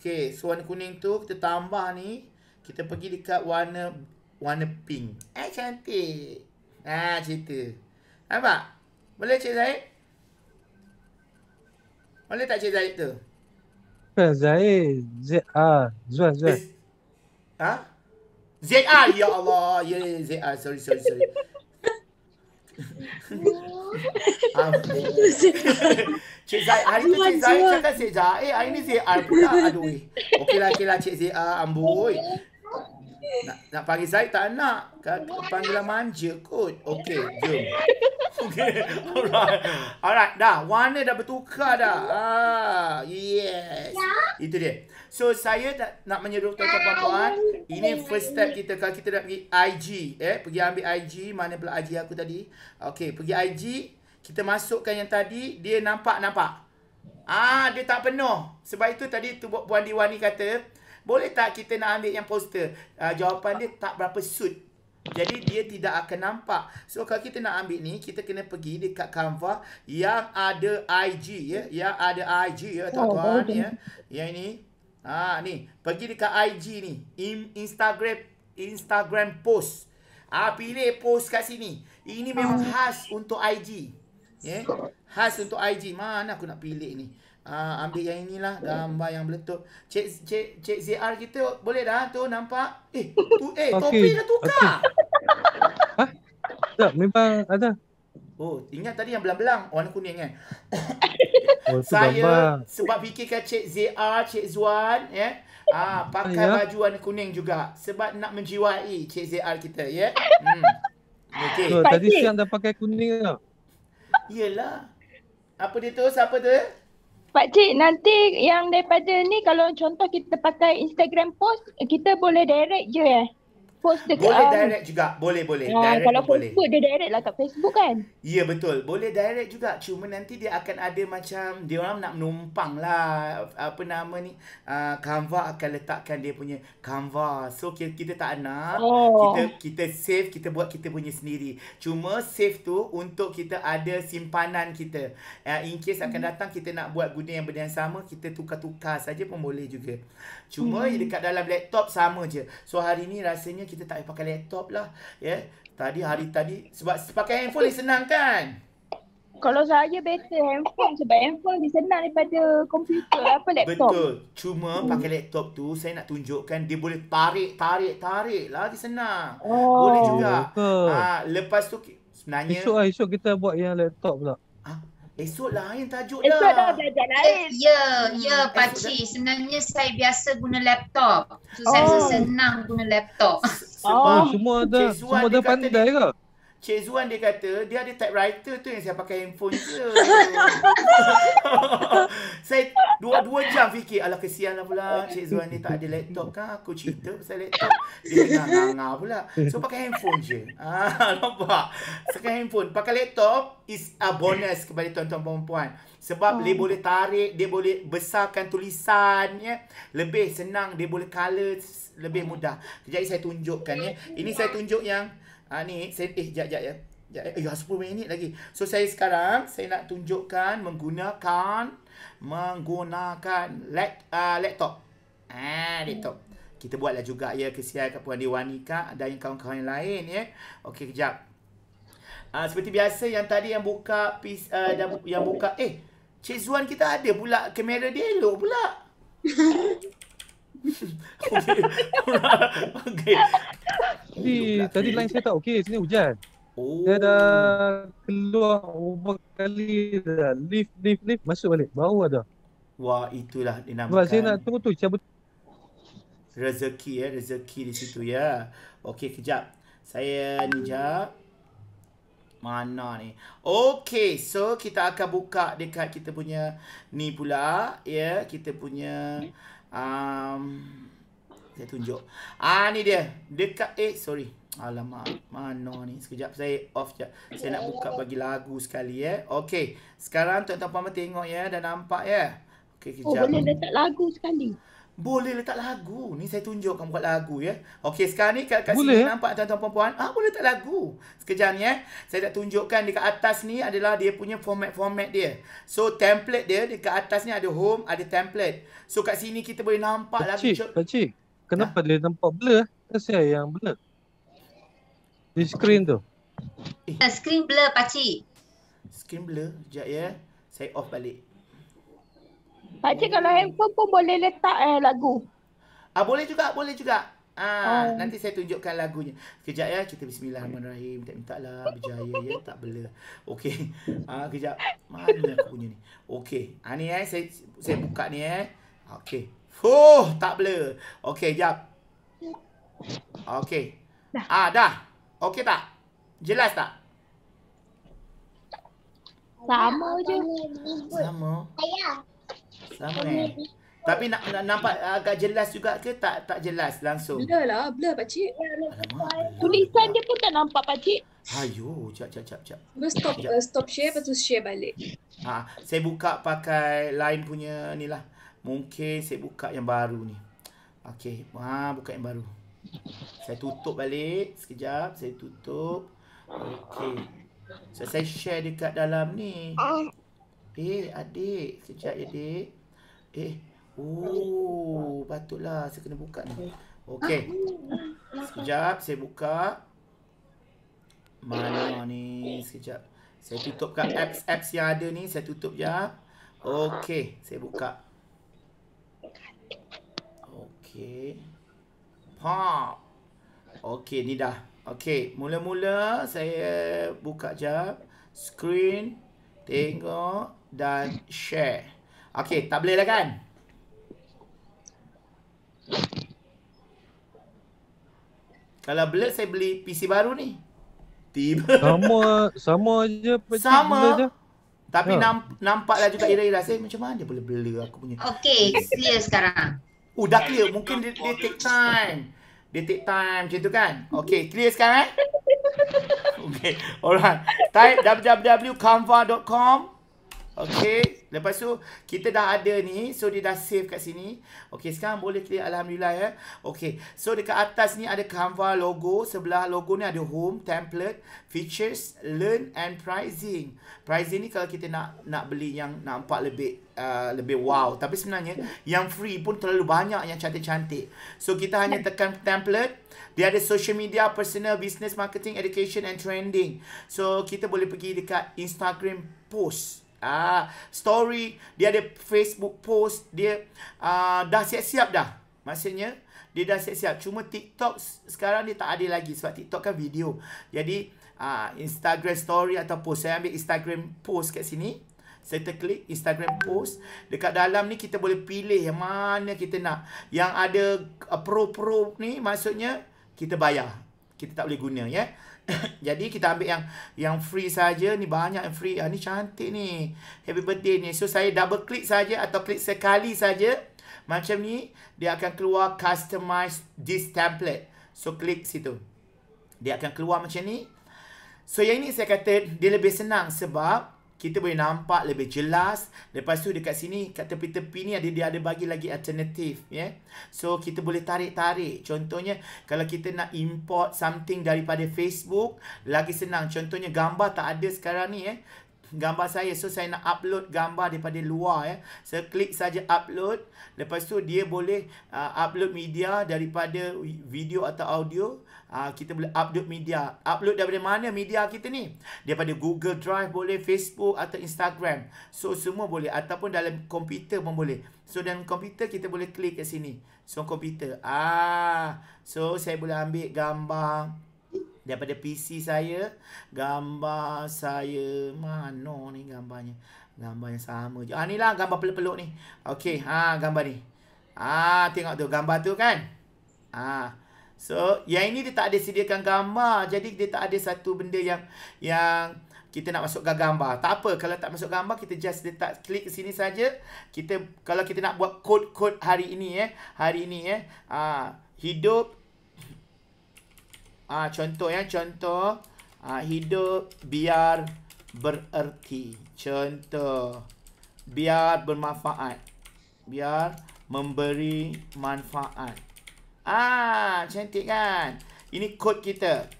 Okay so warna kuning tu kita tambah ni Kita pergi dekat warna warna pink Eh cantik Haa ah, cerita Nampak? Boleh Cik Zahid? Boleh tak Cik Zahid tu? Eh, Zahid z A, ah, Zuan Zuan eh, Ha? z A ya Allah Ya yeah, z A sorry sorry sorry [LAUGHS] Cik Zai, hari tu Cik Zai cakap Cik Zai, eh hari ni Cik Zai pula, aduh. Eh. Okeylah, okeylah Cik Zai, ah, amboi. Nak, nak panggil saya tak nak. Kau panggil manja kot. Okey, jom. [LAUGHS] Okey. Alright. Alright, dah. Warna dah bertukar dah. Ah, yes. Ya. Itu dia. So saya tak nak menyeru tuan-tuan puan-puan. Ini first step kita kalau kita nak pergi IG, eh, pergi ambil IG mana pula IG aku tadi? Okey, pergi IG, kita masukkan yang tadi, dia nampak nampak. Ah, dia tak penuh. Sebab itu tadi tu Puan Diwani kata, boleh tak kita nak ambil yang poster? Uh, jawapan dia tak berapa suit. Jadi dia tidak akan nampak. So kalau kita nak ambil ni, kita kena pergi dekat Canva yang ada IG ya, yang ada IG ya oh, tuan-tuan ya. Yang ini. Ha ni, pergi dekat IG ni, Instagram Instagram post. Ah pilih post kat sini. Ini memang ah. khas untuk IG. Ya. Yeah? Khas untuk IG. Mana aku nak pilih ni? uh, ambil yang inilah gambar yang meletup. Cik Cik Cik ZR kita boleh dah tu nampak. Eh, tu eh topi dah tukar. Okay. Tak, memang ada. Oh, ingat tadi yang belang-belang warna kuning kan? [COUGHS] Oh, saya gambar. sebab fikirkan Cik ZR, Cik Zuan, ya. Yeah? Ah, pakai ya. baju warna kuning juga sebab nak menjiwai Cik ZR kita, ya. Yeah? Hmm. Okay. So, tadi siang dah pakai kuning ke? Yelah. Apa dia tu? Siapa tu? Pak Cik, nanti yang daripada ni kalau contoh kita pakai Instagram post, kita boleh direct je eh? post dekat Boleh um, direct juga. Boleh, boleh. Uh, direct kalau boleh. Facebook, dia direct lah kat Facebook kan? Ya, yeah, betul. Boleh direct juga. Cuma nanti dia akan ada macam, dia orang nak menumpang lah. Apa nama ni? Uh, Canva akan letakkan dia punya Canva. So, kita, kita tak nak. Oh. Kita, kita save, kita buat kita punya sendiri. Cuma save tu untuk kita ada simpanan kita. Uh, in case akan hmm. datang, kita nak buat guna yang benda yang sama, kita tukar-tukar saja pun boleh juga. Cuma hmm. dekat dalam laptop sama je. So, hari ni rasanya kita kita tak payah pakai laptop lah. Ya. Yeah? Tadi hari tadi sebab pakai handphone ni senang kan? Kalau saya better handphone sebab handphone lebih senang daripada komputer apa laptop. Betul. Cuma hmm. pakai laptop tu saya nak tunjukkan dia boleh tarik tarik tarik lah dia senang. Oh. Boleh juga. Betul. Ha, lepas tu sebenarnya. Esok lah esok kita buat yang laptop pula. Ha? Esok lain tajuk dah. Esok dah belajar lain. Eh. Ya, hmm, ya pakcik. Sebenarnya saya biasa guna laptop. So oh. saya senang guna laptop. Oh, semua dah, semua dah pandai ke? Cik Zuan dia kata dia ada typewriter tu yang saya pakai handphone je. [LAUGHS] saya dua-dua jam fikir ala kesian lah pula Cik Zuan ni tak ada laptop kan aku cerita pasal laptop. Dia ngangar-ngangar pula. So pakai handphone je. [LAUGHS] Ah, nampak? Pakai handphone. Pakai laptop is a bonus kepada tuan-tuan perempuan. Sebab oh. dia hmm. boleh tarik, dia boleh besarkan tulisan. Ya? Lebih senang, dia boleh color lebih mudah. Jadi saya tunjukkan. Ya. Ini saya tunjuk yang Ha, ni, saya, eh, jap, jap, ya. jap. Ya, ya, 10 minit lagi. So saya sekarang saya nak tunjukkan menggunakan menggunakan let uh, laptop. Ah, laptop. Kita buatlah juga ya kesian kat puan Dewanika dan yang kawan-kawan lain ya. Okey kejap. Uh, seperti biasa yang tadi yang buka pis, uh, dan yang buka eh Cik Zuan kita ada pula kamera dia elok pula. [LAUGHS] okay. okay. Jadi, tadi line saya tak okey, sini hujan. Oh. Dia dah keluar beberapa kali dah. Lift, lift, lift. Masuk balik. bau ada. Lah Wah, itulah dinamakan. Sebab saya nak tunggu tu. Cabut. Rezeki ya. Eh. Rezeki di situ ya. Okey, kejap. Saya ni jap. Mana ni? Okey, so kita akan buka dekat kita punya ni pula. Ya, yeah, kita punya... Okay um, Saya tunjuk Ah ni dia Dekat eh sorry Alamak mana ni Sekejap saya off je. Saya nak buka bagi lagu sekali eh ya. Okay Sekarang tuan-tuan puan tengok ya dan nampak ya Okay oh, kejap Oh boleh letak lagu sekali boleh letak lagu. Ni saya tunjuk kamu buat lagu ya. Okey, sekarang ni kat, kat sini nampak tuan-tuan puan-puan. Ah, boleh letak lagu. Sekejap ni eh. Saya nak tunjukkan dekat atas ni adalah dia punya format-format dia. So, template dia dekat atas ni ada home, ada template. So, kat sini kita boleh nampak lah pakcik, lagu. Pakcik, pakcik. Kenapa ha? dia nampak blur? Kenapa yang blur? Di screen tu. Eh. Screen blur, pakcik. Screen blur. Sekejap ya. Saya off balik. Pak cik kalau hmm. handphone pun boleh letak eh lagu. Ah boleh juga, boleh juga. Ah, ah. nanti saya tunjukkan lagunya. Kejap ya, kita bismillahirrahmanirrahim. Tak minta lah berjaya ya, tak bela. Okey. Ah kejap. Mana aku punya ni? Okey. Ah ni eh saya saya buka ni eh. Okey. Fuh, tak bela. Okey, jap. Okey. Dah. Ah, dah. Okey tak? Jelas tak? Sama je. Sama. Ayah. Sama eh. Tapi nak, nak nampak agak jelas juga ke tak tak jelas langsung? Blur lah, blur pak cik. Ya, Tulisan dia pun tak nampak pak cik. Ayo, cak cak cak cak. stop jap. Uh, stop share lepas share balik. Ha, saya buka pakai lain punya ni lah. Mungkin saya buka yang baru ni. Okey, ha, buka yang baru. Saya tutup balik sekejap, saya tutup. Okey. So, saya share dekat dalam ni. Uh. Eh, adik. Sekejap, oh. adik. Eh. Oh, patutlah. Saya kena buka ni. Eh. Okey. Ah, Sekejap, saya buka. Mana ni? Sekejap. Saya tutupkan apps-apps yang ada ni. Saya tutup je. Ya. Okey, saya buka. Okey. Pop. Okey, ni dah. Okey, mula-mula saya buka je. Screen. Tengok dan share. Okey, tak boleh lah kan? Kalau boleh saya beli PC baru ni. Tiba. Sama sama aja [LAUGHS] Sama. Je. Tapi ya. Ha. namp- nampaklah juga ira-ira saya macam mana dia boleh beli. aku punya. Okey, clear sekarang. Oh, dah clear. Mungkin dia, dia take time. Dia take time macam tu kan? Okey, clear sekarang eh? [LAUGHS] Okey, alright. Type www.canva.com Okay, lepas tu kita dah ada ni, so dia dah save kat sini. Okay, sekarang boleh klik alhamdulillah ya. Okay, So dekat atas ni ada Canva logo, sebelah logo ni ada home, template, features, learn and pricing. Pricing ni kalau kita nak nak beli yang nampak lebih uh, lebih wow, tapi sebenarnya yang free pun terlalu banyak yang cantik-cantik. So kita hanya tekan template. Dia ada social media, personal, business, marketing, education and trending. So kita boleh pergi dekat Instagram post. Ah, story, dia ada Facebook post, dia ah, dah siap-siap dah. Maksudnya, dia dah siap-siap. Cuma TikTok sekarang dia tak ada lagi sebab TikTok kan video. Jadi, ah, Instagram story atau post. Saya ambil Instagram post kat sini. Saya terklik Instagram post. Dekat dalam ni kita boleh pilih yang mana kita nak. Yang ada ah, pro-pro ni maksudnya kita bayar. Kita tak boleh guna ya. [COUGHS] Jadi kita ambil yang yang free saja ni banyak yang free. Ah ni cantik ni. Happy birthday ni. So saya double click saja atau klik sekali saja macam ni dia akan keluar customize this template. So klik situ. Dia akan keluar macam ni. So yang ini saya kata dia lebih senang sebab kita boleh nampak lebih jelas. Lepas tu dekat sini, kat tepi-tepi ni ada, dia ada bagi lagi alternatif. Yeah? So, kita boleh tarik-tarik. Contohnya, kalau kita nak import something daripada Facebook, lagi senang. Contohnya, gambar tak ada sekarang ni. yeah. Gambar saya. So, saya nak upload gambar daripada luar. Eh? So, klik saja upload. Lepas tu, dia boleh uh, upload media daripada video atau audio. Ah, kita boleh upload media. Upload daripada mana media kita ni? Daripada Google Drive boleh, Facebook atau Instagram. So, semua boleh. Ataupun dalam komputer pun boleh. So, dalam komputer kita boleh klik kat sini. So, komputer. Ah, so, saya boleh ambil gambar daripada PC saya. Gambar saya. Mana ni gambarnya? Gambar yang sama je. Ah, ni lah gambar peluk-peluk ni. Okay, ah gambar ni. Ah, tengok tu. Gambar tu kan? Ah, So, yang ini dia tak ada sediakan gambar. Jadi, dia tak ada satu benda yang yang kita nak masukkan gambar. Tak apa, kalau tak masuk gambar, kita just dia tak klik sini saja. Kita Kalau kita nak buat kod-kod hari ini, eh. Hari ini, eh. Aa, ah, hidup. Aa, ah, contoh, ya. Contoh. Aa, ah, hidup biar bererti. Contoh. Biar bermanfaat. Biar memberi manfaat. Ah, cantik kan? Ini kod kita.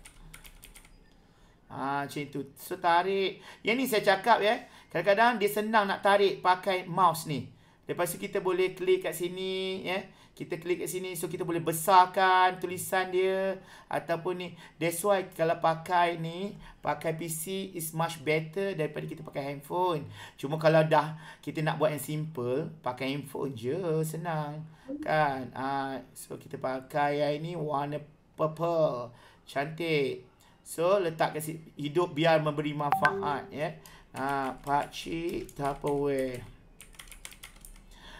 Ah, macam tu. So, tarik. Yang ni saya cakap ya. Kadang-kadang dia senang nak tarik pakai mouse ni. Lepas tu kita boleh klik kat sini ya kita klik kat sini so kita boleh besarkan tulisan dia ataupun ni that's why kalau pakai ni pakai PC is much better daripada kita pakai handphone cuma kalau dah kita nak buat yang simple pakai handphone je senang kan ah uh, so kita pakai yang ini warna purple cantik so letak kat sini hidup biar memberi manfaat ya ah pak cik tupperware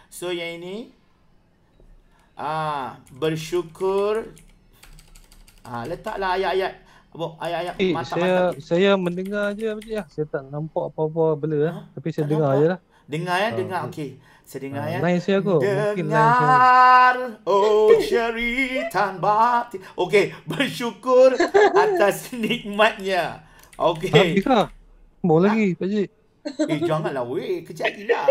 so yang ini Ah, bersyukur. Ah, letaklah ayat-ayat ayat-ayat eh, mata saya, mata. Saya mendengar je macam ya. Saya tak nampak apa-apa bela ha? tapi saya dengar nampak. ajalah. Dengar ya, dengar. Okey. Saya dengar ha, ya. Lain saya aku. Dengar. Oh, syari tanbat. Okey, bersyukur [LAUGHS] atas nikmatnya. Okey. Ha, lah. Mau lagi, Pak Cik. [LAUGHS] Eh janganlah weh, kejap gila.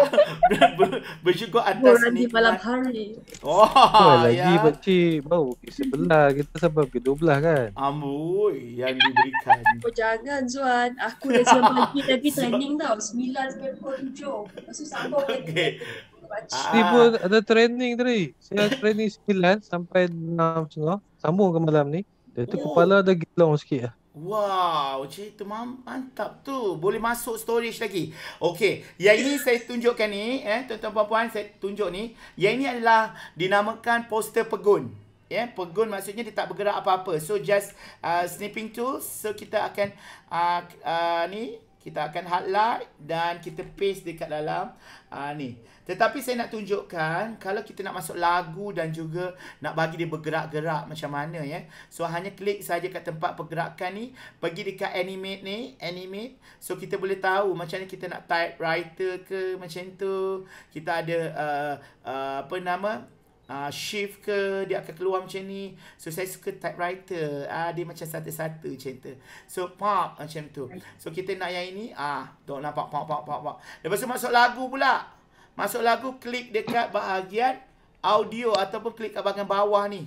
[LAUGHS] Bersyukur atas ni. malam hari. Oh, oh lagi ya. pak cik, bau sebelah kita sebab ke belah kan. Amboi yang diberikan. [LAUGHS] Oh jangan Zuan, aku dah siap pagi tapi training tau 9 sampai 7. Masuk sambung lagi. Okey. Ah. ada training tadi. Saya training 9 sampai 6 sengah. Sambung ke malam ni. Dia tu oh. kepala ada gelong sikit lah. Wow, cerita mam mantap tu. Boleh masuk storage lagi. Okey, yang ini saya tunjukkan ni, eh tuan-tuan puan-puan saya tunjuk ni. Yang ini adalah dinamakan poster pegun. Ya, yeah, pegun maksudnya dia tak bergerak apa-apa. So just uh, snipping tool so kita akan uh, uh, ni kita akan highlight dan kita paste dekat dalam uh, ni. Tetapi saya nak tunjukkan kalau kita nak masuk lagu dan juga nak bagi dia bergerak-gerak macam mana ya. So hanya klik saja kat tempat pergerakan ni, pergi dekat animate ni, animate. So kita boleh tahu macam mana kita nak typewriter ke macam tu. Kita ada uh, uh, apa nama uh, shift ke dia akan keluar macam ni so saya suka typewriter uh, dia macam satu-satu macam tu so pop macam tu so kita nak yang ini ah uh, tengok nampak lah, pop pop pop pop lepas tu masuk lagu pula masuk lagu klik dekat bahagian audio ataupun klik kat bahagian bawah ni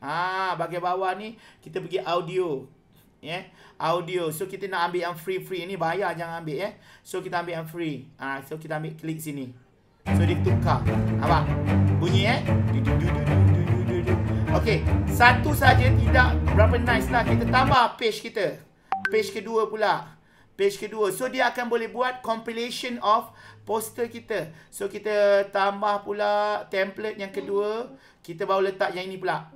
ah uh, bahagian bawah ni kita pergi audio ya yeah? audio so kita nak ambil yang free free ini bayar jangan ambil ya yeah? so kita ambil yang free ah uh, so kita ambil klik sini So dia tukar Apa? Bunyi eh Okay, Satu saja tidak Berapa nice lah Kita tambah page kita Page kedua pula Page kedua So dia akan boleh buat Compilation of Poster kita So kita tambah pula Template yang kedua Kita baru letak yang ini pula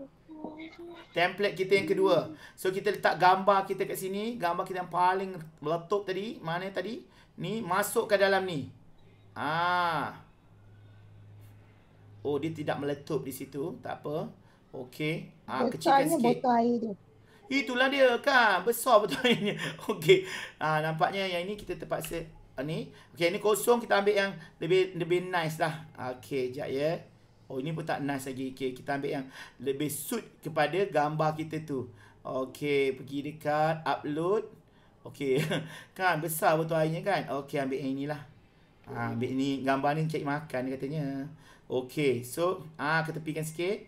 Template kita yang kedua So kita letak gambar kita kat sini Gambar kita yang paling meletup tadi Mana tadi Ni masuk ke dalam ni Ah, Oh dia tidak meletup di situ. Tak apa. Okey. Ha, ah, kecilkan sikit. Besar botol air dia. Itulah dia kan. Besar botol airnya. [LAUGHS] Okey. Ha, nampaknya yang ini kita terpaksa ah, ni. Okey ini kosong kita ambil yang lebih lebih nice lah. Okey sekejap ya. Oh ini pun tak nice lagi. Okey kita ambil yang lebih suit kepada gambar kita tu. Okey pergi dekat upload. Okey. [LAUGHS] kan besar botol airnya kan. Okey ambil yang inilah. Ha, ambil ni gambar ni cik makan katanya. Okay, So, ah ketepikan sikit.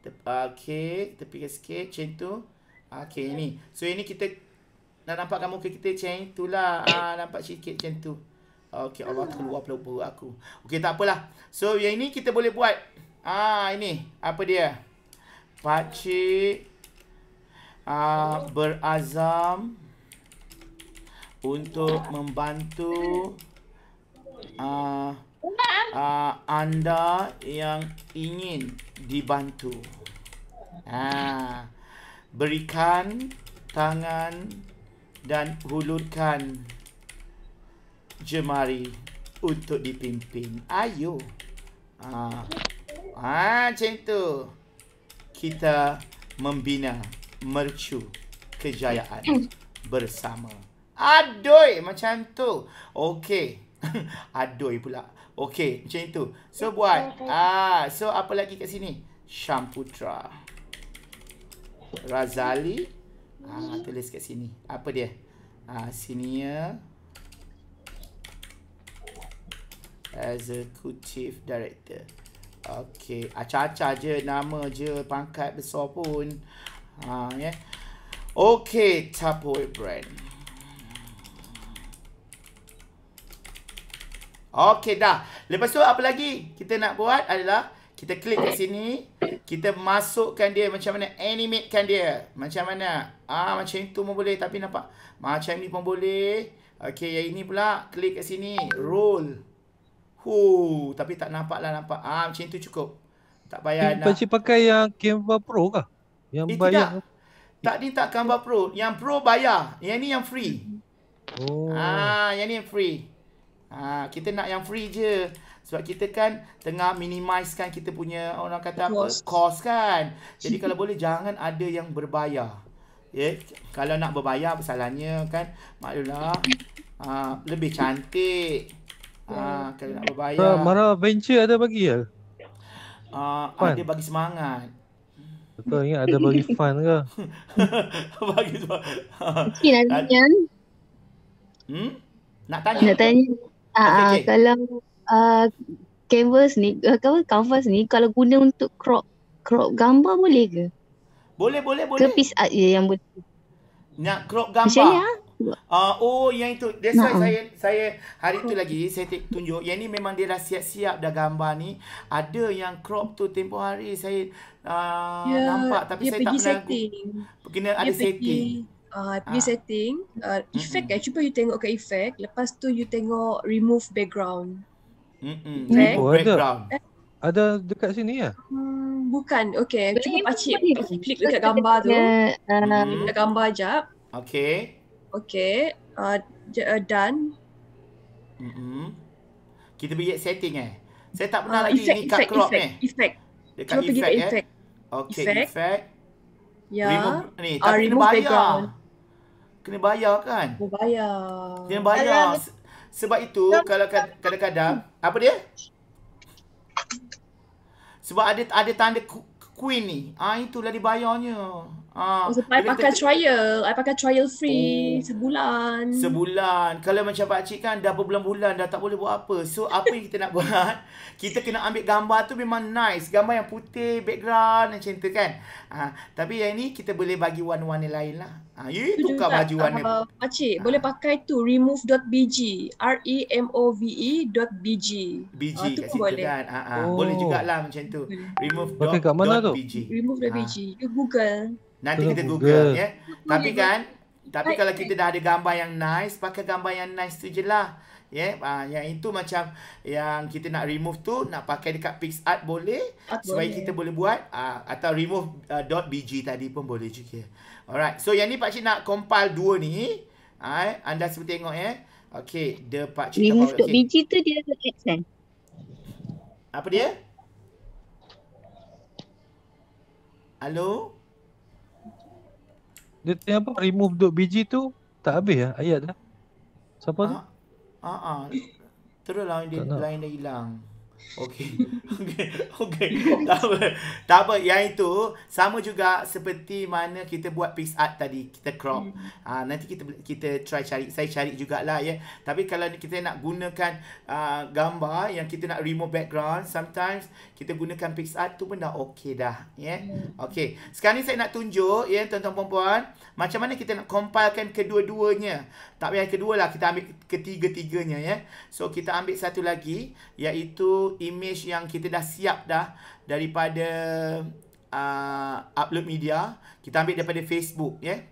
Tep, ah, okey, tepikan sikit macam tu. Okey, yeah. ni. So, ini kita nak nampakkan muka kita macam lah, ah nampak sikit macam tu. okay Allah keluar pula buruk aku. okay tak apalah. So, yang ini kita boleh buat. Ah, ini. Apa dia? Pakcik ah, berazam untuk membantu ah, uh, anda yang ingin dibantu. Ha. Berikan tangan dan hulurkan jemari untuk dipimpin. Ayo. Ha. Ha, macam tu. Kita membina mercu kejayaan [COUGHS] bersama. Adoi macam tu. Okey. [LAUGHS] Adoi pula. Okay, macam tu. So okay, buat. Okay. Ah, so apa lagi kat sini? Shamputra. Razali. Ah, tulis kat sini. Apa dia? Ah, senior ya. executive director. Okay, Okey, acaca je nama je pangkat besar pun. ah, yeah. Okay, Tapoy Brand. Okey dah. Lepas tu apa lagi kita nak buat adalah kita klik kat sini, kita masukkan dia macam mana animatekan dia. Macam mana? Ah macam itu pun boleh tapi nampak macam ni pun boleh. Okey, yang ini pula klik kat sini, roll. huu tapi tak nampak lah nampak. Ah macam itu cukup. Tak payah nak. Pakcik pakai yang Canva Pro kah? Yang eh, bayar. Tak ni tak Canva Pro, yang Pro bayar. Yang ni yang free. Oh. Ah, yang ni yang free. Ha, kita nak yang free je. Sebab kita kan tengah minimiskan kita punya orang kata apa? Cost. cost kan. Jadi [LAUGHS] kalau boleh jangan ada yang berbayar. Ya, yeah. kalau nak berbayar pasalannya kan maklumlah ha, uh, lebih cantik. Uh, kalau nak berbayar. Uh, mana venture ada bagi ya? Uh, ada bagi semangat. Betul ingat ada bagi [LAUGHS] fun ke? bagi semangat. Mungkin nak tanya. Hmm? Nak tanya? Nak tanya. Ah, ah, okay. kalau uh, canvas ni kalau canvas ni kalau guna untuk crop crop gambar boleh ke boleh boleh boleh ke art je yang boleh nak crop gambar Macam ni, ha? Uh, oh yang itu That's why nah. saya saya Hari tu lagi Saya tunjuk Yang ni memang dia dah siap-siap Dah gambar ni Ada yang crop tu Tempoh hari saya uh, yeah, Nampak Tapi saya tak pernah Kena ada setting uh, punya ah. setting uh, effect mm-hmm. eh cuba you tengok ke effect lepas tu you tengok remove background mm-hmm. Oh, background ada. Eh? ada dekat sini ya hmm, bukan okey cuba pacik klik dekat gambar tu dekat gambar jap okey okey uh, j- uh, done mm-hmm. kita pergi setting eh saya tak pernah uh, lagi ni kat effect, crop effect, ni effect cuba effect, pergi eh? effect okey effect, Ya. remove ah, background kena bayar kan? Kena bayar. Kena bayar. Sebab itu kalau kadang-kadang apa dia? Sebab ada ada tanda queen ni. Ah itulah dibayarnya. Ah, so, I pakai trial. I pakai trial free oh, sebulan. Sebulan. Kalau macam Pak Cik kan dah berbulan-bulan dah tak boleh buat apa. So apa yang kita nak [LAUGHS] buat? Kita kena ambil gambar tu memang nice. Gambar yang putih, background macam tu kan. Ah, tapi yang ni kita boleh bagi warna-warna lain lah. Ah, you Itu tukar baju tak, warna. Uh, Pak Cik ah. boleh pakai tu remove.bg. R-E-M-O-V-E dot e B-G. B-G ah, kat situ boleh. kan. Ah, ah. Oh. Boleh jugalah macam tu. Remove.bg. Remove.bg. Ah. You Google. Nanti kita Google, Google ya. Tapi kan, tapi kalau kita dah ada gambar yang nice, pakai gambar yang nice tu je lah. Ya, yeah, yang itu macam yang kita nak remove tu nak pakai dekat PixArt boleh Art ah, supaya kita boleh buat ah, atau remove uh, ah, .bg tadi pun boleh juga. Ya. Alright. So yang ni pak cik nak compile dua ni. Uh, anda sebut tengok ya. Eh. Okay, the pak cik remove okay. .bg tu dia extend. Eh? Apa dia? Hello. Dia tanya apa? Remove duk biji tu tak habis lah ayat dah. Siapa ha? tu? Ha ah, ah, ah. Terus lah dia lain dah hilang. Okey. [LAUGHS] Okey. Okey. tak apa. Tak apa. Yang itu sama juga seperti mana kita buat piece art tadi. Kita crop. Hmm. Uh, nanti kita kita try cari. Saya cari jugalah ya. Tapi kalau kita nak gunakan uh, gambar yang kita nak remove background. Sometimes kita gunakan piece art tu pun dah okey dah. Ya. Yeah? Hmm. Okey. Sekarang ni saya nak tunjuk ya tuan-tuan perempuan. Macam mana kita nak compilekan kedua-duanya. Tak payah yang kedua lah, kita ambil ketiga-tiganya ya. So, kita ambil satu lagi, iaitu image yang kita dah siap dah daripada uh, upload media. Kita ambil daripada Facebook ya.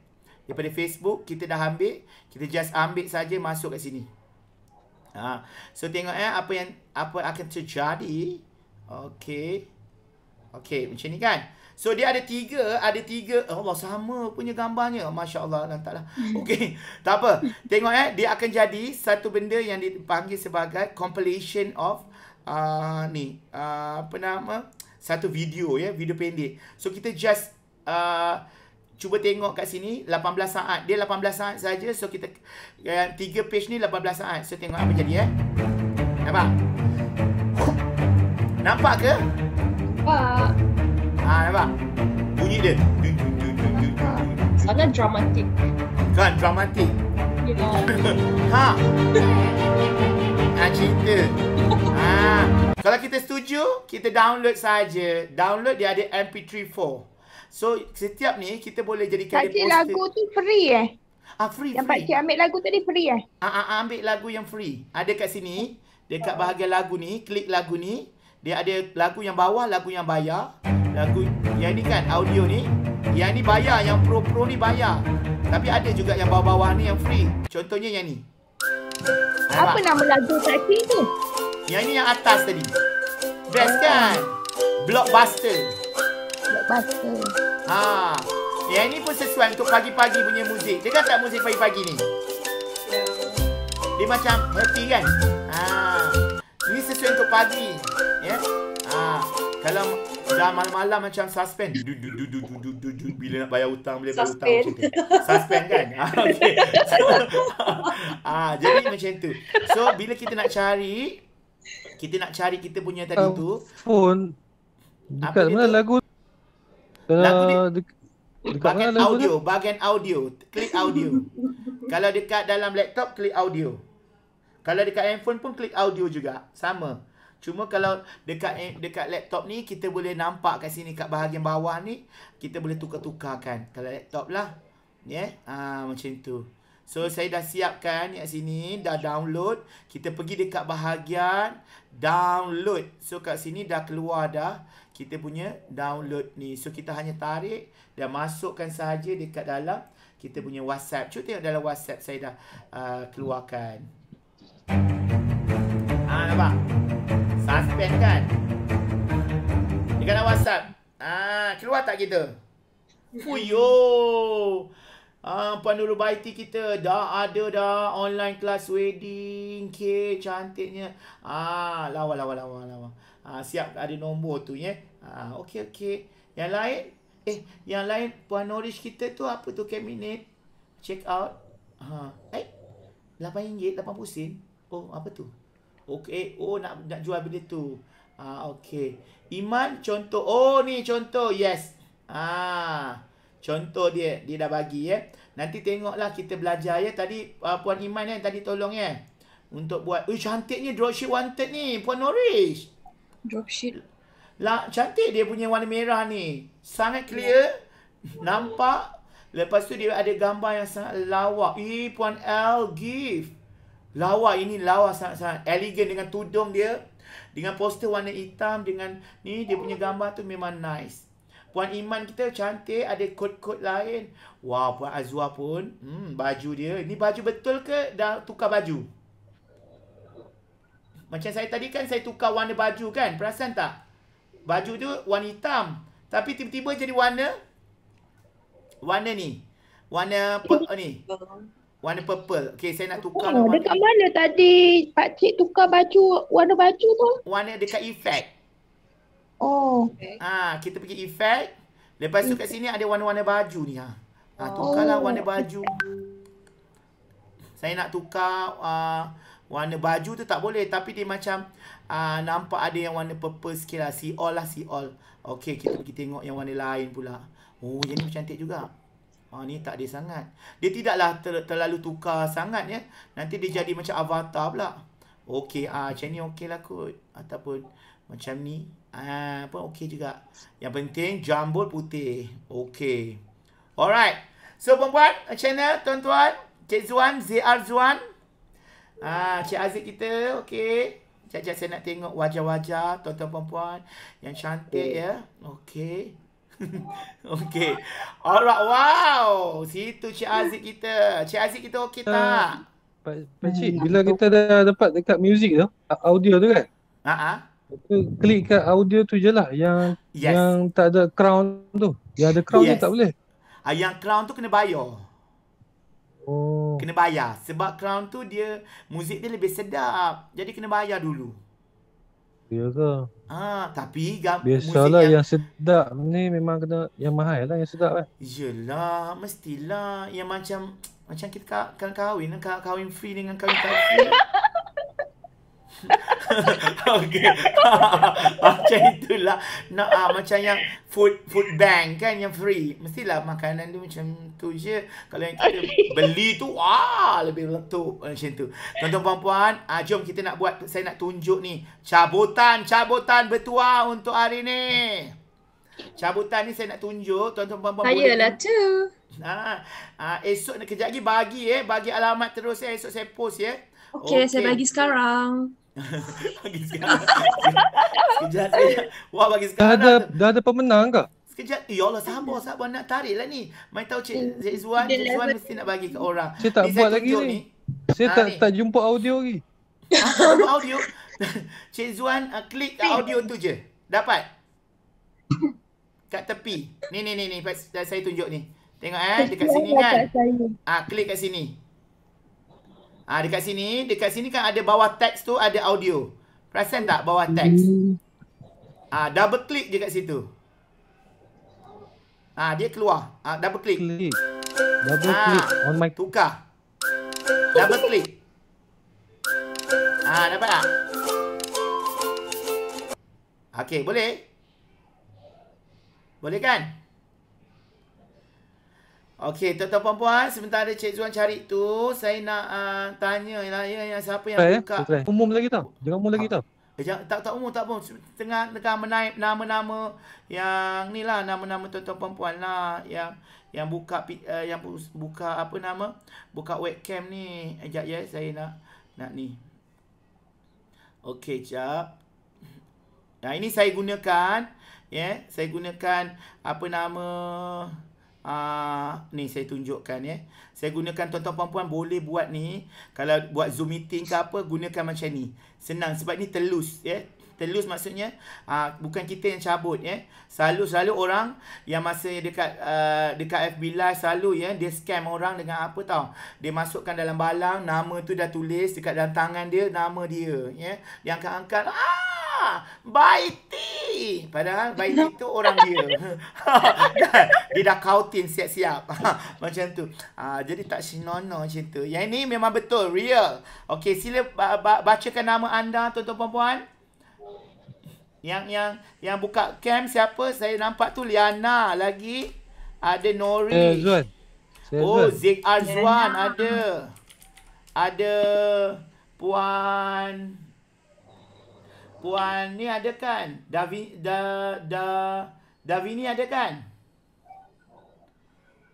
Daripada Facebook, kita dah ambil. Kita just ambil saja masuk kat sini. Ha. So, tengok eh, apa yang apa akan terjadi. Okay. Okay, macam ni kan. So dia ada tiga, ada tiga. Allah sama punya gambarnya. Masya-Allah dan taklah. Hmm. Okay, Tak apa. Tengok eh dia akan jadi satu benda yang dipanggil sebagai compilation of uh, ni. Uh, apa nama? Satu video ya, video pendek. So kita just uh, cuba tengok kat sini 18 saat. Dia 18 saat saja. So kita uh, tiga page ni 18 saat. So tengok apa jadi eh. Nampak? Nampak ke? Nampak. Ah, nampak? Bunyi dia. Dun, dun, dun, dun, dun, dun. Sangat dramatik. Kan, dramatik. Ya. Yeah. ha. [LAUGHS] Ah, cinta. ha. Kalau kita setuju, kita download saja. Download dia ada MP3 4. So, setiap ni kita boleh jadikan Pakcik dia lagu tu free eh? Ah, free, yang free. Pakcik ambil lagu tadi free eh? Ah, ah, ah, ambil lagu yang free. Ada kat sini. Dekat bahagian lagu ni, klik lagu ni. Dia ada lagu yang bawah, lagu yang bayar lagu yang ni kan audio ni yang ni bayar yang pro pro ni bayar tapi ada juga yang bawah-bawah ni yang free contohnya yang ni apa Nampak? nama lagu tadi tu yang ni yang atas tadi best kan blockbuster blockbuster ha yang ni pun sesuai untuk pagi-pagi punya muzik dengar tak muzik pagi-pagi ni dia macam merti kan ha ini sesuai untuk pagi ya ha kalau dah malam-malam macam suspend du, du, du, du, du, du, du, du, bila nak bayar hutang boleh bayar hutang macam tu. Suspend kan? Ah, okey. [LAUGHS] ah, jadi macam tu. So bila kita nak cari kita nak cari kita punya tadi uh, tu phone dekat apa mana tu? lagu lagu ni ah, Dekat bahagian mana audio, Bagian audio, klik audio. kalau dekat dalam laptop, klik audio. Kalau dekat handphone pun klik audio juga, sama. Cuma kalau dekat eh, dekat laptop ni kita boleh nampak kat sini kat bahagian bawah ni kita boleh tukar-tukarkan kalau laptop lah. Ya, yeah? ah macam tu. So saya dah siapkan kat sini dah download. Kita pergi dekat bahagian download. So kat sini dah keluar dah kita punya download ni. So kita hanya tarik dan masukkan saja dekat dalam kita punya WhatsApp. Cuba tengok dalam WhatsApp saya dah uh, keluarkan. Ah nampak. Ah, spam kan? Dia kena WhatsApp. Ah, keluar tak kita? Fuyo. Ah, Puan Baiti kita dah ada dah online class wedding. Okay, cantiknya. Ah, lawa, lawa, lawa, lawa. Ah, siap ada nombor tu, ya. Ah, okay, okay. Yang lain? Eh, yang lain Puan Norish kita tu apa tu kabinet? Check out. Ha, eh? RM8.80 sen? Oh, apa tu? Okey, oh nak nak jual benda tu. Ah okey. Iman contoh. Oh ni contoh. Yes. Ah. Contoh dia dia dah bagi ya. Eh. Nanti tengoklah kita belajar ya. Tadi uh, puan Iman eh tadi tolong ya. Eh. Untuk buat eh cantiknya dropship wanted ni puan Norish. Dropship. Lah cantik dia punya warna merah ni. Sangat clear. Yeah. Nampak. Lepas tu dia ada gambar yang sangat lawak. Eh puan L give. Lawa ini lawa sangat-sangat elegan dengan tudung dia dengan poster warna hitam dengan ni dia punya gambar tu memang nice. Puan Iman kita cantik ada kod-kod lain. Wah Puan Azwa pun hmm, baju dia. Ini baju betul ke dah tukar baju? Macam saya tadi kan saya tukar warna baju kan. Perasan tak? Baju tu warna hitam. Tapi tiba-tiba jadi warna. Warna ni. Warna ni. Warna purple. Okay, saya nak tukar. Oh, dekat warna. mana tadi pakcik tukar baju, warna baju tu? Warna dekat effect. Oh. Ah, ha, kita pergi effect. Lepas tu kat sini ada warna-warna baju ni. Ha. Ha, tukarlah oh. warna baju. Saya nak tukar uh, warna baju tu tak boleh. Tapi dia macam uh, nampak ada yang warna purple sikit lah. See all lah, see all. Okay, kita pergi tengok yang warna lain pula. Oh, yang ni cantik juga. Ha, ni tak dia sangat. Dia tidaklah ter, terlalu tukar sangat ya. Nanti dia jadi macam avatar pula. Okey, ah, macam ni okey lah kot. Ataupun macam ni. Ah, pun okey juga. Yang penting jambul putih. Okey. Alright. So, perempuan channel, tuan-tuan. Cik Zuan, ZR Zuan. Ah, Cik Aziz kita, okey. Sekejap-sekejap saya nak tengok wajah-wajah tuan-tuan perempuan yang cantik okay. ya. Okey. [LAUGHS] okay. Alright, wow. Situ Cik Aziz kita. Cik Aziz kita okey ah, tak? Pak uh, bila kita dah dapat dekat music tu, audio tu kan? Haa. Uh-huh. Klik kat audio tu je lah yang, yes. yang tak ada crown tu. Yang ada crown yes. tu tak boleh. Uh, yang crown tu kena bayar. Oh. Kena bayar. Sebab crown tu dia, muzik dia lebih sedap. Jadi kena bayar dulu. Ya Ah, tapi gam Biasalah yang... yang, sedap ni memang kena yang mahal lah yang sedap lah. Yelah, mestilah yang macam macam kita kan kahwin kan kahwin free dengan kahwin tak free. [LAUGHS] [LAUGHS] Okay, [LAUGHS] macam itulah. No, uh, ah, macam yang food food bank kan yang free. Mestilah makanan tu macam tu je. Kalau yang kita [LAUGHS] beli tu wah lebih letup ah, macam tu. Tuan-tuan puan-puan, uh, jom kita nak buat saya nak tunjuk ni. Cabutan, cabutan bertuah untuk hari ni. Cabutan ni saya nak tunjuk tuan-tuan puan-puan. Saya lah tu. Ah, ah, esok ni kejap lagi bagi eh, bagi alamat terus eh. Esok saya post ya. Okey, okay. saya bagi sekarang. [LAUGHS] bagi sekarang. Sekejap saya. Wah, bagi sekarang. Dah ada, dah ada pemenang ke? Sekejap. Eh, ya Allah, sabar, sabar. Nak tarik lah ni. Mai tahu Cik, Zuan. Cik Zuan mesti nak bagi ke orang. Saya tak buat lagi ni. ni. Saya tak, ah, tak jumpa audio lagi. Ha, audio? [LAUGHS] Cik Zuan, ah, klik audio tu je. Dapat? Kat tepi. Ni, ni, ni. Saya tunjuk ni. Tengok eh, dekat sini kan. Ah, klik kat sini. Ha, dekat sini, dekat sini kan ada bawah teks tu ada audio. Perasan tak bawah teks? Ah, ha, double click je kat situ. Ah, ha, dia keluar. Ah, ha, double click. Double ha, click on my tukar. Double click. Ah, ha, dapat tak? Okey, boleh? Boleh kan? Okey, tuan-tuan puan-puan, sebentar ada Cik Zuan cari tu, saya nak uh, tanya lah ya, yang siapa yang buka. Eh, umum lagi tau. Jangan umum lagi ah. tau. Eh, jangan, tak, tak umum, tak pun Tengah, tengah menaip nama-nama yang ni lah, nama-nama tuan-tuan puan-puan lah yang yang buka uh, yang buka apa nama buka webcam ni ejak eh, ya saya nak nak ni okey jap nah ini saya gunakan ya yeah, saya gunakan apa nama Uh, ni saya tunjukkan ya. Saya gunakan tuan-tuan puan-puan boleh buat ni. Kalau buat Zoom meeting ke apa gunakan macam ni. Senang sebab ni telus ya. Telus maksudnya uh, bukan kita yang cabut ya. Selalu selalu orang yang masa dekat uh, dekat FB Live selalu ya dia scam orang dengan apa tau. Dia masukkan dalam balang nama tu dah tulis dekat dalam tangan dia nama dia ya. yang angkat-angkat ah Baiti. Padahal Baiti tu orang dia. [LAUGHS] dia dah kautin siap-siap. [LAUGHS] macam tu. Ha, jadi tak senono macam tu. Yang ini memang betul. Real. Okay, sila ba- ba- bacakan nama anda tuan-tuan puan Yang, yang, yang buka cam siapa? Saya nampak tu Liana lagi. Ada Nori. Eh, good. Oh, Zik Azwan ada. Ada Puan... Puan ni ada kan? Davi da da Davi ni ada kan?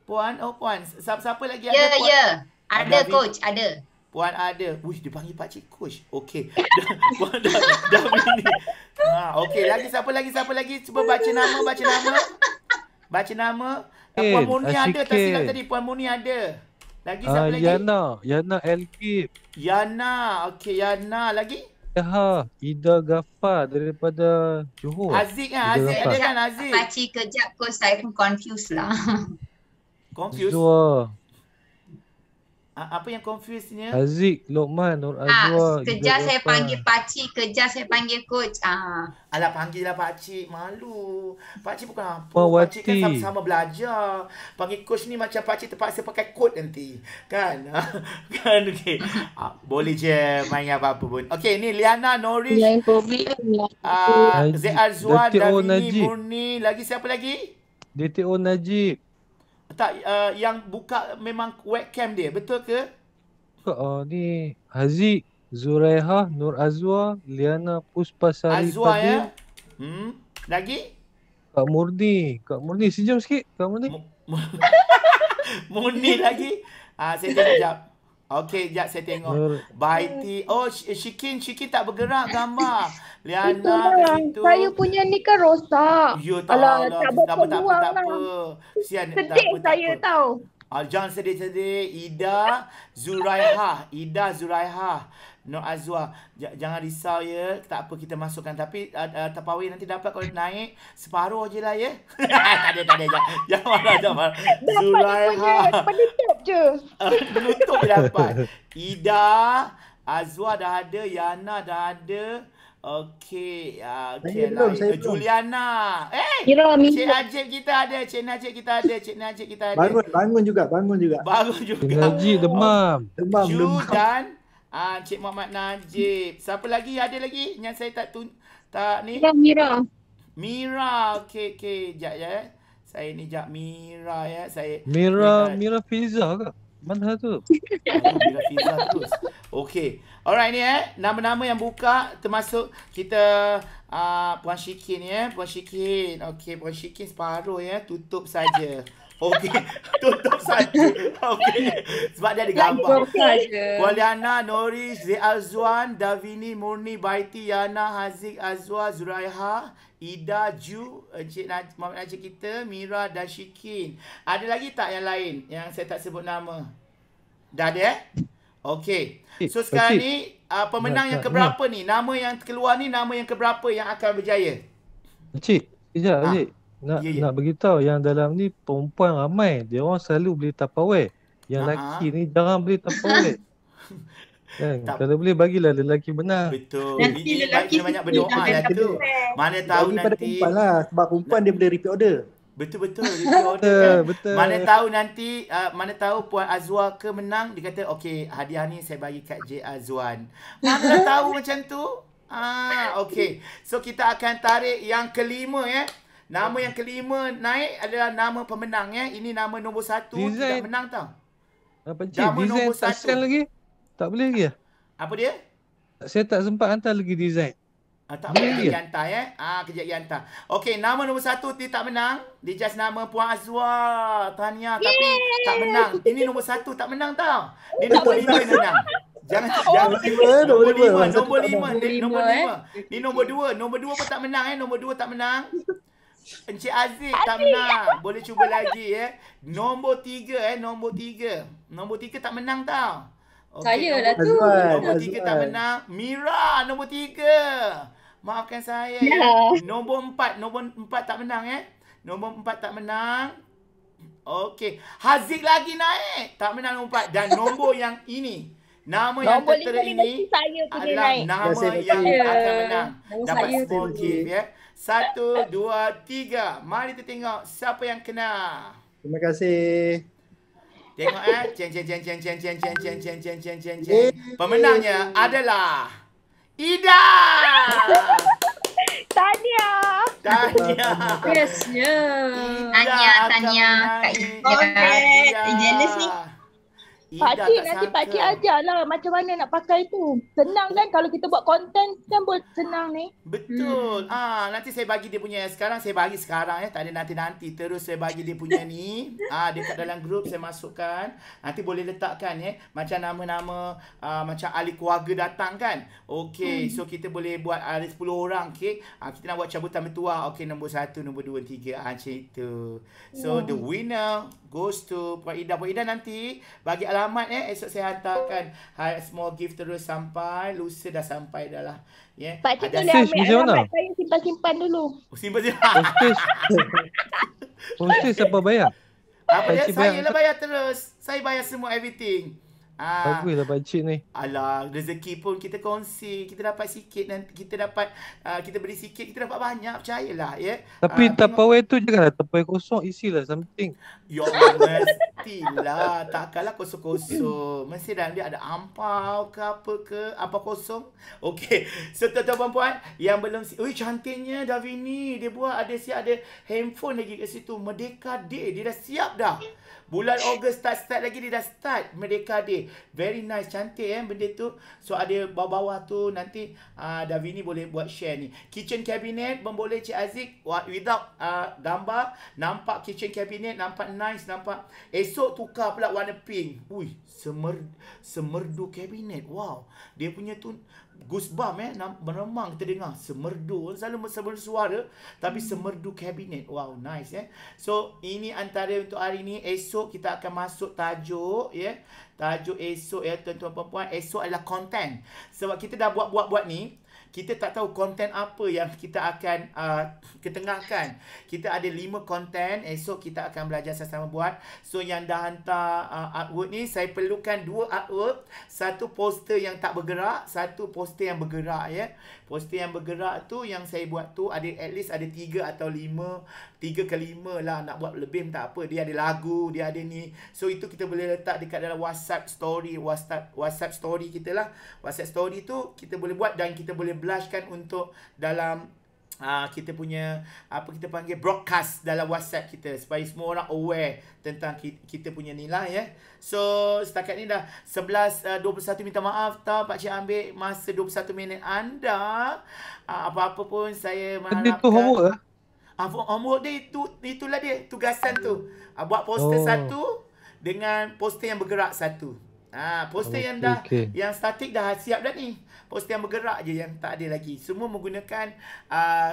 Puan oh puan siapa, siapa lagi yeah, ada Ya yeah. ya. Ada Davi. coach, ada. Puan ada. Wish dia panggil pak cik coach. Okey. [LAUGHS] puan da, Davi ni. Ha okey lagi siapa lagi siapa lagi cuba baca nama baca nama. Baca nama. Puan eh, Moni Asyikin. ada tak silap tadi Puan Moni ada. Lagi siapa uh, lagi? Yana, Yana Elkid. Yana, okey Yana lagi? ha, Ida Gafar daripada Johor. Aziz kan, Aziz. ada kan Azik. Pakcik kejap kot saya pun confused lah. Confused? Zua apa yang confusenya? Aziz, Lokman, Nur ah, Azwa. Ha, kejar saya panggil pakcik, kejar saya panggil coach. Ah. Alah panggil lah pakcik, malu. Pakcik bukan apa, Mawati. pakcik kan sama-sama belajar. Panggil coach ni macam pakcik terpaksa pakai coat nanti. Kan? [LAUGHS] kan? Okay. Ha, ah, boleh je main apa-apa pun. Okay, ni Liana, Norris. Lain problem. Uh, Zee Azwa, Dami, Murni. Lagi siapa lagi? DTO Najib tak uh, yang buka memang webcam dia betul ke oh ni Haziq Zuraiha Nur Azwa Liana Puspasari Azwa ya hmm lagi Kak Murni Kak Murni senyum sikit Kak Murni [LAUGHS] Murni lagi ah ha, saya tengok jap Okey, jap saya tengok. Baiti. Oh, eh, Shikin. Shikin tak bergerak gambar. [LAUGHS] Liana Itulah. kat lah. situ. Saya punya ni kan rosak. Ya, tak Alah, Tak apa, tak lah. apa, tak apa. Lah. Sian, sedih tak apa, saya tahu. jangan sedih-sedih. Ida Zuraiha. Ida Zuraiha. No Azwa J- Jangan risau ya Tak apa kita masukkan Tapi uh, uh, Tapawi nanti dapat Kalau naik Separuh je lah ya [LAUGHS] Tak ada tak ada Jangan marah jangan marah Zulaiha Penutup je Penutup [LAUGHS] ah, je dapat Ida Azwa dah ada Yana dah ada Okey, ah, okay lah. Eh, Juliana. Eh, Kira Cik Najib kita ada, Cik Najib kita ada, Cik Najib kita ada. Bangun, bangun juga, bangun juga. Bangun juga. Najib demam. Oh. Demam, Ju demam. Dan Ah, Cik Muhammad Najib. Siapa lagi? Ada lagi yang saya tak tun tak ni? Mira. Ya, Mira. Mira. Okey, okey. Jap ya. Saya ni jap Mira ya. Saya Mira, Mira Pizza ke? Mana tu? [LAUGHS] Oh, Mira Pizza tu. Okey. Alright ni eh. Nama-nama yang buka termasuk kita uh, Puan Syikin ya. Eh? Puan Syikin. Okey, Puan Syikin separuh ya. Tutup saja. Okey, [LAUGHS] tutup saja. Okey. Sebab dia ada gambar. Kualiana, Noris, Zealzuan, Davini, Murni, Baiti, Yana, Haziq, Azwa, Zuraiha, Ida, Ju, Encik Muhammad Najib kita, Mira dan Ada lagi tak yang lain yang saya tak sebut nama? Dah ada eh? Okey. Eh, so sekarang ni uh, pemenang nah, yang keberapa nah. ni? Nama yang keluar ni nama yang keberapa yang akan berjaya? Encik, sekejap ha nak yeah, yeah. nak beritahu yang dalam ni perempuan ramai dia orang selalu beli tupperware yang uh-huh. lelaki ni jarang beli tupperware [LAUGHS] kan tak. kalau boleh bagilah lelaki benar betul nanti Bini lelaki banyak berdoa lah tu mana tahu Bagi nanti pada perempuan lah sebab perempuan dia boleh repeat order betul betul repeat order betul kan? mana tahu nanti uh, mana tahu puan Azwa ke menang dia kata okey hadiah ni saya bagi kat J Azwan mana tahu macam tu Ah, okay. So kita akan tarik yang kelima ya. Eh. Nama yang kelima naik adalah nama pemenang ya. Ini nama nombor satu design. tidak menang tau. Apa ah, cik, nama design nombor tak satu. lagi? Tak boleh lagi ya? Apa dia? Saya tak sempat hantar lagi design. Ah, tak boleh lagi ya? hantar ya. Ah, kejap lagi hantar. Okey, nama nombor satu tidak menang. Dia just nama Puan Azwar. Tahniah. Yeay. Tapi tak menang. Ini nombor satu tak menang tau. Ini nombor lima yang menang. Jangan oh, jangan nombor lima, nombor lima, nombor lima, nombor lima. Eh? Ni nombor dua, nombor dua pun tak menang eh, nombor dua tak menang. Encik Aziz, Aziz tak menang. Boleh cuba lagi eh. Nombor tiga eh, nombor tiga. Nombor tiga tak menang tau. Okay, saya lah tu. Nombor tiga tak menang. Mira, nombor tiga. Maafkan saya. Ya. ya. Nombor empat, nombor empat tak menang eh. Nombor empat tak menang. Okey. Haziq lagi naik. Tak menang nombor empat. Dan nombor yang ini. Nama yang tertera ini. Nombor Nama yang akan menang. Dapat saya. Dapat ya. Satu, dua, tiga. Mari kita tengok siapa yang kena. Terima kasih. Tengok eh. Cien, cien, cien, cien, cien, cien, cien, cien, cien, cien, cien, cien, cien. Pemenangnya adalah Ida. Tanya. Tanya. Yes, yeah. Tania, Tania. Okay. Jealous ni. Pakcik nanti pakcik lah macam mana nak pakai tu. Senang kan kalau kita buat konten kan buat senang ni. Betul. Hmm. Ah nanti saya bagi dia punya sekarang saya bagi sekarang ya. Tak ada nanti-nanti terus saya bagi dia punya ni. Ah dekat dalam grup saya masukkan. Nanti boleh letakkan ya macam nama-nama ah, macam ahli keluarga datang kan. Okey, hmm. so kita boleh buat ahli 10 orang okay Ah, kita nak buat cabutan bertuah. okay nombor 1, nombor 2, 3. Ah macam itu. So hmm. the winner goes to puan Ida. puan Ida nanti bagi alam selamat eh esok saya hantarkan hai small gift terus sampai lusa dah sampai dah lah ya yeah. pak cik boleh ambil macam mana saya simpan simpan dulu oh, simpan simpan postis postis siapa bayar apa eh, dia saya lah bayar terus saya bayar semua everything Ah, Bagus lah pancik ni. Alah, rezeki pun kita kongsi. Kita dapat sikit nanti. Kita dapat, uh, kita beri sikit, kita dapat banyak. Percayalah, ya. Yeah? Tapi uh, ah, tapawai tu je kan. Lah, tapawai kosong, isilah something. Ya, mestilah. Takkanlah kosong-kosong. Mesti dalam dia ada ampau ke apa ke. Apa kosong. Okey. So, tuan-tuan perempuan yang belum si- Ui, cantiknya Davini. Dia buat ada si ada handphone lagi kat situ. Merdeka Day. Dia dah siap dah. Bulan Ogos start start lagi dia dah start Merdeka Day. Very nice cantik eh benda tu. So ada bawah-bawah tu nanti uh, Davini boleh buat share ni. Kitchen cabinet boleh Cik Aziz without uh, gambar nampak kitchen cabinet nampak nice nampak. Esok tukar pula warna pink. Ui semer semerdu cabinet. Wow. Dia punya tu goosebump eh meremang kita dengar semerdu selalu semerdu suara tapi hmm. semerdu kabinet wow nice eh so ini antara untuk hari ini esok kita akan masuk tajuk ya yeah. tajuk esok ya yeah, tuan-tuan puan-puan esok adalah content sebab kita dah buat-buat-buat ni kita tak tahu konten apa yang kita akan uh, ketengahkan. Kita ada lima konten, esok kita akan belajar sama-sama buat. So yang dah hantar uh, artwork ni, saya perlukan dua artwork. Satu poster yang tak bergerak, satu poster yang bergerak ya poster yang bergerak tu yang saya buat tu ada at least ada tiga atau lima tiga ke lima lah nak buat lebih tak apa dia ada lagu dia ada ni so itu kita boleh letak dekat dalam whatsapp story whatsapp, WhatsApp story kita lah whatsapp story tu kita boleh buat dan kita boleh blushkan untuk dalam Ah, kita punya apa kita panggil broadcast dalam WhatsApp kita supaya semua orang aware tentang kita, kita punya nilai ya. Eh. So setakat ni dah 11 uh, 21 minta maaf tau pak cik ambil masa 21 minit anda. Uh, apa-apa pun saya mengharapkan Apa ah, homework dia itu itulah dia tugasan tu. Uh, buat poster oh. satu dengan poster yang bergerak satu. Ah, poster okay, oh, yang dah okay. yang statik dah siap dah ni posting yang bergerak je yang tak ada lagi. Semua menggunakan uh,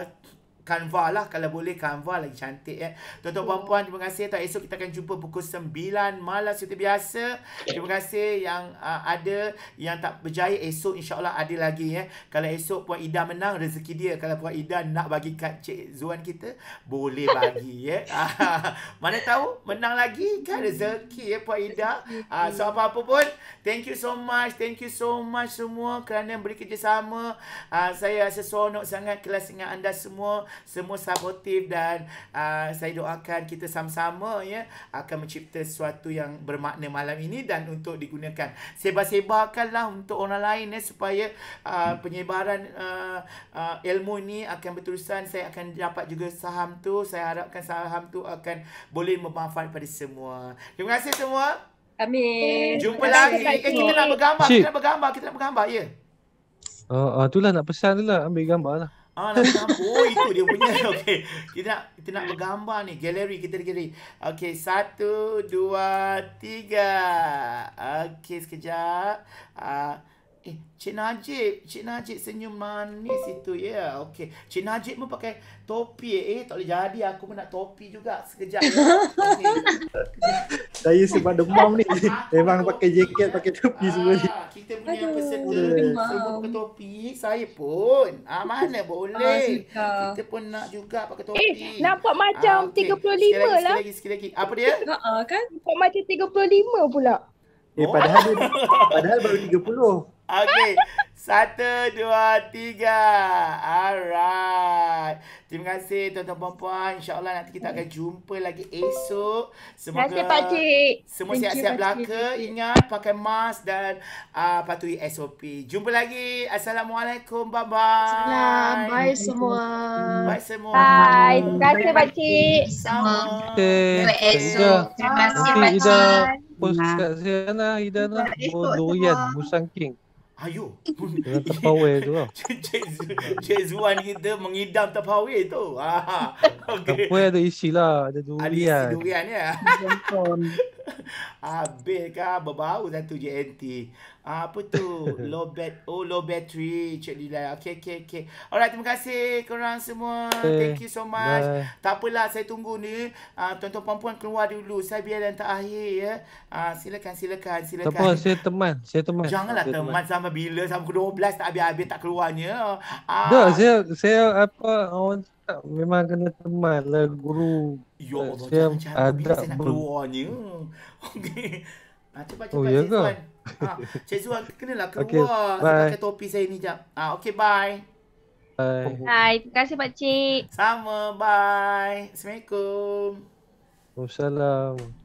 Canva lah kalau boleh Canva lagi cantik ya. Tuan-tuan hmm. puan-puan terima kasih. Tak esok kita akan jumpa pukul 9 malam seperti biasa. Terima kasih yang uh, ada yang tak berjaya esok insyaallah ada lagi ya. Kalau esok puan Ida menang rezeki dia. Kalau puan Ida nak bagi kad Cik Zuan kita boleh [LAUGHS] bagi ya. [LAUGHS] Mana tahu menang lagi kan rezeki ya puan Ida. Uh, so hmm. apa-apa pun thank you so much. Thank you so much semua kerana beri kerjasama. Uh, saya rasa seronok sangat kelas dengan anda semua semua supportive dan uh, saya doakan kita sama-sama ya akan mencipta sesuatu yang bermakna malam ini dan untuk digunakan. Sebar-sebarkanlah untuk orang lain ya supaya uh, penyebaran uh, uh, ilmu ini akan berterusan saya akan dapat juga saham tu. Saya harapkan saham tu akan boleh bermanfaat pada semua. Terima kasih semua. Amin. Jumpa Amin. lagi. Eh, kita nak bergambar. Kita nak bergambar. Kita nak bergambar. Ya. Yeah. Uh, ah, uh, itulah nak pesan tu lah. Ambil gambar lah. Ah, nak bergambar. Oh, itu dia punya. [LAUGHS] Okey. Kita nak kita nak bergambar ni. gallery kita di. galeri. Okey, satu, dua, tiga. Okey, sekejap. Ah. Uh, Eh, Cik Najib. Cik Najib senyum manis itu. Ya, yeah, okey. Cik Najib pun pakai topi. Eh, eh, tak boleh jadi. Aku pun nak topi juga sekejap. [LAUGHS] Saya sebab demam ni. Memang pakai jaket, pakai topi ah, semua ni. Kita punya Aduh, peserta semua pakai topi. Saya pun. Ah, mana boleh. Ah, kita pun nak juga pakai topi. Eh, nampak macam ah, okay. 35 sekali lagi, lah. Sekali lagi, sekali lagi. Apa dia? Ha, kan? Nampak macam 35 pula. Eh, oh. padahal dia, [LAUGHS] padahal baru tiga puluh. Okey. Satu, dua, tiga. Alright. Terima kasih tuan-tuan puan InsyaAllah nanti kita akan jumpa lagi esok. Semoga Terima kasih pakcik. Semua Thank siap-siap belaka. Ingat pakai mask dan uh, patuhi SOP. Jumpa lagi. Assalamualaikum. Bye-bye. Assalamualaikum. Bye semua. Bye semua. Bye. Terima kasih pakcik. Sampai esok. Terima kasih pakcik first nah. kat sana Hidana Oh Dorian Musang King Ayo Dengan terpawai tu lah [LAUGHS] Cik Zuan kita Mengidam terpawai tu [LAUGHS] Terpawai ada isi lah Ada durian Ada isi durian ya [LAUGHS] Habis kah berbau satu JNT. Ah, apa tu? [LAUGHS] Low bat oh low battery Cik Lila. okay, okay, okay. Alright terima kasih korang semua. Okay. Thank you so much. Bye. Tak apalah saya tunggu ni. Ah tuan-tuan puan-puan keluar dulu. Saya biar yang terakhir ya. Ah silakan silakan silakan. Tak saya teman. Saya teman. Janganlah saya teman, sama bila sama pukul 12 tak habis-habis tak keluarnya. Ah. Dah saya saya apa orang memang kena teman lah guru Ya Allah, jangan macam Bila saya nak keluarnya. [LAUGHS] Okey. Ah, cepat, cepat, oh, Cik ya Zuan. Ha, Cik Zuan, kenalah [LAUGHS] keluar. Okay, saya pakai topi saya ni jap. Ah, okey, bye. Bye. Hai, terima kasih Pak Cik. Sama, bye. Assalamualaikum. Assalamualaikum.